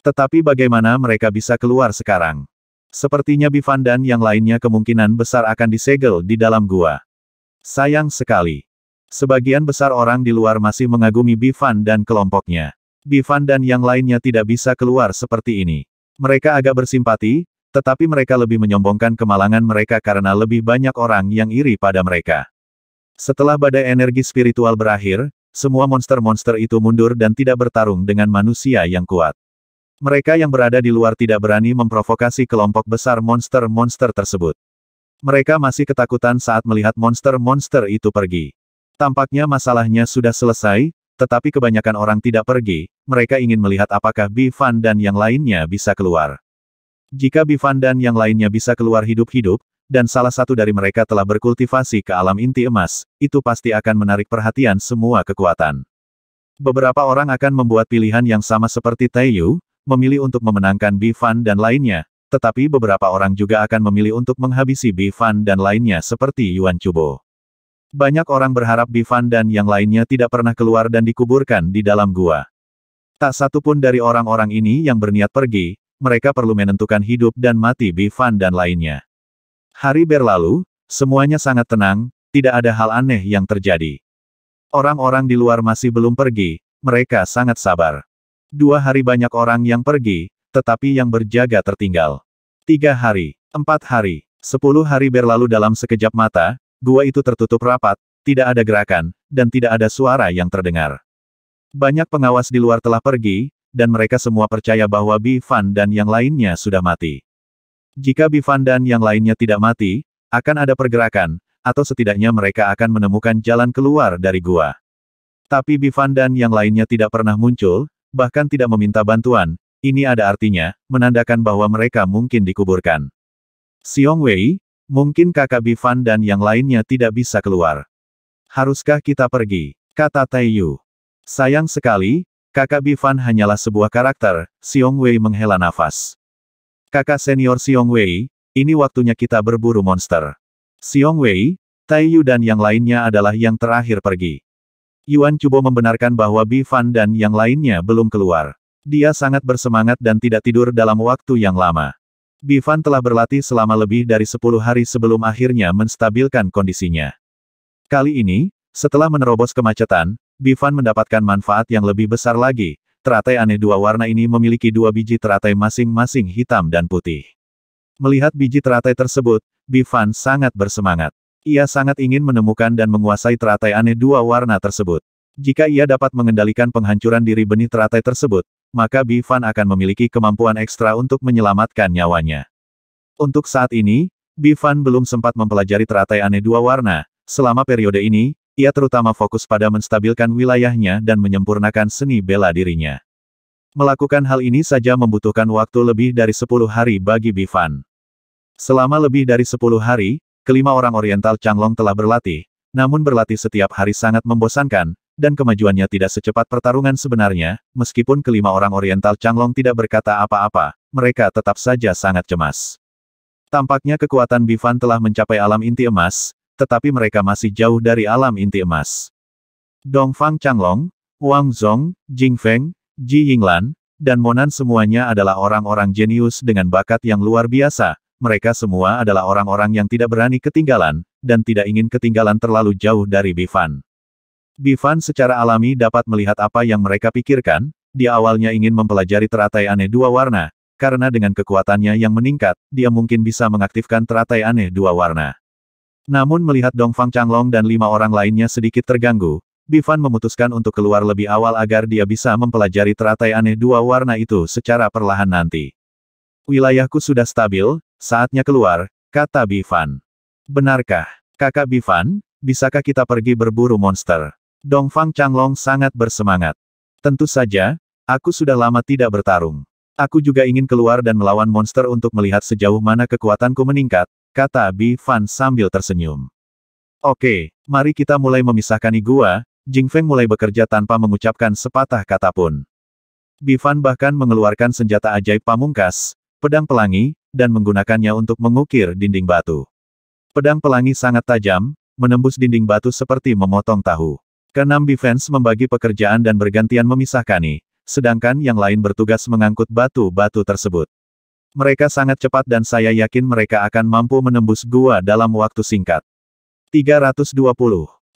Tetapi bagaimana mereka bisa keluar sekarang? Sepertinya Bifan dan yang lainnya kemungkinan besar akan disegel di dalam gua. Sayang sekali. Sebagian besar orang di luar masih mengagumi Bifan dan kelompoknya. Bifan dan yang lainnya tidak bisa keluar seperti ini. Mereka agak bersimpati, tetapi mereka lebih menyombongkan kemalangan mereka karena lebih banyak orang yang iri pada mereka. Setelah badai energi spiritual berakhir, semua monster-monster itu mundur dan tidak bertarung dengan manusia yang kuat. Mereka yang berada di luar tidak berani memprovokasi kelompok besar monster-monster tersebut. Mereka masih ketakutan saat melihat monster-monster itu pergi. Tampaknya masalahnya sudah selesai, tetapi kebanyakan orang tidak pergi, mereka ingin melihat apakah Bifan dan yang lainnya bisa keluar. Jika Bifan dan yang lainnya bisa keluar hidup-hidup, dan salah satu dari mereka telah berkultivasi ke alam inti emas, itu pasti akan menarik perhatian semua kekuatan. Beberapa orang akan membuat pilihan yang sama seperti Taiyu, memilih untuk memenangkan Bifan dan lainnya, tetapi beberapa orang juga akan memilih untuk menghabisi Bifan dan lainnya seperti Yuan Chubo. Banyak orang berharap Bifan dan yang lainnya tidak pernah keluar dan dikuburkan di dalam gua. Tak satu pun dari orang-orang ini yang berniat pergi, mereka perlu menentukan hidup dan mati Bifan dan lainnya. Hari berlalu, semuanya sangat tenang, tidak ada hal aneh yang terjadi. Orang-orang di luar masih belum pergi, mereka sangat sabar. Dua hari banyak orang yang pergi, tetapi yang berjaga tertinggal. Tiga hari, empat hari, sepuluh hari berlalu dalam sekejap mata, gua itu tertutup rapat, tidak ada gerakan, dan tidak ada suara yang terdengar. Banyak pengawas di luar telah pergi, dan mereka semua percaya bahwa Bi Fan dan yang lainnya sudah mati. Jika Bifan dan yang lainnya tidak mati, akan ada pergerakan, atau setidaknya mereka akan menemukan jalan keluar dari gua. Tapi Bifan dan yang lainnya tidak pernah muncul, bahkan tidak meminta bantuan, ini ada artinya, menandakan bahwa mereka mungkin dikuburkan. Siong Wei, mungkin kakak Bifan dan yang lainnya tidak bisa keluar. Haruskah kita pergi? Kata Tai Yu. Sayang sekali, kakak bifan hanyalah sebuah karakter, Siong Wei menghela nafas. Kakak senior Xiong Wei, ini waktunya kita berburu monster. Xiong Wei, Tai Yu dan yang lainnya adalah yang terakhir pergi. Yuan Chubo membenarkan bahwa Bi Fan dan yang lainnya belum keluar. Dia sangat bersemangat dan tidak tidur dalam waktu yang lama. Bi Fan telah berlatih selama lebih dari 10 hari sebelum akhirnya menstabilkan kondisinya. Kali ini, setelah menerobos kemacetan, Bifan mendapatkan manfaat yang lebih besar lagi, Teratai aneh dua warna ini memiliki dua biji teratai masing-masing hitam dan putih. Melihat biji teratai tersebut, Bifan sangat bersemangat. Ia sangat ingin menemukan dan menguasai teratai aneh dua warna tersebut. Jika ia dapat mengendalikan penghancuran diri benih teratai tersebut, maka Bifan akan memiliki kemampuan ekstra untuk menyelamatkan nyawanya. Untuk saat ini, Bifan belum sempat mempelajari teratai aneh dua warna. Selama periode ini, ia terutama fokus pada menstabilkan wilayahnya dan menyempurnakan seni bela dirinya. Melakukan hal ini saja membutuhkan waktu lebih dari 10 hari bagi Bifan. Selama lebih dari 10 hari, kelima orang Oriental Changlong telah berlatih, namun berlatih setiap hari sangat membosankan, dan kemajuannya tidak secepat pertarungan sebenarnya, meskipun kelima orang Oriental Changlong tidak berkata apa-apa, mereka tetap saja sangat cemas. Tampaknya kekuatan Bifan telah mencapai alam inti emas, tetapi mereka masih jauh dari alam inti emas. Dongfang Changlong, Wang Zhong, Jing Feng, Ji Yinglan, dan Monan semuanya adalah orang-orang jenius dengan bakat yang luar biasa, mereka semua adalah orang-orang yang tidak berani ketinggalan, dan tidak ingin ketinggalan terlalu jauh dari Bifan. Bifan secara alami dapat melihat apa yang mereka pikirkan, Di awalnya ingin mempelajari teratai aneh dua warna, karena dengan kekuatannya yang meningkat, dia mungkin bisa mengaktifkan teratai aneh dua warna. Namun melihat Dongfang Changlong dan lima orang lainnya sedikit terganggu, Bifan memutuskan untuk keluar lebih awal agar dia bisa mempelajari teratai aneh dua warna itu secara perlahan nanti. Wilayahku sudah stabil, saatnya keluar, kata Bifan. Benarkah, kakak Bifan, bisakah kita pergi berburu monster? Dongfang Changlong sangat bersemangat. Tentu saja, aku sudah lama tidak bertarung. Aku juga ingin keluar dan melawan monster untuk melihat sejauh mana kekuatanku meningkat, kata Bi Fan sambil tersenyum. Oke, mari kita mulai memisahkan gua. Jing Feng mulai bekerja tanpa mengucapkan sepatah kata pun. Fan bahkan mengeluarkan senjata ajaib pamungkas, pedang pelangi, dan menggunakannya untuk mengukir dinding batu. Pedang pelangi sangat tajam, menembus dinding batu seperti memotong tahu. Kenam Bifans membagi pekerjaan dan bergantian memisahkani, sedangkan yang lain bertugas mengangkut batu-batu tersebut. Mereka sangat cepat dan saya yakin mereka akan mampu menembus gua dalam waktu singkat. 320